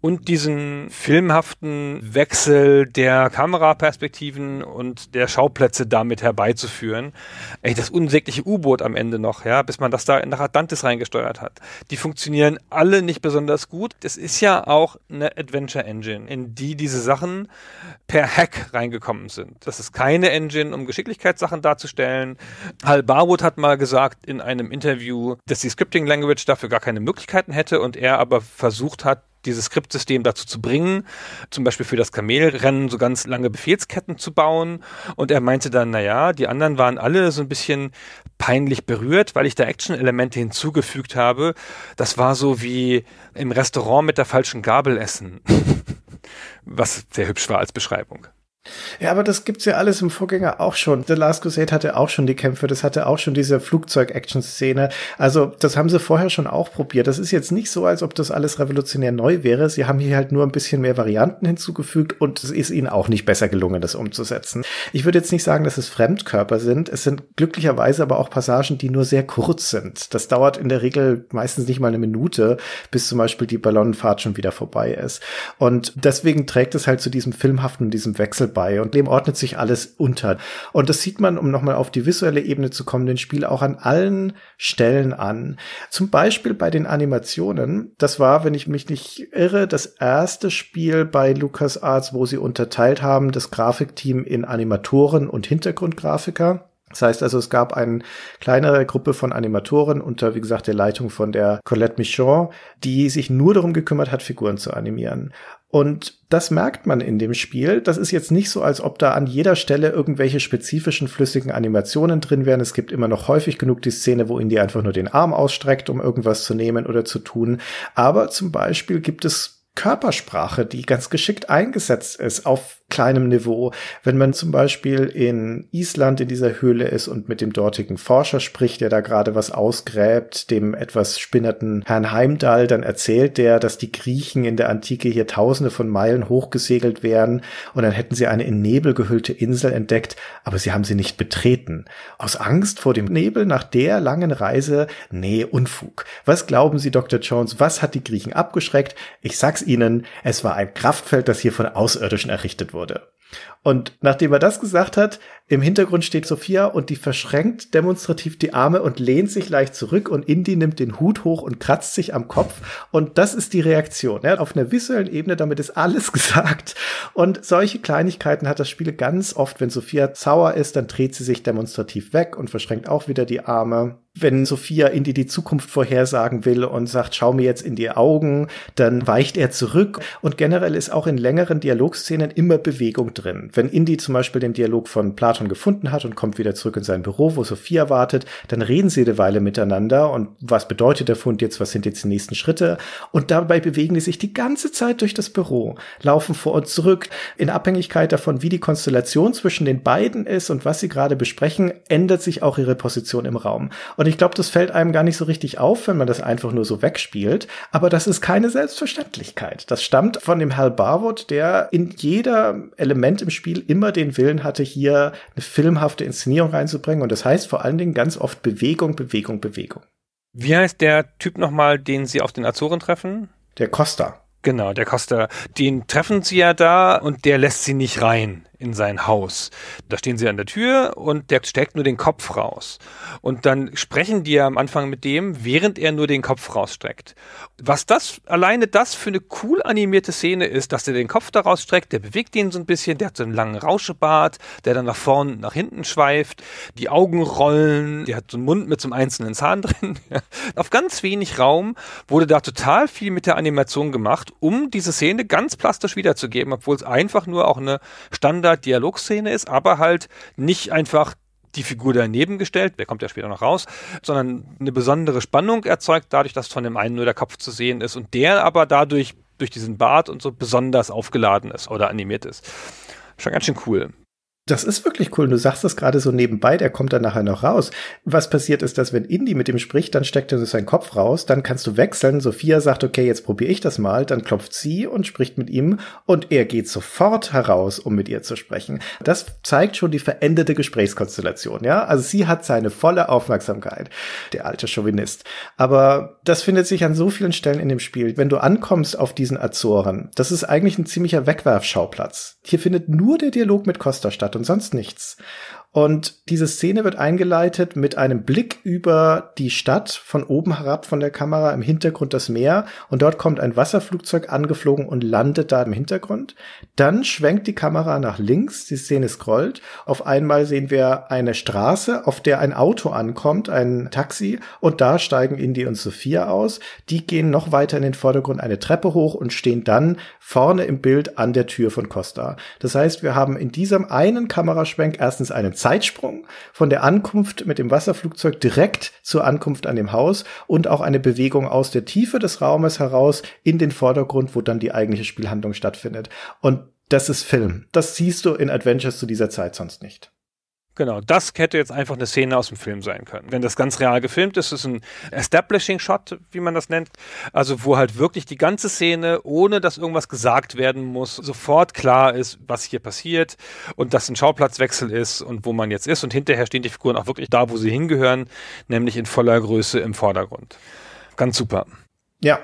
S1: und diesen filmhaften Wechsel der Kameraperspektiven und der Schauplätze damit herbeizuführen. Ey, das unsägliche U-Boot am Ende noch, ja, bis man das da nach Atlantis reingesteuert hat. Die funktionieren alle nicht besonders gut. Es ist ja auch eine Adventure Engine, in die diese Sachen per Hack reingekommen sind. Das ist keine Engine, um Geschicklichkeitssachen darzustellen. Hal Barwood hat mal gesagt in einem Interview, dass sie die Scripting Language dafür gar keine Möglichkeiten hätte und er aber versucht hat, dieses Skriptsystem dazu zu bringen, zum Beispiel für das Kamelrennen so ganz lange Befehlsketten zu bauen. Und er meinte dann, naja, die anderen waren alle so ein bisschen peinlich berührt, weil ich da Action-Elemente hinzugefügt habe. Das war so wie im Restaurant mit der falschen Gabel essen. Was sehr hübsch war als Beschreibung.
S2: Ja, aber das gibt's ja alles im Vorgänger auch schon. The Last Crusade hatte auch schon die Kämpfe, das hatte auch schon diese Flugzeug-Action-Szene. Also, das haben sie vorher schon auch probiert. Das ist jetzt nicht so, als ob das alles revolutionär neu wäre. Sie haben hier halt nur ein bisschen mehr Varianten hinzugefügt und es ist ihnen auch nicht besser gelungen, das umzusetzen. Ich würde jetzt nicht sagen, dass es Fremdkörper sind. Es sind glücklicherweise aber auch Passagen, die nur sehr kurz sind. Das dauert in der Regel meistens nicht mal eine Minute, bis zum Beispiel die Ballonfahrt schon wieder vorbei ist. Und deswegen trägt es halt zu diesem filmhaften, diesem Wechsel bei und dem ordnet sich alles unter. Und das sieht man, um nochmal auf die visuelle Ebene zu kommen, den Spiel auch an allen Stellen an. Zum Beispiel bei den Animationen. Das war, wenn ich mich nicht irre, das erste Spiel bei LucasArts, wo sie unterteilt haben, das Grafikteam in Animatoren und Hintergrundgrafiker. Das heißt also, es gab eine kleinere Gruppe von Animatoren unter, wie gesagt, der Leitung von der Colette Michon, die sich nur darum gekümmert hat, Figuren zu animieren. Und das merkt man in dem Spiel. Das ist jetzt nicht so, als ob da an jeder Stelle irgendwelche spezifischen flüssigen Animationen drin wären. Es gibt immer noch häufig genug die Szene, wo Indy einfach nur den Arm ausstreckt, um irgendwas zu nehmen oder zu tun. Aber zum Beispiel gibt es Körpersprache, die ganz geschickt eingesetzt ist, auf kleinem Niveau. Wenn man zum Beispiel in Island in dieser Höhle ist und mit dem dortigen Forscher spricht, der da gerade was ausgräbt, dem etwas spinnerten Herrn Heimdall, dann erzählt der, dass die Griechen in der Antike hier tausende von Meilen hochgesegelt wären und dann hätten sie eine in Nebel gehüllte Insel entdeckt, aber sie haben sie nicht betreten. Aus Angst vor dem Nebel nach der langen Reise? Nee, Unfug. Was glauben Sie, Dr. Jones, was hat die Griechen abgeschreckt? Ich sag's Ihnen, es war ein Kraftfeld, das hier von Außerirdischen errichtet wurde wurde. Und nachdem er das gesagt hat, im Hintergrund steht Sophia und die verschränkt demonstrativ die Arme und lehnt sich leicht zurück und Indy nimmt den Hut hoch und kratzt sich am Kopf. Und das ist die Reaktion. Ja, auf einer visuellen Ebene, damit ist alles gesagt. Und solche Kleinigkeiten hat das Spiel ganz oft. Wenn Sophia sauer ist, dann dreht sie sich demonstrativ weg und verschränkt auch wieder die Arme wenn Sophia Indy die Zukunft vorhersagen will und sagt, schau mir jetzt in die Augen, dann weicht er zurück. Und generell ist auch in längeren Dialogszenen immer Bewegung drin. Wenn Indy zum Beispiel den Dialog von Plato Platon gefunden hat und kommt wieder zurück in sein Büro, wo Sophia wartet. Dann reden sie eine Weile miteinander und was bedeutet der Fund jetzt, was sind jetzt die nächsten Schritte? Und dabei bewegen die sich die ganze Zeit durch das Büro, laufen vor und zurück. In Abhängigkeit davon, wie die Konstellation zwischen den beiden ist und was sie gerade besprechen, ändert sich auch ihre Position im Raum. Und ich glaube, das fällt einem gar nicht so richtig auf, wenn man das einfach nur so wegspielt. Aber das ist keine Selbstverständlichkeit. Das stammt von dem Hal Barwood, der in jeder Element im Spiel immer den Willen hatte, hier eine filmhafte Inszenierung reinzubringen. Und das heißt vor allen Dingen ganz oft Bewegung, Bewegung, Bewegung.
S1: Wie heißt der Typ nochmal, den Sie auf den Azoren treffen? Der Costa. Genau, der Costa. Den treffen Sie ja da und der lässt Sie nicht rein in sein Haus. Da stehen sie an der Tür und der steckt nur den Kopf raus. Und dann sprechen die ja am Anfang mit dem, während er nur den Kopf rausstreckt. Was das, alleine das für eine cool animierte Szene ist, dass der den Kopf da rausstreckt, der bewegt ihn so ein bisschen, der hat so einen langen Rauschebart, der dann nach vorne und nach hinten schweift, die Augen rollen, der hat so einen Mund mit so einem einzelnen Zahn drin. Auf ganz wenig Raum wurde da total viel mit der Animation gemacht, um diese Szene ganz plastisch wiederzugeben, obwohl es einfach nur auch eine Standard Standard-Dialogszene ist, aber halt nicht einfach die Figur daneben gestellt, der kommt ja später noch raus, sondern eine besondere Spannung erzeugt, dadurch, dass von dem einen nur der Kopf zu sehen ist und der aber dadurch durch diesen Bart und so besonders aufgeladen ist oder animiert ist. Schon ganz schön cool. Das ist
S2: wirklich cool. du sagst das gerade so nebenbei, der kommt dann nachher noch raus. Was passiert ist, dass wenn Indy mit ihm spricht, dann steckt er seinen Kopf raus, dann kannst du wechseln. Sophia sagt, okay, jetzt probiere ich das mal. Dann klopft sie und spricht mit ihm und er geht sofort heraus, um mit ihr zu sprechen. Das zeigt schon die veränderte Gesprächskonstellation, ja? Also sie hat seine volle Aufmerksamkeit. Der alte Chauvinist. Aber das findet sich an so vielen Stellen in dem Spiel. Wenn du ankommst auf diesen Azoren, das ist eigentlich ein ziemlicher Wegwerfschauplatz. Hier findet nur der Dialog mit Costa statt und sonst nichts. Und diese Szene wird eingeleitet mit einem Blick über die Stadt von oben herab von der Kamera im Hintergrund das Meer und dort kommt ein Wasserflugzeug angeflogen und landet da im Hintergrund. Dann schwenkt die Kamera nach links, die Szene scrollt. Auf einmal sehen wir eine Straße, auf der ein Auto ankommt, ein Taxi und da steigen Indy und Sophia aus. Die gehen noch weiter in den Vordergrund eine Treppe hoch und stehen dann vorne im Bild an der Tür von Costa. Das heißt, wir haben in diesem einen Kameraschwenk erstens einen Zeitsprung von der Ankunft mit dem Wasserflugzeug direkt zur Ankunft an dem Haus und auch eine Bewegung aus der Tiefe des Raumes heraus in den Vordergrund, wo dann die eigentliche Spielhandlung stattfindet. Und das ist Film. Das siehst du in Adventures zu dieser Zeit sonst
S1: nicht. Genau, das hätte jetzt einfach eine Szene aus dem Film sein können. Wenn das ganz real gefilmt ist, ist es ein Establishing Shot, wie man das nennt, also wo halt wirklich die ganze Szene, ohne dass irgendwas gesagt werden muss, sofort klar ist, was hier passiert und dass ein Schauplatzwechsel ist und wo man jetzt ist und hinterher stehen die Figuren auch wirklich da, wo sie hingehören, nämlich in voller Größe im Vordergrund. Ganz super.
S2: Ja.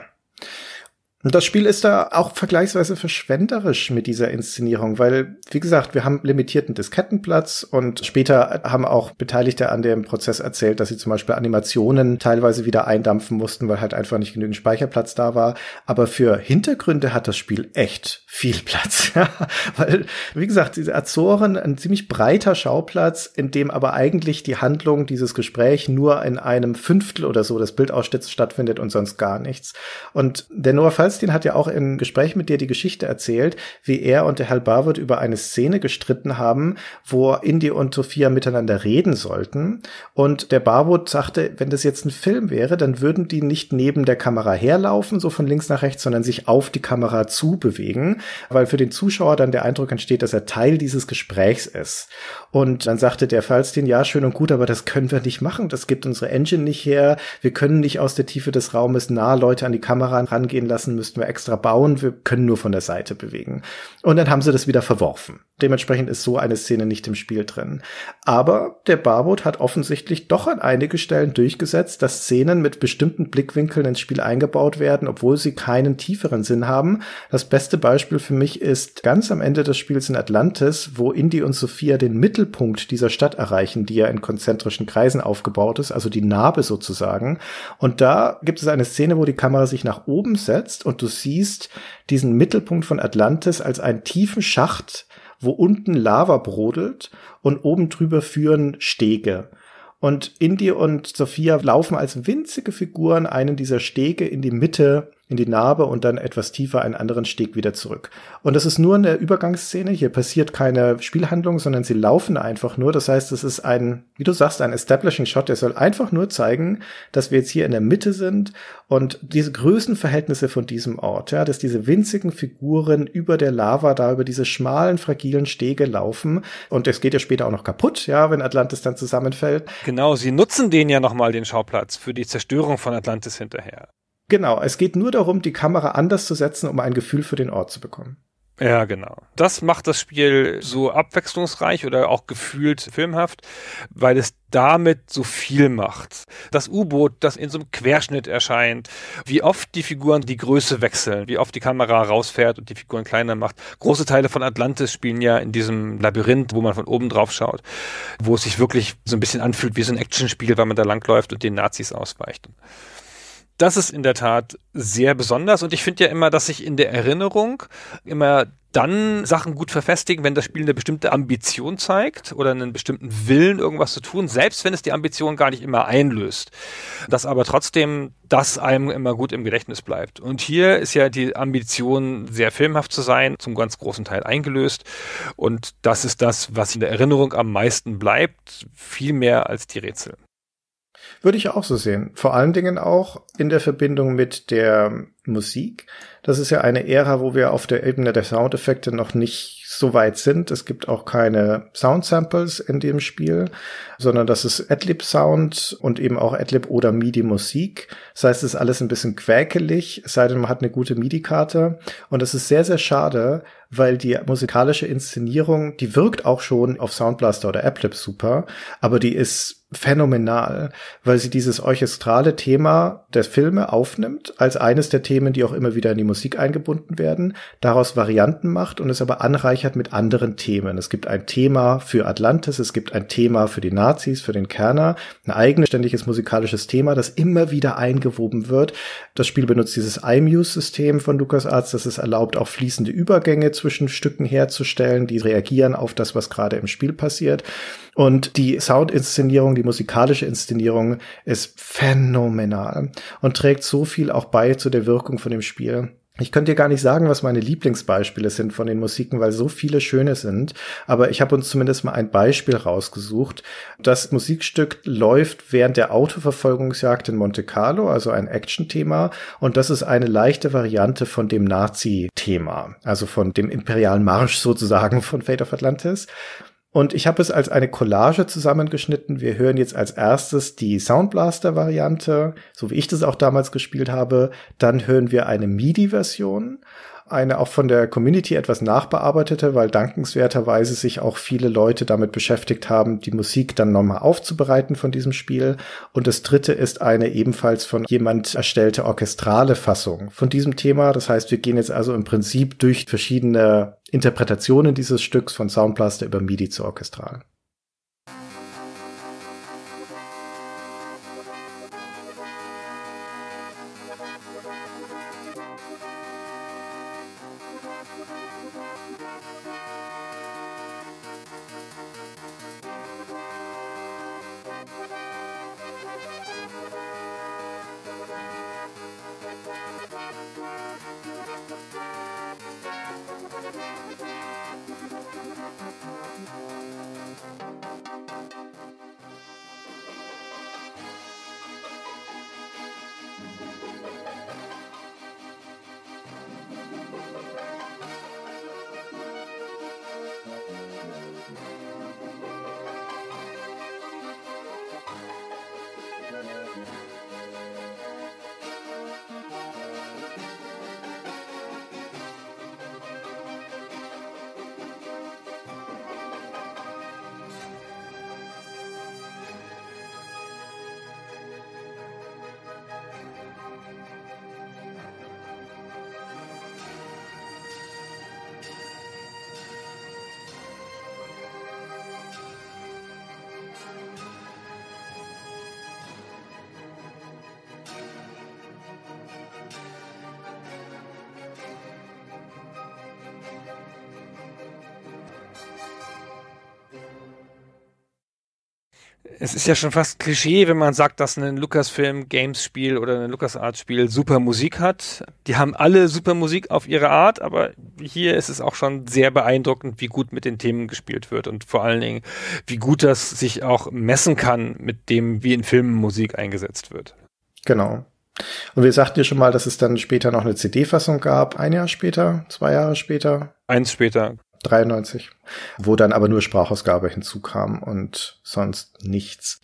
S2: Und das Spiel ist da auch vergleichsweise verschwenderisch mit dieser Inszenierung, weil, wie gesagt, wir haben limitierten Diskettenplatz und später haben auch Beteiligte an dem Prozess erzählt, dass sie zum Beispiel Animationen teilweise wieder eindampfen mussten, weil halt einfach nicht genügend Speicherplatz da war. Aber für Hintergründe hat das Spiel echt viel Platz. weil, wie gesagt, diese Azoren, ein ziemlich breiter Schauplatz, in dem aber eigentlich die Handlung, dieses Gespräch nur in einem Fünftel oder so des Bildausschnitts stattfindet und sonst gar nichts. Und der Noah Falls Bernstein hat ja auch im Gespräch mit dir die Geschichte erzählt, wie er und der Hal Barwood über eine Szene gestritten haben, wo Indy und Sophia miteinander reden sollten. Und der Barwood sagte, wenn das jetzt ein Film wäre, dann würden die nicht neben der Kamera herlaufen, so von links nach rechts, sondern sich auf die Kamera zubewegen, weil für den Zuschauer dann der Eindruck entsteht, dass er Teil dieses Gesprächs ist. Und dann sagte der Falstein, ja, schön und gut, aber das können wir nicht machen. Das gibt unsere Engine nicht her. Wir können nicht aus der Tiefe des Raumes nah Leute an die Kamera rangehen lassen müssen müssten wir extra bauen, wir können nur von der Seite bewegen. Und dann haben sie das wieder verworfen. Dementsprechend ist so eine Szene nicht im Spiel drin. Aber der Barbot hat offensichtlich doch an einige Stellen durchgesetzt, dass Szenen mit bestimmten Blickwinkeln ins Spiel eingebaut werden, obwohl sie keinen tieferen Sinn haben. Das beste Beispiel für mich ist ganz am Ende des Spiels in Atlantis, wo Indy und Sophia den Mittelpunkt dieser Stadt erreichen, die ja in konzentrischen Kreisen aufgebaut ist, also die Narbe sozusagen. Und da gibt es eine Szene, wo die Kamera sich nach oben setzt und du siehst diesen Mittelpunkt von Atlantis als einen tiefen Schacht, wo unten Lava brodelt und oben drüber führen Stege. Und Indy und Sophia laufen als winzige Figuren einen dieser Stege in die Mitte in die Narbe und dann etwas tiefer einen anderen Steg wieder zurück. Und das ist nur eine Übergangsszene. Hier passiert keine Spielhandlung, sondern sie laufen einfach nur. Das heißt, es ist ein, wie du sagst, ein Establishing Shot. Der soll einfach nur zeigen, dass wir jetzt hier in der Mitte sind und diese Größenverhältnisse von diesem Ort, ja, dass diese winzigen Figuren über der Lava da über diese schmalen, fragilen Stege laufen. Und es geht ja später auch noch kaputt, ja, wenn Atlantis dann zusammenfällt.
S1: Genau, sie nutzen den ja nochmal, den Schauplatz, für die Zerstörung von Atlantis hinterher.
S2: Genau, es geht nur darum, die Kamera anders zu setzen, um ein Gefühl für den Ort zu bekommen.
S1: Ja, genau. Das macht das Spiel so abwechslungsreich oder auch gefühlt filmhaft, weil es damit so viel macht. Das U-Boot, das in so einem Querschnitt erscheint, wie oft die Figuren die Größe wechseln, wie oft die Kamera rausfährt und die Figuren kleiner macht. Große Teile von Atlantis spielen ja in diesem Labyrinth, wo man von oben drauf schaut, wo es sich wirklich so ein bisschen anfühlt wie so ein Actionspiel, weil man da langläuft und den Nazis ausweicht das ist in der Tat sehr besonders und ich finde ja immer, dass sich in der Erinnerung immer dann Sachen gut verfestigen, wenn das Spiel eine bestimmte Ambition zeigt oder einen bestimmten Willen, irgendwas zu tun, selbst wenn es die Ambition gar nicht immer einlöst. Dass aber trotzdem das einem immer gut im Gedächtnis bleibt. Und hier ist ja die Ambition, sehr filmhaft zu sein, zum ganz großen Teil eingelöst. Und das ist das, was in der Erinnerung am meisten bleibt, viel mehr als die Rätsel.
S2: Würde ich auch so sehen. Vor allen Dingen auch in der Verbindung mit der Musik, das ist ja eine Ära, wo wir auf der Ebene der Soundeffekte noch nicht so weit sind. Es gibt auch keine Sound-Samples in dem Spiel, sondern das ist Adlib-Sound und eben auch Adlib oder MIDI-Musik. Das heißt, es ist alles ein bisschen quäkelig, es sei denn, man hat eine gute MIDI-Karte. Und das ist sehr, sehr schade, weil die musikalische Inszenierung, die wirkt auch schon auf Soundblaster oder Adlib super, aber die ist phänomenal, weil sie dieses orchestrale Thema der Filme aufnimmt als eines der Themen, die auch immer wieder in die Musik Musik eingebunden werden, daraus Varianten macht und es aber anreichert mit anderen Themen. Es gibt ein Thema für Atlantis, es gibt ein Thema für die Nazis, für den Kerner, ein eigenständiges musikalisches Thema, das immer wieder eingewoben wird. Das Spiel benutzt dieses iMuse-System von LucasArts, das es erlaubt, auch fließende Übergänge zwischen Stücken herzustellen, die reagieren auf das, was gerade im Spiel passiert. Und die Soundinszenierung, die musikalische Inszenierung ist phänomenal und trägt so viel auch bei zu der Wirkung von dem Spiel. Ich könnte dir gar nicht sagen, was meine Lieblingsbeispiele sind von den Musiken, weil so viele schöne sind. Aber ich habe uns zumindest mal ein Beispiel rausgesucht. Das Musikstück läuft während der Autoverfolgungsjagd in Monte Carlo, also ein Action-Thema. Und das ist eine leichte Variante von dem Nazi-Thema, also von dem imperialen Marsch sozusagen von Fate of Atlantis. Und ich habe es als eine Collage zusammengeschnitten. Wir hören jetzt als erstes die Soundblaster-Variante, so wie ich das auch damals gespielt habe. Dann hören wir eine MIDI-Version eine auch von der Community etwas nachbearbeitete, weil dankenswerterweise sich auch viele Leute damit beschäftigt haben, die Musik dann nochmal aufzubereiten von diesem Spiel. Und das dritte ist eine ebenfalls von jemand erstellte orchestrale Fassung von diesem Thema. Das heißt, wir gehen jetzt also im Prinzip durch verschiedene Interpretationen dieses Stücks von Soundblaster über MIDI zu orchestralen.
S1: es ist ja schon fast Klischee, wenn man sagt, dass ein Lucasfilm Games Spiel oder ein LucasArts Spiel super Musik hat. Die haben alle super Musik auf ihre Art, aber hier ist es auch schon sehr beeindruckend, wie gut mit den Themen gespielt wird und vor allen Dingen, wie gut das sich auch messen kann mit dem, wie in Filmen Musik eingesetzt wird.
S2: Genau. Und wir sagten ja schon mal, dass es dann später noch eine CD-Fassung gab, ein Jahr später, zwei Jahre später. Eins später, 93, wo dann aber nur Sprachausgabe hinzukam und sonst nichts.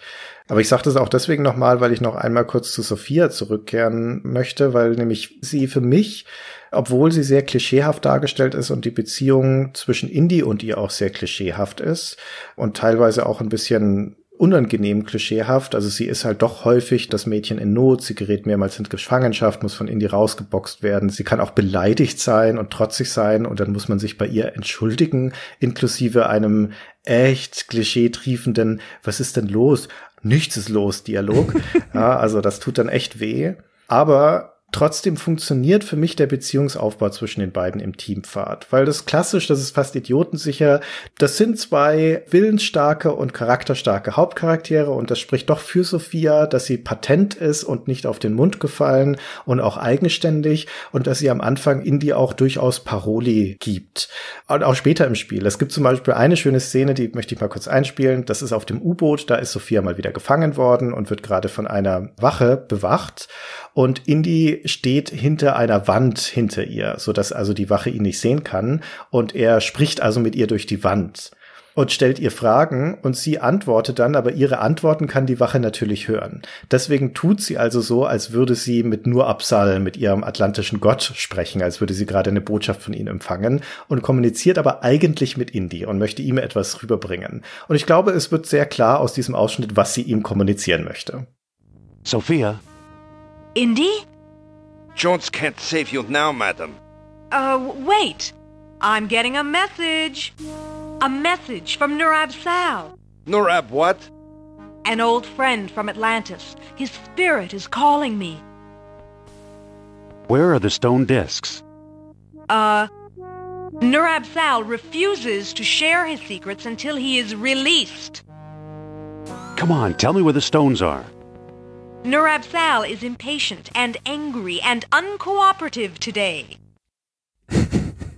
S2: Aber ich sage das auch deswegen nochmal, weil ich noch einmal kurz zu Sophia zurückkehren möchte, weil nämlich sie für mich, obwohl sie sehr klischeehaft dargestellt ist und die Beziehung zwischen Indy und ihr auch sehr klischeehaft ist und teilweise auch ein bisschen unangenehm klischeehaft. Also sie ist halt doch häufig das Mädchen in Not, sie gerät mehrmals in Gefangenschaft, muss von Indy rausgeboxt werden. Sie kann auch beleidigt sein und trotzig sein und dann muss man sich bei ihr entschuldigen, inklusive einem echt klischeetriefenden, was ist denn los? Nichts ist los, Dialog. ja, also das tut dann echt weh. Aber Trotzdem funktioniert für mich der Beziehungsaufbau zwischen den beiden im Teampfad, weil das klassisch, das ist fast idiotensicher. Das sind zwei willensstarke und charakterstarke Hauptcharaktere und das spricht doch für Sophia, dass sie patent ist und nicht auf den Mund gefallen und auch eigenständig und dass sie am Anfang Indy auch durchaus Paroli gibt. Und auch später im Spiel. Es gibt zum Beispiel eine schöne Szene, die möchte ich mal kurz einspielen. Das ist auf dem U-Boot, da ist Sophia mal wieder gefangen worden und wird gerade von einer Wache bewacht und Indy steht hinter einer Wand hinter ihr, so also die Wache ihn nicht sehen kann. Und er spricht also mit ihr durch die Wand und stellt ihr Fragen und sie antwortet dann, aber ihre Antworten kann die Wache natürlich hören. Deswegen tut sie also so, als würde sie mit Nur Absal, mit ihrem atlantischen Gott sprechen, als würde sie gerade eine Botschaft von ihm empfangen und kommuniziert aber eigentlich mit Indy und möchte ihm etwas rüberbringen. Und ich glaube, es wird sehr klar aus diesem Ausschnitt, was sie ihm kommunizieren möchte. Sophia, Indy? Jones can't
S3: save you now, madam. Uh, wait. I'm getting a message. A message from Nurab Sal. Nurab what? An old friend from Atlantis. His spirit is calling me. Where are the stone discs? Uh, Nurab Sal refuses to share his secrets until he is released. Come on, tell me where the stones are. Nurabthal is impatient and angry and uncooperative today.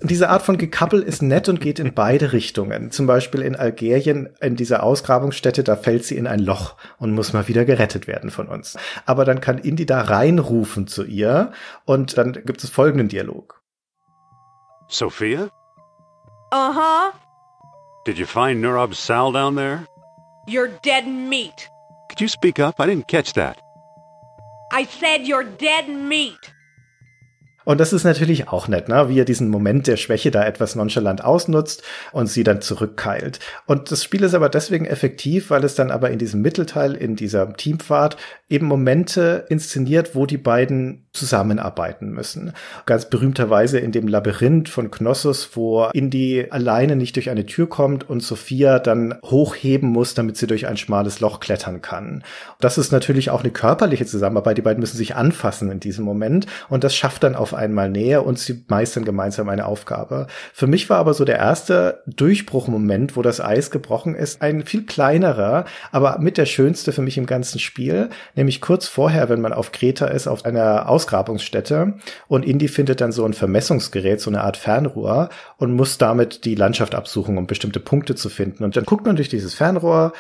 S2: Diese Art von Gekappel ist nett und geht in beide Richtungen. Zum Beispiel in Algerien, in dieser Ausgrabungsstätte, da fällt sie in ein Loch und muss mal wieder gerettet werden von uns. Aber dann kann Indy da reinrufen zu ihr und dann gibt es folgenden Dialog.
S3: Sophia? Uh-huh. Did you find Nurab Sal down there? You're dead meat.
S2: Could you speak up? I didn't catch that.
S3: I said you're dead meat.
S2: Und das ist natürlich auch nett, ne? wie er diesen Moment der Schwäche da etwas nonchalant ausnutzt und sie dann zurückkeilt. Und das Spiel ist aber deswegen effektiv, weil es dann aber in diesem Mittelteil, in dieser Teamfahrt, eben Momente inszeniert, wo die beiden zusammenarbeiten müssen. Ganz berühmterweise in dem Labyrinth von Knossos, wo Indy alleine nicht durch eine Tür kommt und Sophia dann hochheben muss, damit sie durch ein schmales Loch klettern kann. Das ist natürlich auch eine körperliche Zusammenarbeit. Die beiden müssen sich anfassen in diesem Moment und das schafft dann auch auf einmal näher und sie meistern gemeinsam eine Aufgabe. Für mich war aber so der erste Durchbruchmoment, wo das Eis gebrochen ist, ein viel kleinerer, aber mit der schönste für mich im ganzen Spiel, nämlich kurz vorher, wenn man auf Kreta ist, auf einer Ausgrabungsstätte und Indy findet dann so ein Vermessungsgerät, so eine Art Fernrohr und muss damit die Landschaft absuchen, um bestimmte Punkte zu finden. Und dann guckt man durch dieses Fernrohr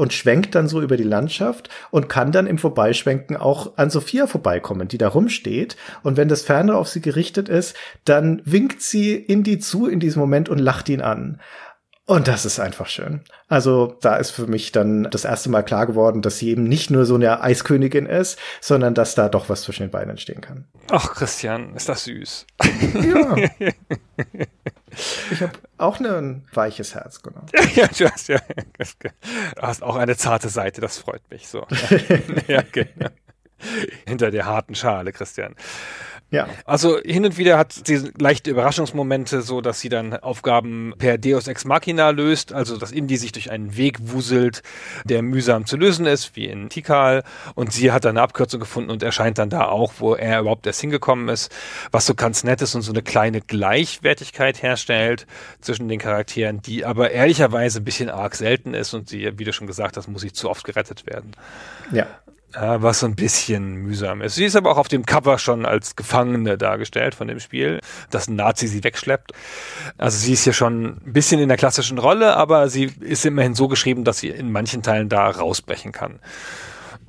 S2: und schwenkt dann so über die Landschaft und kann dann im Vorbeischwenken auch an Sophia vorbeikommen, die da rumsteht. Und wenn das Fernrohr auf sie gerichtet ist, dann winkt sie in die zu in diesem Moment und lacht ihn an. Und das ist einfach schön. Also da ist für mich dann das erste Mal klar geworden, dass sie eben nicht nur so eine Eiskönigin ist, sondern dass da doch was zwischen den beiden entstehen kann.
S1: Ach, Christian, ist das süß. Ja. Ich habe auch ne, ein weiches Herz, genau. Ja, du hast ja, du hast auch eine zarte Seite, das freut mich so. ja, genau. Hinter der harten Schale, Christian. Ja. Also hin und wieder hat sie leichte Überraschungsmomente, so dass sie dann Aufgaben per Deus Ex Machina löst, also dass Indy sich durch einen Weg wuselt, der mühsam zu lösen ist, wie in Tikal. Und sie hat dann eine Abkürzung gefunden und erscheint dann da auch, wo er überhaupt erst hingekommen ist, was so ganz nett ist und so eine kleine Gleichwertigkeit herstellt zwischen den Charakteren, die aber ehrlicherweise ein bisschen arg selten ist und sie, wie du schon gesagt hast, muss sich zu oft gerettet werden. Ja was so ein bisschen mühsam ist. Sie ist aber auch auf dem Cover schon als Gefangene dargestellt von dem Spiel, dass ein Nazi sie wegschleppt. Also sie ist ja schon ein bisschen in der klassischen Rolle, aber sie ist immerhin so geschrieben, dass sie in manchen Teilen da rausbrechen kann.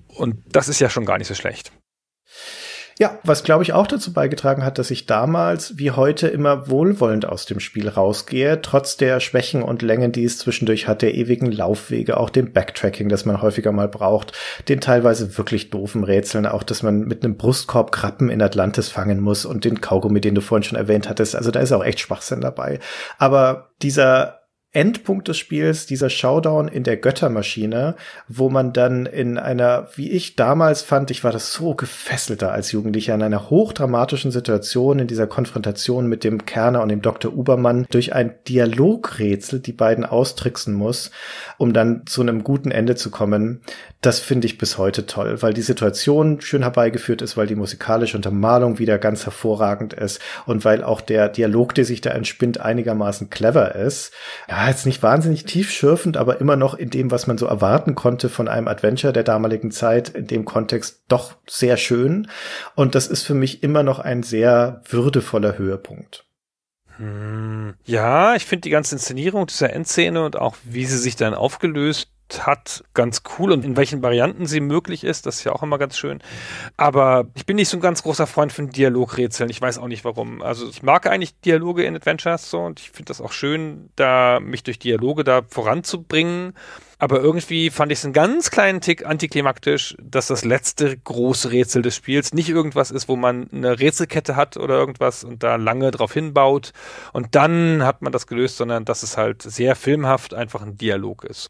S1: Und das ist ja schon gar nicht so schlecht.
S2: Ja, was glaube ich auch dazu beigetragen hat, dass ich damals wie heute immer wohlwollend aus dem Spiel rausgehe, trotz der Schwächen und Längen, die es zwischendurch hat, der ewigen Laufwege, auch dem Backtracking, das man häufiger mal braucht, den teilweise wirklich doofen Rätseln, auch dass man mit einem Brustkorb Krabben in Atlantis fangen muss und den Kaugummi, den du vorhin schon erwähnt hattest. Also da ist auch echt Schwachsinn dabei. Aber dieser Endpunkt des Spiels, dieser Showdown in der Göttermaschine, wo man dann in einer, wie ich damals fand, ich war das so gefesselter als Jugendlicher, in einer hochdramatischen Situation, in dieser Konfrontation mit dem Kerner und dem Dr. Ubermann durch ein Dialogrätsel die beiden austricksen muss, um dann zu einem guten Ende zu kommen. Das finde ich bis heute toll, weil die Situation schön herbeigeführt ist, weil die musikalische Untermalung wieder ganz hervorragend ist und weil auch der Dialog, der sich da entspinnt, einigermaßen clever ist. Ja, ja, jetzt nicht wahnsinnig tiefschürfend, aber immer noch in dem, was man so erwarten konnte von einem Adventure der damaligen Zeit, in dem Kontext doch sehr schön. Und das ist für mich immer noch ein sehr würdevoller Höhepunkt.
S1: Hm. Ja, ich finde die ganze Inszenierung dieser Endszene und auch wie sie sich dann aufgelöst hat, ganz cool und in welchen Varianten sie möglich ist, das ist ja auch immer ganz schön. Aber ich bin nicht so ein ganz großer Freund von Dialogrätseln. Ich weiß auch nicht warum. Also ich mag eigentlich Dialoge in Adventures so und ich finde das auch schön, da mich durch Dialoge da voranzubringen. Aber irgendwie fand ich es einen ganz kleinen Tick antiklimaktisch, dass das letzte große Rätsel des Spiels nicht irgendwas ist, wo man eine Rätselkette hat oder irgendwas und da lange drauf hinbaut und dann hat man das gelöst, sondern dass es halt sehr filmhaft einfach ein Dialog ist.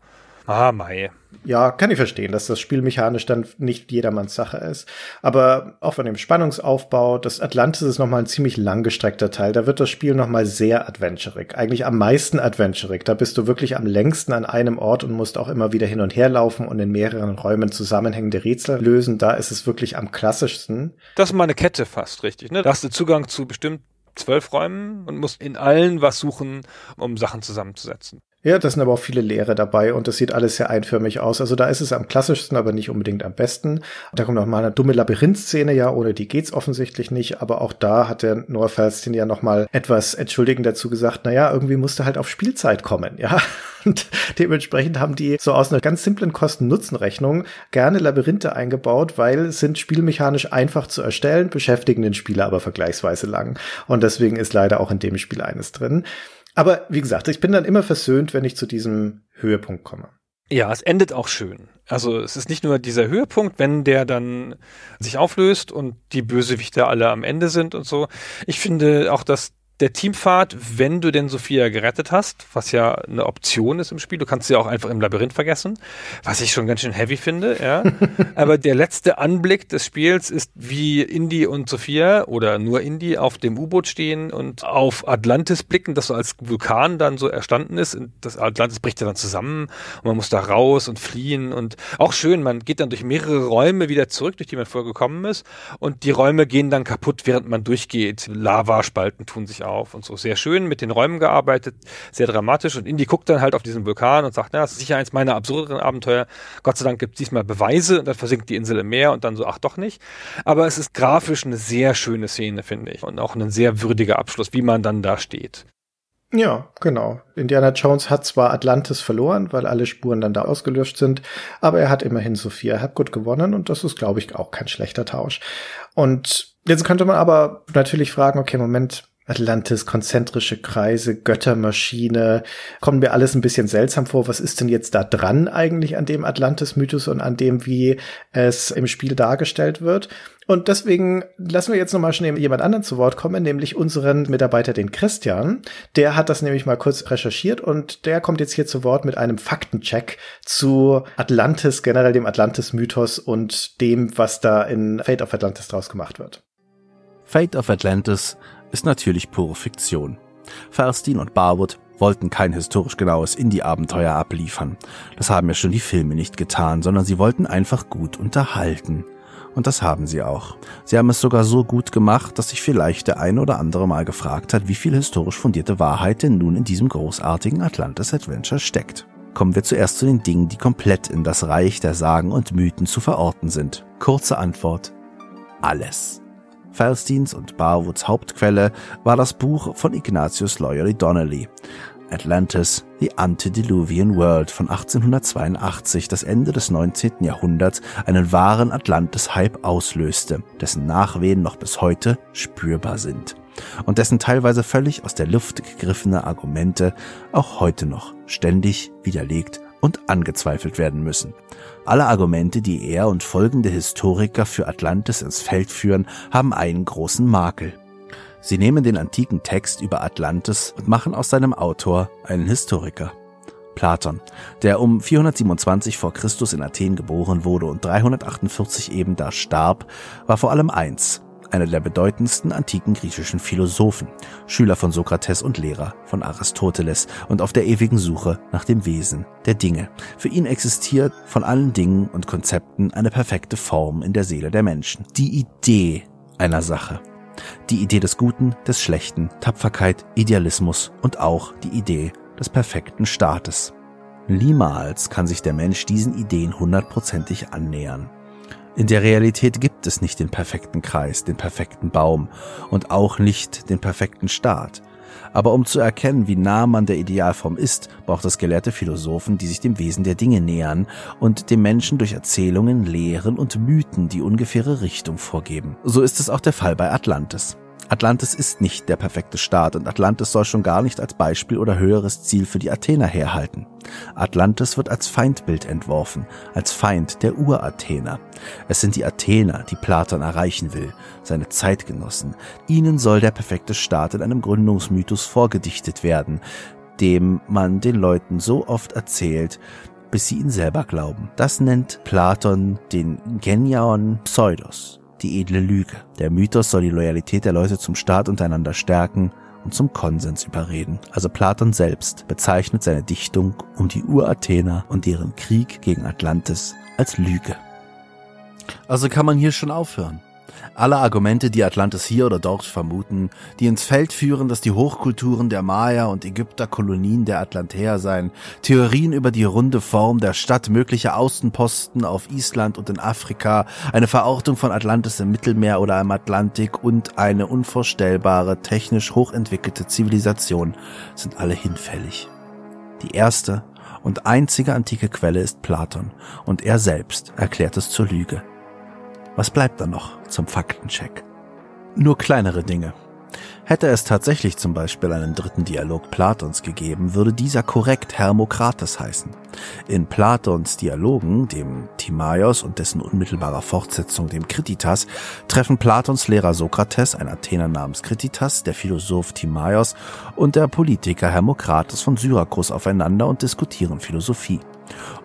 S1: Ah, mei.
S2: Ja, kann ich verstehen, dass das Spiel mechanisch dann nicht jedermanns Sache ist. Aber auch von dem Spannungsaufbau, das Atlantis ist nochmal ein ziemlich langgestreckter Teil. Da wird das Spiel nochmal sehr adventurig. Eigentlich am meisten adventurig. Da bist du wirklich am längsten an einem Ort und musst auch immer wieder hin und her laufen und in mehreren Räumen zusammenhängende Rätsel lösen. Da ist es wirklich am klassischsten.
S1: Das ist mal eine Kette fast, richtig. Ne? Da hast du Zugang zu bestimmt zwölf Räumen und musst in allen was suchen, um Sachen zusammenzusetzen.
S2: Ja, das sind aber auch viele Leere dabei und das sieht alles sehr einförmig aus. Also da ist es am klassischsten, aber nicht unbedingt am besten. Da kommt noch mal eine dumme Labyrinth-Szene, ja, ohne die geht's offensichtlich nicht, aber auch da hat der Noah Feldstein ja noch mal etwas entschuldigend dazu gesagt, naja, irgendwie musste halt auf Spielzeit kommen, ja. Und dementsprechend haben die so aus einer ganz simplen Kosten-Nutzen-Rechnung gerne Labyrinthe eingebaut, weil sind spielmechanisch einfach zu erstellen, beschäftigen den Spieler aber vergleichsweise lang. Und deswegen ist leider auch in dem Spiel eines drin. Aber wie gesagt, ich bin dann immer versöhnt, wenn ich zu diesem Höhepunkt komme.
S1: Ja, es endet auch schön. Also es ist nicht nur dieser Höhepunkt, wenn der dann sich auflöst und die Bösewichter alle am Ende sind und so. Ich finde auch, dass der Teamfahrt, wenn du denn Sophia gerettet hast, was ja eine Option ist im Spiel, du kannst sie auch einfach im Labyrinth vergessen, was ich schon ganz schön heavy finde, ja. Aber der letzte Anblick des Spiels ist, wie Indy und Sophia oder nur Indy auf dem U-Boot stehen und auf Atlantis blicken, das so als Vulkan dann so erstanden ist. Und das Atlantis bricht ja dann zusammen und man muss da raus und fliehen und auch schön, man geht dann durch mehrere Räume wieder zurück, durch die man vorher gekommen ist und die Räume gehen dann kaputt, während man durchgeht. Lavaspalten tun sich auf auf und so. Sehr schön mit den Räumen gearbeitet, sehr dramatisch und Indy guckt dann halt auf diesen Vulkan und sagt, na, das ist sicher eins meiner absurderen Abenteuer. Gott sei Dank gibt es diesmal Beweise und dann versinkt die Insel im Meer und dann so, ach doch nicht. Aber es ist grafisch eine sehr schöne Szene, finde ich. Und auch ein sehr würdiger Abschluss, wie man dann da steht.
S2: Ja, genau. Indiana Jones hat zwar Atlantis verloren, weil alle Spuren dann da ausgelöscht sind, aber er hat immerhin Sophia Hapgood gewonnen und das ist, glaube ich, auch kein schlechter Tausch. Und jetzt könnte man aber natürlich fragen, okay, Moment, Atlantis, konzentrische Kreise, Göttermaschine, kommen mir alles ein bisschen seltsam vor. Was ist denn jetzt da dran eigentlich an dem Atlantis-Mythos und an dem, wie es im Spiel dargestellt wird? Und deswegen lassen wir jetzt nochmal schnell jemand anderen zu Wort kommen, nämlich unseren Mitarbeiter, den Christian. Der hat das nämlich mal kurz recherchiert und der kommt jetzt hier zu Wort mit einem Faktencheck zu Atlantis, generell dem Atlantis-Mythos und dem, was da in Fate of Atlantis draus gemacht wird.
S5: Fate of Atlantis ist natürlich pure Fiktion. Farstin und Barwood wollten kein historisch genaues Indie-Abenteuer abliefern. Das haben ja schon die Filme nicht getan, sondern sie wollten einfach gut unterhalten. Und das haben sie auch. Sie haben es sogar so gut gemacht, dass sich vielleicht der ein oder andere mal gefragt hat, wie viel historisch fundierte Wahrheit denn nun in diesem großartigen Atlantis Adventure steckt. Kommen wir zuerst zu den Dingen, die komplett in das Reich der Sagen und Mythen zu verorten sind. Kurze Antwort. Alles. Felsteins und Barwoods Hauptquelle war das Buch von Ignatius Loyola Donnelly, Atlantis, The Antediluvian World von 1882, das Ende des 19. Jahrhunderts einen wahren Atlantis-Hype auslöste, dessen Nachwehen noch bis heute spürbar sind und dessen teilweise völlig aus der Luft gegriffene Argumente auch heute noch ständig widerlegt und angezweifelt werden müssen. Alle Argumente, die er und folgende Historiker für Atlantis ins Feld führen, haben einen großen Makel. Sie nehmen den antiken Text über Atlantis und machen aus seinem Autor einen Historiker. Platon, der um 427 vor Christus in Athen geboren wurde und 348 eben da starb, war vor allem eins, einer der bedeutendsten antiken griechischen Philosophen, Schüler von Sokrates und Lehrer von Aristoteles und auf der ewigen Suche nach dem Wesen der Dinge. Für ihn existiert von allen Dingen und Konzepten eine perfekte Form in der Seele der Menschen. Die Idee einer Sache. Die Idee des Guten, des Schlechten, Tapferkeit, Idealismus und auch die Idee des perfekten Staates. Niemals kann sich der Mensch diesen Ideen hundertprozentig annähern. In der Realität gibt es nicht den perfekten Kreis, den perfekten Baum und auch nicht den perfekten Staat. Aber um zu erkennen, wie nah man der Idealform ist, braucht es gelehrte Philosophen, die sich dem Wesen der Dinge nähern und dem Menschen durch Erzählungen, Lehren und Mythen die ungefähre Richtung vorgeben. So ist es auch der Fall bei Atlantis. Atlantis ist nicht der perfekte Staat und Atlantis soll schon gar nicht als Beispiel oder höheres Ziel für die Athener herhalten. Atlantis wird als Feindbild entworfen, als Feind der Urathener. Es sind die Athener, die Platon erreichen will, seine Zeitgenossen. Ihnen soll der perfekte Staat in einem Gründungsmythos vorgedichtet werden, dem man den Leuten so oft erzählt, bis sie ihn selber glauben. Das nennt Platon den Genion Pseudos die edle Lüge. Der Mythos soll die Loyalität der Leute zum Staat untereinander stärken und zum Konsens überreden. Also Platon selbst bezeichnet seine Dichtung um die Urathener und deren Krieg gegen Atlantis als Lüge. Also kann man hier schon aufhören. Alle Argumente, die Atlantis hier oder dort vermuten, die ins Feld führen, dass die Hochkulturen der Maya und Ägypter Kolonien der Atlantäer seien, Theorien über die runde Form der Stadt, mögliche Außenposten auf Island und in Afrika, eine Verortung von Atlantis im Mittelmeer oder im Atlantik und eine unvorstellbare, technisch hochentwickelte Zivilisation sind alle hinfällig. Die erste und einzige antike Quelle ist Platon, und er selbst erklärt es zur Lüge. Was bleibt da noch zum Faktencheck? Nur kleinere Dinge. Hätte es tatsächlich zum Beispiel einen dritten Dialog Platons gegeben, würde dieser korrekt Hermokrates heißen. In Platons Dialogen, dem Timaios und dessen unmittelbarer Fortsetzung, dem Krititas, treffen Platons Lehrer Sokrates, ein Athener namens Krititas, der Philosoph Timaios und der Politiker Hermokrates von Syrakus aufeinander und diskutieren Philosophie.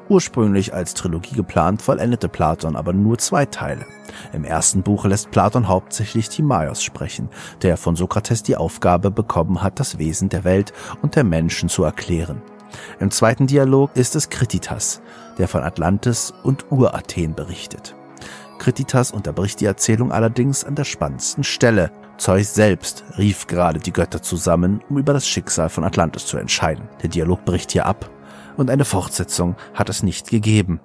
S5: Ursprünglich als Trilogie geplant, vollendete Platon aber nur zwei Teile. Im ersten Buch lässt Platon hauptsächlich Timaeus sprechen, der von Sokrates die Aufgabe bekommen hat, das Wesen der Welt und der Menschen zu erklären. Im zweiten Dialog ist es Krititas, der von Atlantis und Urathen berichtet. Krititas unterbricht die Erzählung allerdings an der spannendsten Stelle. Zeus selbst rief gerade die Götter zusammen, um über das Schicksal von Atlantis zu entscheiden. Der Dialog bricht hier ab und eine Fortsetzung hat es nicht gegeben.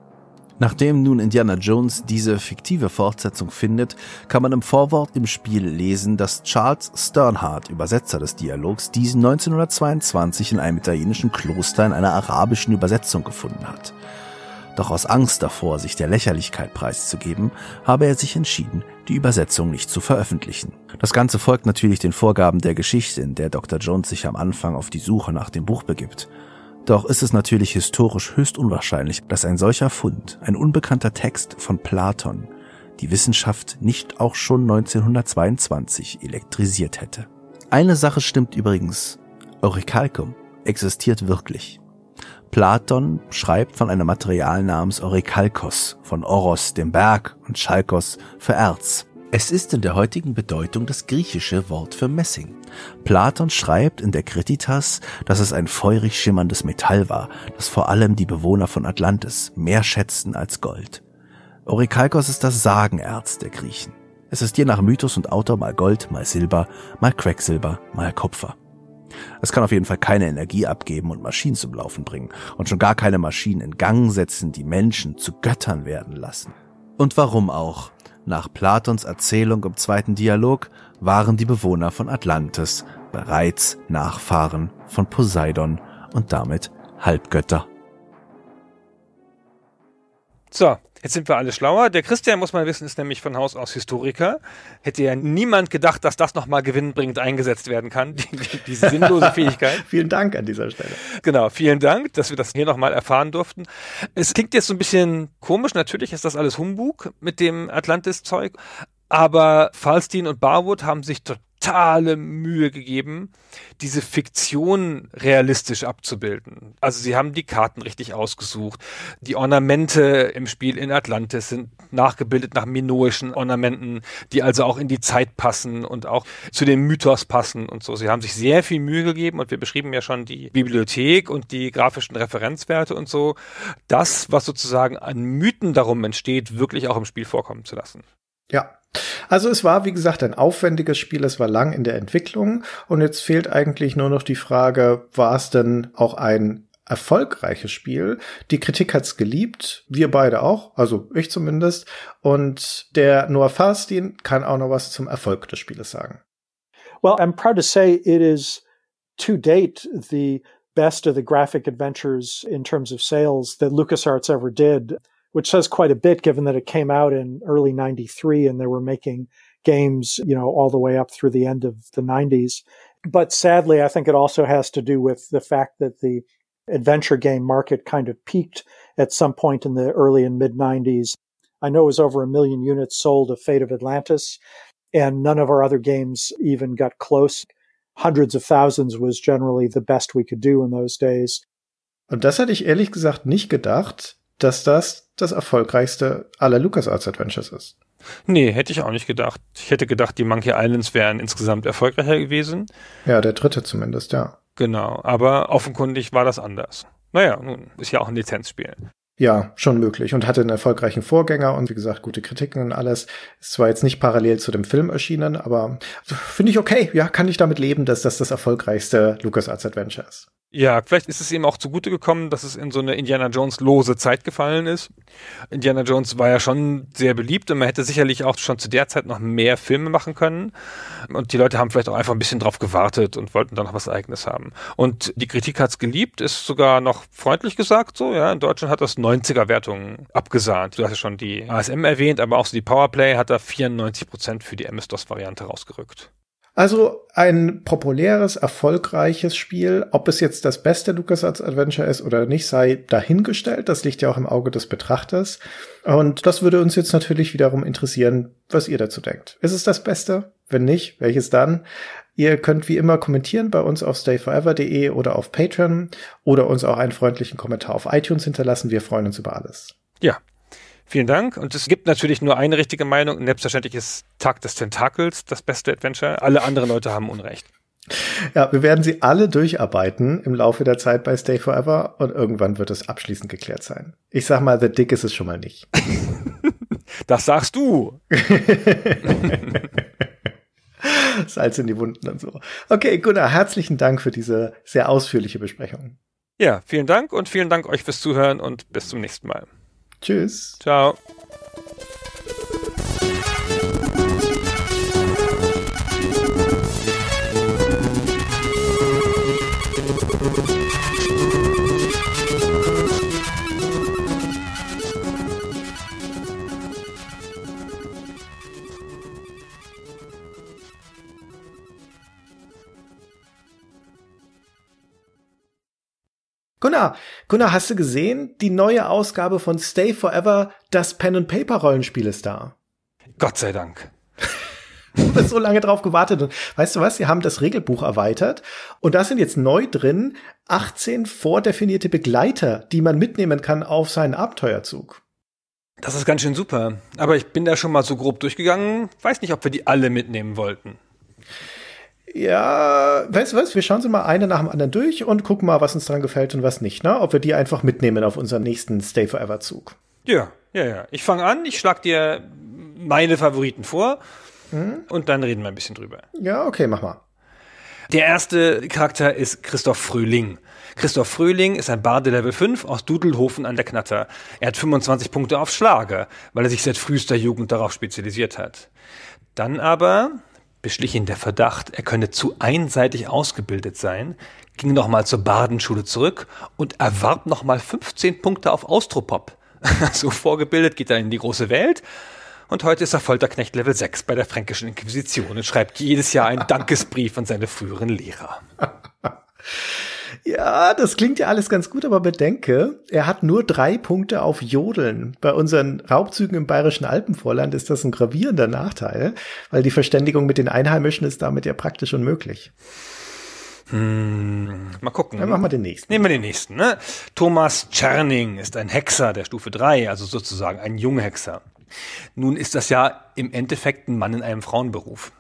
S5: Nachdem nun Indiana Jones diese fiktive Fortsetzung findet, kann man im Vorwort im Spiel lesen, dass Charles Sternhardt, Übersetzer des Dialogs, diesen 1922 in einem italienischen Kloster in einer arabischen Übersetzung gefunden hat. Doch aus Angst davor, sich der Lächerlichkeit preiszugeben, habe er sich entschieden, die Übersetzung nicht zu veröffentlichen. Das Ganze folgt natürlich den Vorgaben der Geschichte, in der Dr. Jones sich am Anfang auf die Suche nach dem Buch begibt. Doch ist es natürlich historisch höchst unwahrscheinlich, dass ein solcher Fund, ein unbekannter Text von Platon, die Wissenschaft nicht auch schon 1922 elektrisiert hätte. Eine Sache stimmt übrigens. Orichalcum existiert wirklich. Platon schreibt von einem Material namens Orichalkos, von Oros, dem Berg, und Chalkos für Erz. Es ist in der heutigen Bedeutung das griechische Wort für Messing. Platon schreibt in der Krititas, dass es ein feurig schimmerndes Metall war, das vor allem die Bewohner von Atlantis mehr schätzten als Gold. Orikalkos ist das Sagenerz der Griechen. Es ist je nach Mythos und Autor mal Gold, mal Silber, mal Quecksilber, mal Kupfer. Es kann auf jeden Fall keine Energie abgeben und Maschinen zum Laufen bringen und schon gar keine Maschinen in Gang setzen, die Menschen zu Göttern werden lassen. Und warum auch? Nach Platons Erzählung im zweiten Dialog waren die Bewohner von Atlantis bereits Nachfahren von Poseidon und damit Halbgötter.
S1: So, Jetzt sind wir alle schlauer. Der Christian, muss man wissen, ist nämlich von Haus aus Historiker. Hätte ja niemand gedacht, dass das nochmal gewinnbringend eingesetzt werden kann, die, die, diese sinnlose Fähigkeit. vielen Dank an dieser Stelle. Genau, vielen Dank, dass wir das hier nochmal erfahren durften. Es klingt jetzt so ein bisschen komisch, natürlich ist das alles Humbug mit dem Atlantis-Zeug, aber Falstein und Barwood haben sich totale Mühe gegeben, diese Fiktion realistisch abzubilden. Also sie haben die Karten richtig ausgesucht. Die Ornamente im Spiel in Atlantis sind nachgebildet nach minoischen Ornamenten, die also auch in die Zeit passen und auch zu dem Mythos passen und so. Sie haben sich sehr viel Mühe gegeben und wir beschrieben ja schon die Bibliothek und die grafischen Referenzwerte und so. Das, was sozusagen an Mythen darum entsteht, wirklich auch im Spiel vorkommen zu lassen.
S2: Ja, also es war, wie gesagt, ein aufwendiges Spiel, es war lang in der Entwicklung und jetzt fehlt eigentlich nur noch die Frage, war es denn auch ein erfolgreiches Spiel. Die Kritik hat es geliebt, wir beide auch, also ich zumindest. Und der Noah Farstein kann
S4: auch noch was zum Erfolg des Spieles sagen. Well, I'm proud to say it is to date the best of the graphic adventures in terms of sales that LucasArts ever did. which says quite a bit given that it came out in early 93 and they were making games, you know, all the way up through the end of the 90s. But sadly, I think it also has to do with the fact that the adventure game market kind of peaked at some point in the early and mid 90s. I know it was over a million units sold of Fate of Atlantis, and none of our other games even got close. Hundreds of thousands was generally the best we could do in those days. Und das hatte ich ehrlich gesagt nicht gedacht,
S2: dass das das erfolgreichste aller LucasArts Adventures ist.
S1: Nee, hätte ich auch nicht gedacht. Ich hätte gedacht, die Monkey Islands wären insgesamt erfolgreicher gewesen.
S2: Ja, der dritte zumindest, ja.
S1: Genau, aber offenkundig war das anders. Naja, nun ist ja auch ein Lizenzspiel ja,
S2: schon möglich und hatte einen erfolgreichen Vorgänger und wie gesagt, gute Kritiken und alles. Ist zwar jetzt nicht parallel zu dem Film erschienen, aber finde ich okay. Ja, kann ich damit leben, dass das das erfolgreichste LucasArts Adventure ist.
S1: Ja, vielleicht ist es ihm auch zugute gekommen, dass es in so eine Indiana Jones lose Zeit gefallen ist. Indiana Jones war ja schon sehr beliebt und man hätte sicherlich auch schon zu der Zeit noch mehr Filme machen können. Und die Leute haben vielleicht auch einfach ein bisschen drauf gewartet und wollten dann noch was Eigenes haben. Und die Kritik hat's geliebt, ist sogar noch freundlich gesagt so. Ja, in Deutschland hat das 90er-Wertungen abgesahnt. Du hast ja schon die ASM erwähnt, aber auch so die Powerplay hat da 94 für die MS-DOS-Variante rausgerückt.
S2: Also ein populäres, erfolgreiches Spiel. Ob es jetzt das beste LucasArts Adventure ist oder nicht, sei dahingestellt. Das liegt ja auch im Auge des Betrachters. Und das würde uns jetzt natürlich wiederum interessieren, was ihr dazu denkt. Ist es das Beste? Wenn nicht, welches dann? Ihr könnt wie immer kommentieren bei uns auf stayforever.de oder auf Patreon oder uns auch einen freundlichen Kommentar auf iTunes hinterlassen. Wir freuen uns über
S1: alles. Ja, Vielen Dank. Und es gibt natürlich nur eine richtige Meinung. Und selbstverständlich ist Tag des Tentakels das beste Adventure. Alle anderen Leute haben Unrecht.
S2: Ja, wir werden sie alle durcharbeiten im Laufe der Zeit bei Stay Forever und irgendwann wird es abschließend geklärt sein. Ich sag mal, The Dick ist es schon mal nicht.
S1: das sagst du.
S2: Salz in die Wunden und so. Okay, Gunnar, herzlichen Dank für diese sehr ausführliche Besprechung.
S1: Ja, vielen Dank und vielen Dank euch fürs Zuhören und bis zum nächsten Mal. Tschüss. Ciao.
S2: Gunnar, Gunnar, hast du gesehen? Die neue Ausgabe von Stay Forever, das Pen and Paper Rollenspiel ist da. Gott sei Dank. Ich habe so lange drauf gewartet. Und weißt du was? Sie haben das Regelbuch erweitert. Und da sind jetzt neu drin 18 vordefinierte Begleiter, die man mitnehmen kann auf seinen Abenteuerzug. Das ist ganz schön super.
S1: Aber ich bin da schon mal so grob durchgegangen. Weiß nicht, ob wir die alle mitnehmen wollten.
S2: Ja, weißt du was? Wir schauen sie mal eine nach dem anderen durch und gucken mal, was uns dran gefällt und was nicht, ne? Ob wir die einfach mitnehmen auf unseren nächsten Stay Forever Zug.
S1: Ja, ja, ja. Ich fange an, ich schlag dir meine Favoriten vor hm? und dann reden wir ein bisschen drüber.
S2: Ja, okay, mach mal.
S1: Der erste Charakter ist Christoph Frühling. Christoph Frühling ist ein Bade Level 5 aus Dudelhofen an der Knatter. Er hat 25 Punkte auf Schlager, weil er sich seit frühester Jugend darauf spezialisiert hat. Dann aber beschlich ihn der Verdacht, er könne zu einseitig ausgebildet sein, ging nochmal zur Badenschule zurück und erwarb nochmal 15 Punkte auf Austropop. so vorgebildet geht er in die große Welt. Und heute ist er Folterknecht Level 6 bei der Fränkischen Inquisition und schreibt jedes Jahr einen Dankesbrief an seine früheren Lehrer.
S2: Ja, das klingt ja alles ganz gut, aber bedenke, er hat nur drei Punkte auf Jodeln. Bei unseren Raubzügen im bayerischen Alpenvorland ist das ein gravierender Nachteil, weil die Verständigung mit den Einheimischen ist damit ja praktisch unmöglich.
S1: Hm, mal gucken. Dann machen wir den nächsten. Nehmen wir den nächsten. Ne? Thomas Czerning ist ein Hexer der Stufe 3, also sozusagen ein Junghexer. Nun ist das ja im Endeffekt ein Mann in einem Frauenberuf.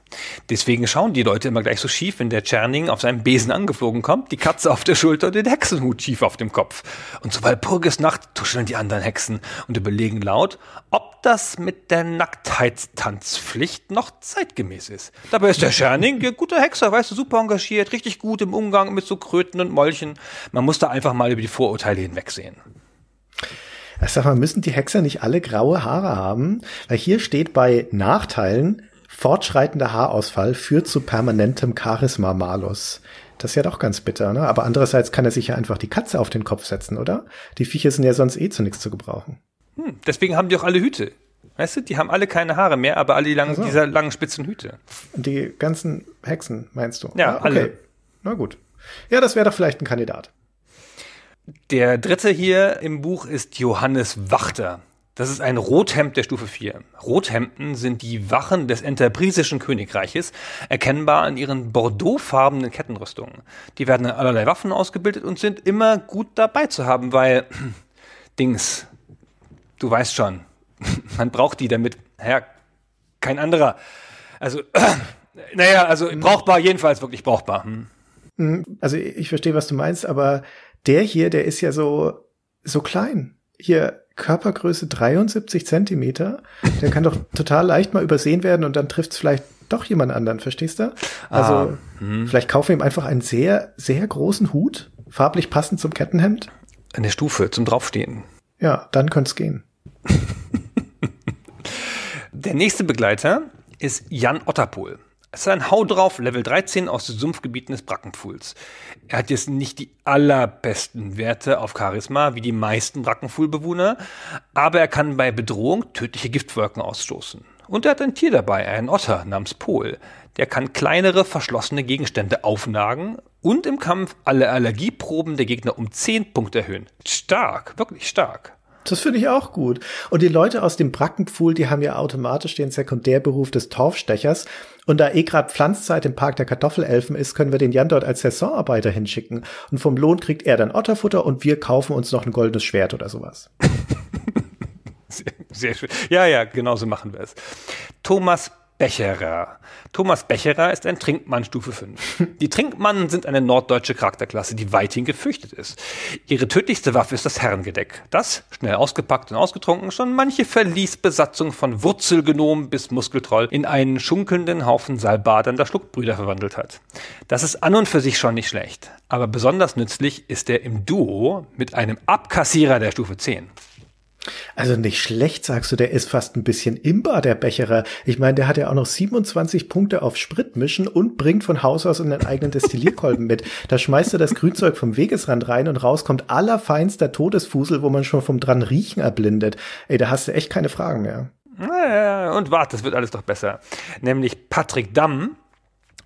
S1: Deswegen schauen die Leute immer gleich so schief, wenn der Tscherning auf seinem Besen angeflogen kommt, die Katze auf der Schulter und den Hexenhut schief auf dem Kopf. Und sobald Purges Nacht tuscheln die anderen Hexen und überlegen laut, ob das mit der Nacktheitstanzpflicht noch zeitgemäß ist. Dabei ist der Tscherning ein guter Hexer, weißt du, super engagiert, richtig gut im Umgang mit so Kröten und Molchen. Man muss da einfach mal über die Vorurteile hinwegsehen sag
S2: mal, müssen die Hexer nicht alle graue Haare haben? Weil hier steht bei Nachteilen, fortschreitender Haarausfall führt zu permanentem Charisma-Malus. Das ist ja doch ganz bitter, ne? Aber andererseits kann er sich ja einfach die Katze auf den Kopf setzen, oder? Die Viecher sind ja sonst eh zu nichts zu gebrauchen.
S1: Hm, deswegen haben die auch alle Hüte. Weißt du, die haben alle keine Haare mehr, aber alle die langen, also. diese langen spitzen Hüte.
S2: Die ganzen Hexen, meinst du? Ja, ah, okay. alle. Na gut. Ja, das wäre doch vielleicht ein Kandidat.
S1: Der dritte hier im Buch ist Johannes Wachter. Das ist ein Rothemd der Stufe 4. Rothemden sind die Wachen des enterprisischen Königreiches, erkennbar an ihren bordeauxfarbenen Kettenrüstungen. Die werden an allerlei Waffen ausgebildet und sind immer gut dabei zu haben, weil Dings, du weißt schon, man braucht die damit, ja, kein anderer. Also, naja, also hm. brauchbar, jedenfalls wirklich brauchbar. Hm. hm. Also ich
S2: verstehe, was du meinst, aber der hier, der ist ja so, so klein. Hier Körpergröße 73 Zentimeter. Der kann doch total leicht mal übersehen werden und dann trifft es vielleicht doch jemand anderen, verstehst du? Also ah, hm. vielleicht kaufen wir ihm einfach einen sehr, sehr großen Hut, farblich passend zum Kettenhemd.
S1: Eine Stufe zum Draufstehen.
S2: Ja, dann könnte es gehen.
S1: Der nächste Begleiter ist Jan Otterpohl. Es ist ein Hau drauf, Level 13 aus den Sumpfgebieten des Brackenpfuhls. Er hat jetzt nicht die allerbesten Werte auf Charisma, wie die meisten Brackenpfuhlbewohner, aber er kann bei Bedrohung tödliche Giftwolken ausstoßen. Und er hat ein Tier dabei, einen Otter namens Pol. Der kann kleinere, verschlossene Gegenstände aufnagen und im Kampf alle Allergieproben der Gegner um 10 Punkte erhöhen. Stark, wirklich stark. Das finde
S2: ich auch gut. Und die Leute aus dem Brackenpfuhl, die haben ja automatisch den Sekundärberuf des Torfstechers. Und da eh gerade Pflanzzeit im Park der Kartoffelelfen ist, können wir den Jan dort als Saisonarbeiter hinschicken. Und vom Lohn kriegt er dann Otterfutter und wir kaufen uns noch ein goldenes Schwert oder sowas.
S1: sehr, sehr schön. Ja, ja, genauso machen wir es. Thomas Becherer. Thomas Becherer ist ein Trinkmann Stufe 5. Die Trinkmannen sind eine norddeutsche Charakterklasse, die weithin gefürchtet ist. Ihre tödlichste Waffe ist das Herrengedeck. Das, schnell ausgepackt und ausgetrunken, schon manche Verliesbesatzung von Wurzelgenom bis Muskeltroll in einen schunkelnden Haufen Salbadern der Schluckbrüder verwandelt hat. Das ist an und für sich schon nicht schlecht. Aber besonders nützlich ist er im Duo mit einem Abkassierer der Stufe 10.
S2: Also nicht schlecht, sagst du, der ist fast ein bisschen imbar, der Becherer. Ich meine, der hat ja auch noch 27 Punkte auf Spritmischen und bringt von Haus aus einen eigenen Destillierkolben mit. Da schmeißt er das Grünzeug vom Wegesrand rein und raus kommt allerfeinster Todesfusel, wo man schon vom dran riechen erblindet. Ey, da hast du echt keine Fragen mehr.
S1: Äh, und warte, das wird alles doch besser. Nämlich Patrick Damm,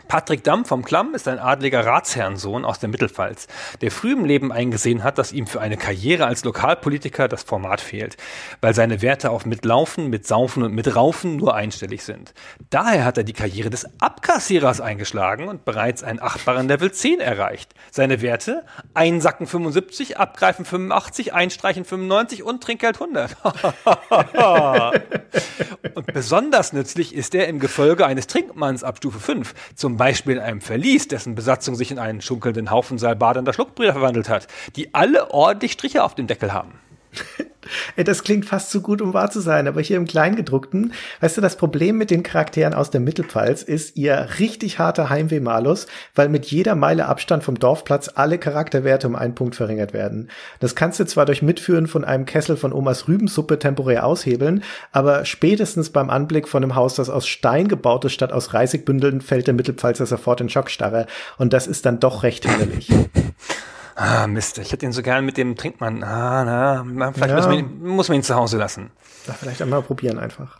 S1: Patrick Damm vom Klamm ist ein adliger Ratsherrnsohn aus der Mittelpfalz, der früh im Leben eingesehen hat, dass ihm für eine Karriere als Lokalpolitiker das Format fehlt, weil seine Werte auf Mitlaufen, Mitsaufen und Mitraufen nur einstellig sind. Daher hat er die Karriere des Abkassierers eingeschlagen und bereits einen achtbaren Level 10 erreicht. Seine Werte? Einsacken 75, Abgreifen 85, Einstreichen 95 und Trinkgeld 100. und besonders nützlich ist er im Gefolge eines Trinkmanns ab Stufe 5, zum Beispiel in einem Verlies, dessen Besatzung sich in einen schunkelnden Haufen salbadernder Schluckbrüder verwandelt hat, die alle ordentlich Striche auf dem Deckel haben. Das
S2: klingt fast zu gut, um wahr zu sein, aber hier im Kleingedruckten, weißt du, das Problem mit den Charakteren aus der Mittelpfalz ist ihr richtig harter Heimweh-Malus, weil mit jeder Meile Abstand vom Dorfplatz alle Charakterwerte um einen Punkt verringert werden. Das kannst du zwar durch Mitführen von einem Kessel von Omas Rübensuppe temporär aushebeln, aber spätestens beim Anblick von einem Haus, das aus Stein gebaut ist, statt aus Reisigbündeln, fällt der Mittelpfalzer sofort in Schockstarre. Und das ist dann doch recht hinderlich.
S1: Ah, Mist, ich hätte ihn so gern mit dem Trinkmann. Ah, na, vielleicht ja. muss, man ihn, muss man ihn zu Hause lassen. Na, vielleicht einmal probieren einfach.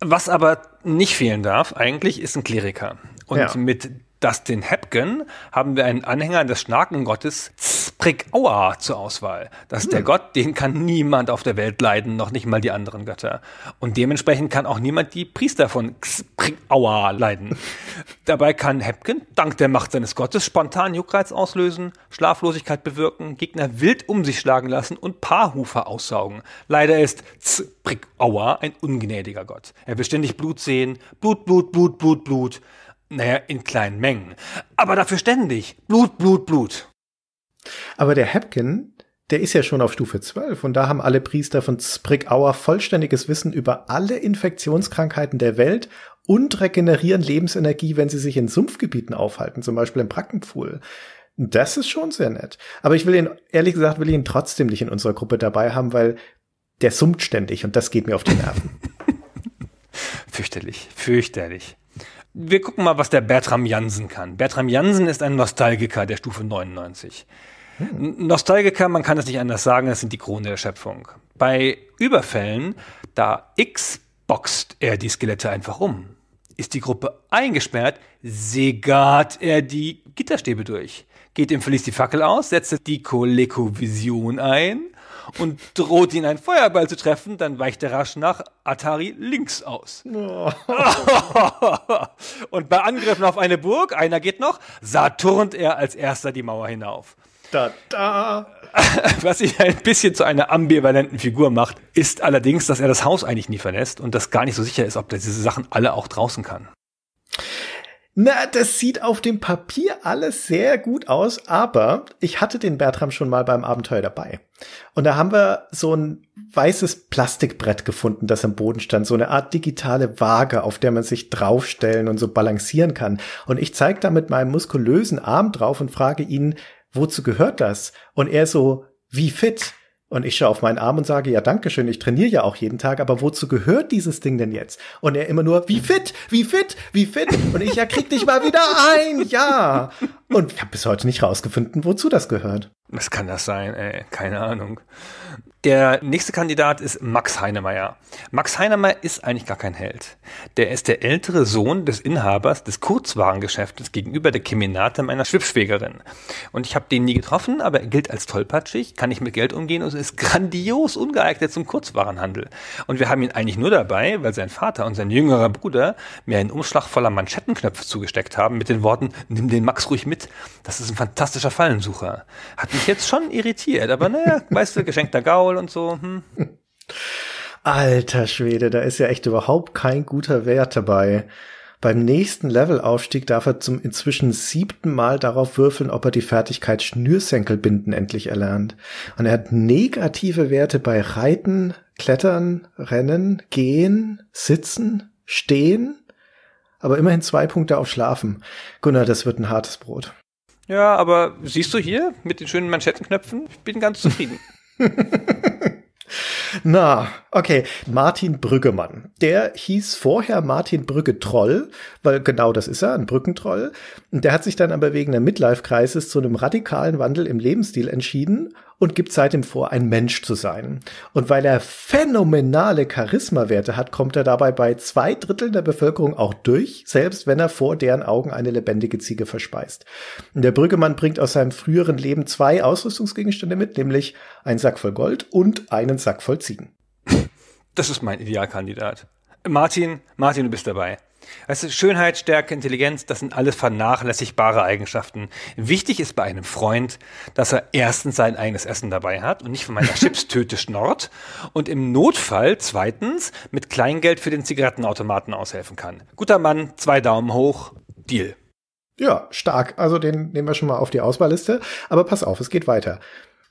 S1: Was aber nicht fehlen darf, eigentlich, ist ein Kleriker. Und ja. mit Dustin Hepken haben wir einen Anhänger des Schnakengottes Sprickaua zur Auswahl. Das ist hm. der Gott, den kann niemand auf der Welt leiden, noch nicht mal die anderen Götter. Und dementsprechend kann auch niemand die Priester von Sprickaua leiden. Dabei kann Hepken, dank der Macht seines Gottes, spontan Juckreiz auslösen, Schlaflosigkeit bewirken, Gegner wild um sich schlagen lassen und Paarhufer aussaugen. Leider ist Sprickaua ein ungnädiger Gott. Er will ständig Blut sehen, Blut, Blut, Blut, Blut, Blut. Naja, in kleinen Mengen. Aber dafür ständig. Blut, Blut, Blut.
S2: Aber der Hepkin, der ist ja schon auf Stufe 12 und da haben alle Priester von Sprickauer vollständiges Wissen über alle Infektionskrankheiten der Welt und regenerieren Lebensenergie, wenn sie sich in Sumpfgebieten aufhalten, zum Beispiel im Brackenpfuhl. Das ist schon sehr nett. Aber ich will ihn, ehrlich gesagt, will ich ihn trotzdem nicht in unserer Gruppe dabei haben, weil der summt ständig und das geht mir auf die Nerven. fürchterlich,
S1: fürchterlich. Wir gucken mal, was der Bertram Jansen kann. Bertram Jansen ist ein Nostalgiker der Stufe 99. Hm. Nostalgiker, man kann es nicht anders sagen, das sind die Krone der Schöpfung. Bei Überfällen, da X boxt er die Skelette einfach um. Ist die Gruppe eingesperrt, segart er die Gitterstäbe durch, geht im Verlies die Fackel aus, setzt die Coleco-Vision ein und droht ihn einen Feuerball zu treffen, dann weicht er rasch nach Atari links aus. Oh. und bei Angriffen auf eine Burg, einer geht noch, saturnt er als erster die Mauer hinauf.
S4: Da, da.
S1: Was ihn ein bisschen zu einer ambivalenten Figur macht, ist allerdings, dass er das Haus eigentlich nie verlässt und das gar nicht so sicher ist, ob er diese Sachen alle auch draußen kann.
S2: Na, das sieht auf dem Papier alles sehr gut aus, aber ich hatte den Bertram schon mal beim Abenteuer dabei. Und da haben wir so ein weißes Plastikbrett gefunden, das am Boden stand, so eine Art digitale Waage, auf der man sich draufstellen und so balancieren kann. Und ich zeige da mit meinem muskulösen Arm drauf und frage ihn, wozu gehört das? Und er so, wie fit? Und ich schaue auf meinen Arm und sage, ja, danke schön, ich trainiere ja auch jeden Tag, aber wozu gehört dieses Ding denn jetzt? Und er immer nur, wie fit, wie fit, wie fit? Und ich, ja, krieg dich mal wieder ein, ja.
S1: Und ich habe bis heute nicht rausgefunden, wozu das gehört. Was kann das sein, ey? Keine Ahnung. Der nächste Kandidat ist Max Heinemeier. Max Heinemeier ist eigentlich gar kein Held. Der ist der ältere Sohn des Inhabers des Kurzwarengeschäftes gegenüber der Keminate meiner Schwibschwägerin. Und ich habe den nie getroffen, aber er gilt als tollpatschig, kann nicht mit Geld umgehen und ist grandios ungeeignet zum Kurzwarenhandel. Und wir haben ihn eigentlich nur dabei, weil sein Vater und sein jüngerer Bruder mir einen Umschlag voller Manschettenknöpfe zugesteckt haben mit den Worten, nimm den Max ruhig mit, das ist ein fantastischer Fallensucher. Hat mich jetzt schon irritiert, aber naja, weißt du, geschenkter Gaul Football und so. Hm?
S2: Alter Schwede, da ist ja echt überhaupt kein guter Wert dabei. Beim nächsten Levelaufstieg darf er zum inzwischen siebten Mal darauf würfeln, ob er die Fertigkeit Schnürsenkelbinden endlich erlernt. Und er hat negative Werte bei Reiten, Klettern, Rennen, Gehen, Sitzen, Stehen, aber immerhin zwei Punkte auf Schlafen. Gunnar, das wird ein hartes Brot.
S1: Ja, aber siehst du hier mit den schönen Manschettenknöpfen, ich bin ganz zufrieden.
S2: Na, okay. Martin Brüggemann. Der hieß vorher Martin Brügge Troll, weil genau das ist er, ein Brückentroll. Und der hat sich dann aber wegen der Midlife-Kreises zu einem radikalen Wandel im Lebensstil entschieden und gibt seitdem vor, ein Mensch zu sein. Und weil er phänomenale Charisma-Werte hat, kommt er dabei bei zwei Dritteln der Bevölkerung auch durch, selbst wenn er vor deren Augen eine lebendige Ziege verspeist. Und der Brüggemann bringt aus seinem früheren Leben zwei Ausrüstungsgegenstände mit, nämlich einen Sack voll Gold und einen Sack voll Ziegen.
S1: Das ist mein Idealkandidat. Martin, Martin, du bist dabei. Also Schönheit, Stärke, Intelligenz, das sind alles vernachlässigbare Eigenschaften. Wichtig ist bei einem Freund, dass er erstens sein eigenes Essen dabei hat und nicht von meiner Chips-Töte schnort und im Notfall zweitens mit Kleingeld für den Zigarettenautomaten aushelfen kann. Guter Mann, zwei Daumen hoch, Deal.
S2: Ja, stark. Also den nehmen wir schon mal auf die Auswahlliste. Aber pass auf, es geht weiter.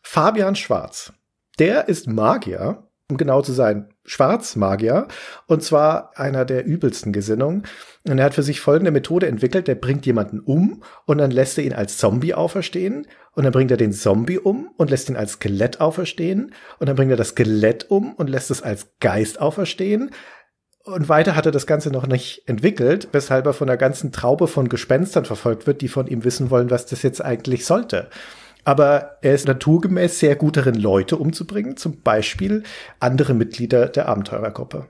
S2: Fabian Schwarz. Der ist Magier um genau zu sein, Schwarzmagier, und zwar einer der übelsten Gesinnungen. Und er hat für sich folgende Methode entwickelt, der bringt jemanden um und dann lässt er ihn als Zombie auferstehen und dann bringt er den Zombie um und lässt ihn als Skelett auferstehen und dann bringt er das Skelett um und lässt es als Geist auferstehen. Und weiter hat er das Ganze noch nicht entwickelt, weshalb er von einer ganzen Traube von Gespenstern verfolgt wird, die von ihm wissen wollen, was das jetzt eigentlich sollte aber er ist naturgemäß sehr gut darin, Leute umzubringen, zum Beispiel andere Mitglieder der Abenteurergruppe.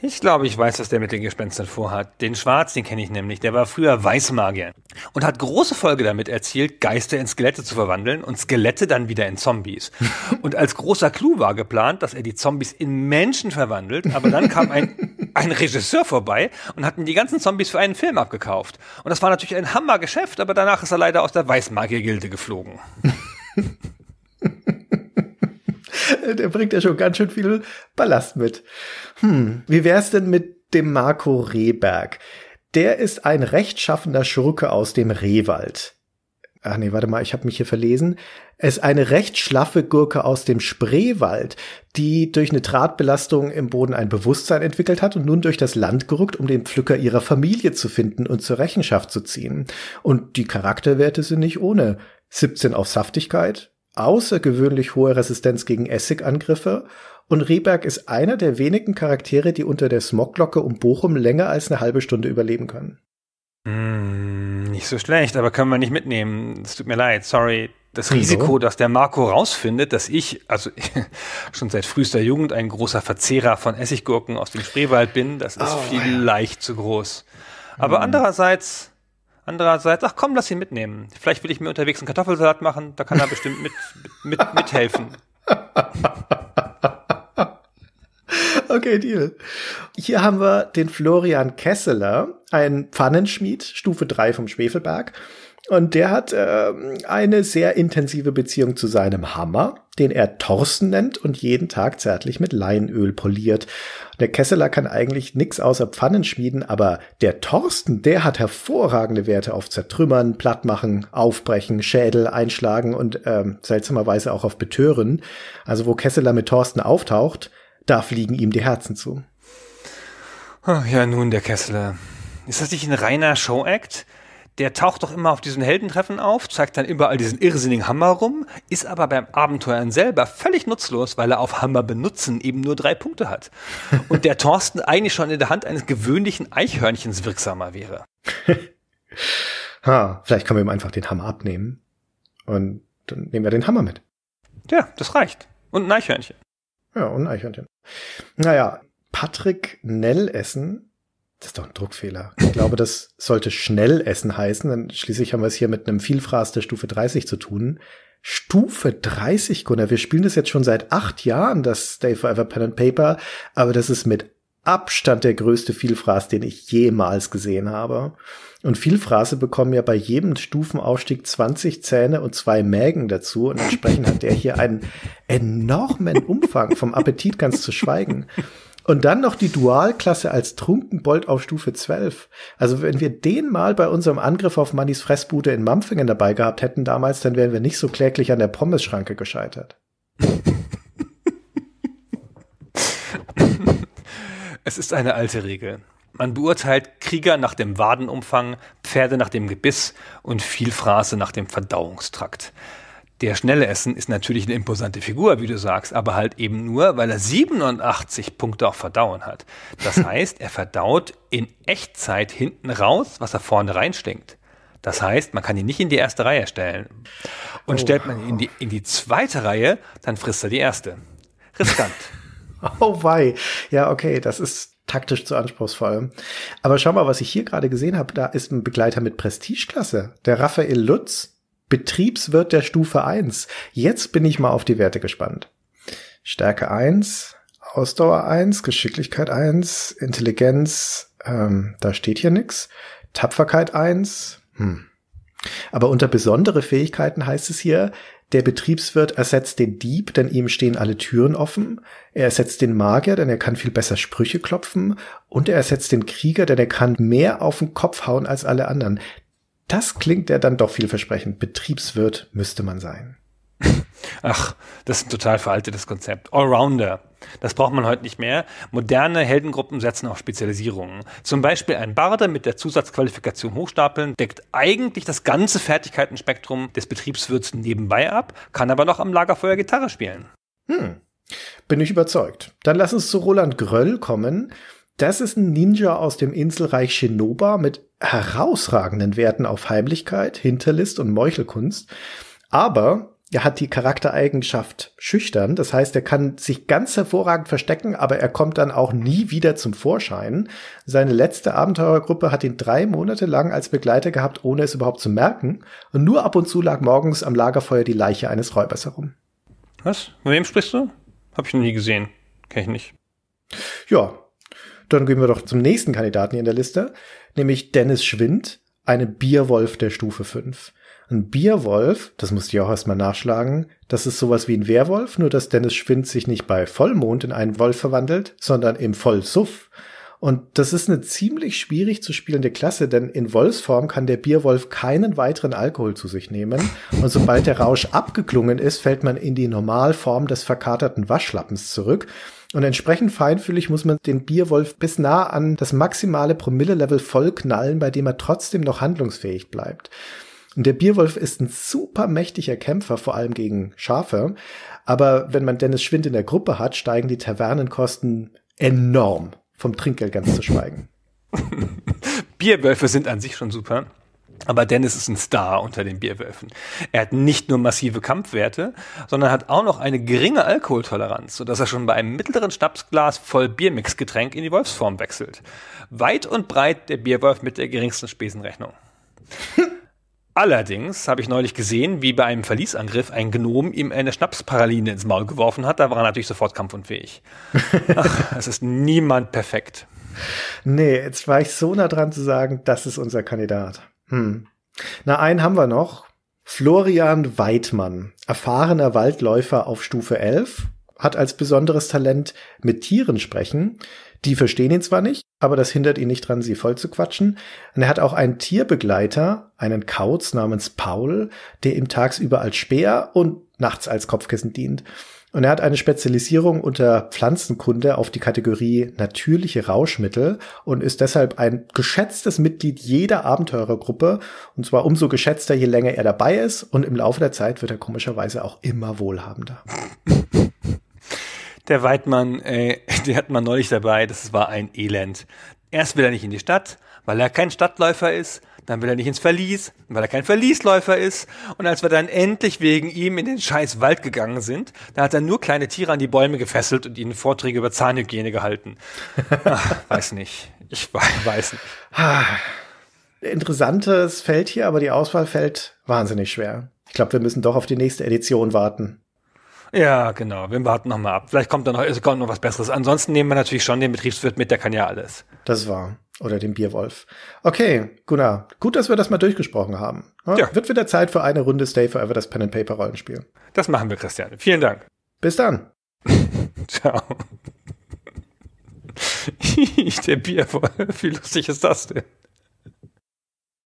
S1: Ich glaube, ich weiß, was der mit den Gespenstern vorhat. Den Schwarz, den kenne ich nämlich. Der war früher Weißmagier und hat große Folge damit erzielt, Geister in Skelette zu verwandeln und Skelette dann wieder in Zombies. Und als großer Clou war geplant, dass er die Zombies in Menschen verwandelt, aber dann kam ein ein Regisseur vorbei und hat mir die ganzen Zombies für einen Film abgekauft. Und das war natürlich ein Hammergeschäft, aber danach ist er leider aus der Weißmagiergilde geflogen.
S2: der bringt ja schon ganz schön viel Ballast mit. Hm, wie wär's denn mit dem Marco Rehberg? Der ist ein rechtschaffender Schurke aus dem Rehwald. Ach nee, warte mal, ich habe mich hier verlesen. Es ist eine recht schlaffe Gurke aus dem Spreewald, die durch eine Drahtbelastung im Boden ein Bewusstsein entwickelt hat und nun durch das Land gerückt, um den Pflücker ihrer Familie zu finden und zur Rechenschaft zu ziehen. Und die Charakterwerte sind nicht ohne. 17 auf Saftigkeit, außergewöhnlich hohe Resistenz gegen Essigangriffe und Rehberg ist einer der wenigen Charaktere, die unter der Smogglocke um Bochum länger als eine halbe Stunde überleben
S1: können. Mm, nicht so schlecht, aber können wir nicht mitnehmen. Es tut mir leid, sorry. Das Wieso? Risiko, dass der Marco rausfindet, dass ich, also schon seit frühester Jugend ein großer Verzehrer von Essiggurken aus dem Spreewald bin, das ist oh, vielleicht ja. zu groß. Aber mm. andererseits, andererseits, ach komm, lass ihn mitnehmen. Vielleicht will ich mir unterwegs einen Kartoffelsalat machen, da kann er bestimmt mit, mit, mit mithelfen.
S2: Okay, Deal. Hier haben wir den Florian Kesseler, ein Pfannenschmied, Stufe 3 vom Schwefelberg. Und der hat äh, eine sehr intensive Beziehung zu seinem Hammer, den er Thorsten nennt und jeden Tag zärtlich mit Leinöl poliert. Der Kesseler kann eigentlich nix außer Pfannen schmieden, aber der Thorsten, der hat hervorragende Werte auf Zertrümmern, Plattmachen, Aufbrechen, Schädel einschlagen und äh, seltsamerweise auch auf Betören. Also wo Kesseler mit Thorsten auftaucht, da fliegen ihm die Herzen zu.
S1: ja, nun, der Kessler. Ist das nicht ein reiner Show-Act? Der taucht doch immer auf diesen Heldentreffen auf, zeigt dann überall diesen irrsinnigen Hammer rum, ist aber beim Abenteuern selber völlig nutzlos, weil er auf Hammer benutzen eben nur drei Punkte hat. Und der Thorsten eigentlich schon in der Hand eines gewöhnlichen Eichhörnchens wirksamer wäre.
S2: ha, vielleicht können wir ihm einfach den Hammer abnehmen. Und dann nehmen wir den Hammer mit.
S1: Ja, das reicht. Und ein Eichhörnchen. Ja, und ein Eichhörnchen.
S2: Naja, Patrick Nellessen, das ist doch ein Druckfehler. Ich glaube, das sollte Schnellessen heißen, denn schließlich haben wir es hier mit einem Vielfraß der Stufe 30 zu tun. Stufe 30, Gunnar, wir spielen das jetzt schon seit acht Jahren, das Stay Forever Pen and Paper, aber das ist mit Abstand der größte Vielfraß, den ich jemals gesehen habe. Und viel Phrase bekommen ja bei jedem Stufenaufstieg 20 Zähne und zwei Mägen dazu. Und entsprechend hat der hier einen enormen Umfang, vom Appetit ganz zu schweigen. Und dann noch die Dualklasse als Trunkenbold auf Stufe 12. Also wenn wir den mal bei unserem Angriff auf Mannis Fressbude in Mampfingen dabei gehabt hätten damals, dann wären wir nicht so kläglich an der Pommes-Schranke gescheitert.
S1: es ist eine alte Regel. Man beurteilt Krieger nach dem Wadenumfang, Pferde nach dem Gebiss und Vielfraße nach dem Verdauungstrakt. Der schnelle Essen ist natürlich eine imposante Figur, wie du sagst, aber halt eben nur, weil er 87 Punkte auf Verdauen hat. Das heißt, er verdaut in Echtzeit hinten raus, was er vorne reinsteckt. Das heißt, man kann ihn nicht in die erste Reihe stellen. Und oh. stellt man ihn in die, in die zweite Reihe, dann frisst er die erste. Riskant.
S2: oh wei. Ja, okay, das ist taktisch zu anspruchsvoll. Aber schau mal, was ich hier gerade gesehen habe, da ist ein Begleiter mit Prestigeklasse, der Raphael Lutz, Betriebswirt der Stufe 1. Jetzt bin ich mal auf die Werte gespannt. Stärke 1, Ausdauer 1, Geschicklichkeit 1, Intelligenz, ähm, da steht hier nix. Tapferkeit 1, hm. Aber unter besondere Fähigkeiten heißt es hier, der Betriebswirt ersetzt den Dieb, denn ihm stehen alle Türen offen. Er ersetzt den Magier, denn er kann viel besser Sprüche klopfen. Und er ersetzt den Krieger, denn er kann mehr auf den Kopf hauen als alle anderen. Das klingt ja dann doch vielversprechend. Betriebswirt müsste man
S1: sein. Ach, das ist ein total veraltetes Konzept. Allrounder. Das braucht man heute nicht mehr. Moderne Heldengruppen setzen auf Spezialisierungen. Zum Beispiel ein Barde mit der Zusatzqualifikation Hochstapeln deckt eigentlich das ganze Fertigkeitenspektrum des Betriebswirts nebenbei ab, kann aber noch am Lagerfeuer Gitarre spielen.
S2: Hm, bin ich überzeugt. Dann lass uns zu Roland Gröll kommen. Das ist ein Ninja aus dem Inselreich Shinoba mit herausragenden Werten auf Heimlichkeit, Hinterlist und Meuchelkunst. Aber er hat die Charaktereigenschaft schüchtern. Das heißt, er kann sich ganz hervorragend verstecken, aber er kommt dann auch nie wieder zum Vorschein. Seine letzte Abenteurergruppe hat ihn drei Monate lang als Begleiter gehabt, ohne es überhaupt zu merken. Und nur ab und zu lag morgens am Lagerfeuer die Leiche eines Räubers herum.
S1: Was? Von wem sprichst du? Hab ich noch nie gesehen. Kenn ich nicht.
S2: Ja. Dann gehen wir doch zum nächsten Kandidaten hier in der Liste, nämlich Dennis Schwind, eine Bierwolf der Stufe 5. Ein Bierwolf, das musste ich auch erstmal nachschlagen, das ist sowas wie ein Werwolf, nur dass Dennis Schwind sich nicht bei Vollmond in einen Wolf verwandelt, sondern im Vollsuff. Und das ist eine ziemlich schwierig zu spielende Klasse, denn in Wolfsform kann der Bierwolf keinen weiteren Alkohol zu sich nehmen. Und sobald der Rausch abgeklungen ist, fällt man in die Normalform des verkaterten Waschlappens zurück. Und entsprechend feinfühlig muss man den Bierwolf bis nah an das maximale Promille-Level vollknallen, bei dem er trotzdem noch handlungsfähig bleibt. Und der Bierwolf ist ein super mächtiger Kämpfer, vor allem gegen Schafe. Aber wenn man Dennis Schwind in der Gruppe hat, steigen die Tavernenkosten enorm. Vom Trinkgeld ganz zu schweigen.
S1: Bierwölfe sind an sich schon super. Aber Dennis ist ein Star unter den Bierwölfen. Er hat nicht nur massive Kampfwerte, sondern hat auch noch eine geringe Alkoholtoleranz, sodass er schon bei einem mittleren Schnapsglas voll Biermixgetränk in die Wolfsform wechselt. Weit und breit der Bierwolf mit der geringsten Spesenrechnung. Allerdings habe ich neulich gesehen, wie bei einem Verliesangriff ein Gnom ihm eine Schnapsparaline ins Maul geworfen hat. Da war er natürlich sofort kampfunfähig. Ach, es ist niemand perfekt.
S2: Nee, jetzt war ich so nah dran zu sagen, das ist unser Kandidat. Hm. Na, einen haben wir noch. Florian Weidmann, erfahrener Waldläufer auf Stufe 11, hat als besonderes Talent mit Tieren sprechen. Die verstehen ihn zwar nicht, aber das hindert ihn nicht dran, sie voll zu quatschen. Und er hat auch einen Tierbegleiter, einen Kauz namens Paul, der ihm tagsüber als Speer und nachts als Kopfkissen dient. Und er hat eine Spezialisierung unter Pflanzenkunde auf die Kategorie natürliche Rauschmittel und ist deshalb ein geschätztes Mitglied jeder Abenteurergruppe. Und zwar umso geschätzter, je länger er dabei ist. Und im Laufe der Zeit wird er komischerweise auch immer wohlhabender.
S1: Der Weidmann, äh, der hat man neulich dabei, das war ein Elend. Erst will er nicht in die Stadt, weil er kein Stadtläufer ist, dann will er nicht ins Verlies, weil er kein Verliesläufer ist. Und als wir dann endlich wegen ihm in den scheiß Wald gegangen sind, da hat er nur kleine Tiere an die Bäume gefesselt und ihnen Vorträge über Zahnhygiene gehalten. Ach, weiß nicht. Ich weiß nicht. Ah,
S2: interessantes Feld hier, aber die Auswahl fällt wahnsinnig schwer. Ich glaube, wir müssen doch auf die nächste Edition warten.
S1: Ja, genau. Wir warten nochmal ab. Vielleicht kommt dann noch, es kommt noch was Besseres. Ansonsten nehmen wir natürlich schon den Betriebswirt mit, der kann ja alles.
S2: Das war. Oder den Bierwolf. Okay, Gunnar. Gut, dass wir das mal durchgesprochen haben. Ja. Ne? ja. Wird wieder Zeit für eine Runde Stay Forever, das Pen and Paper
S1: Rollenspiel. Das machen wir, Christian. Vielen Dank. Bis dann. Ciao.
S4: der Bierwolf. Wie lustig ist das denn?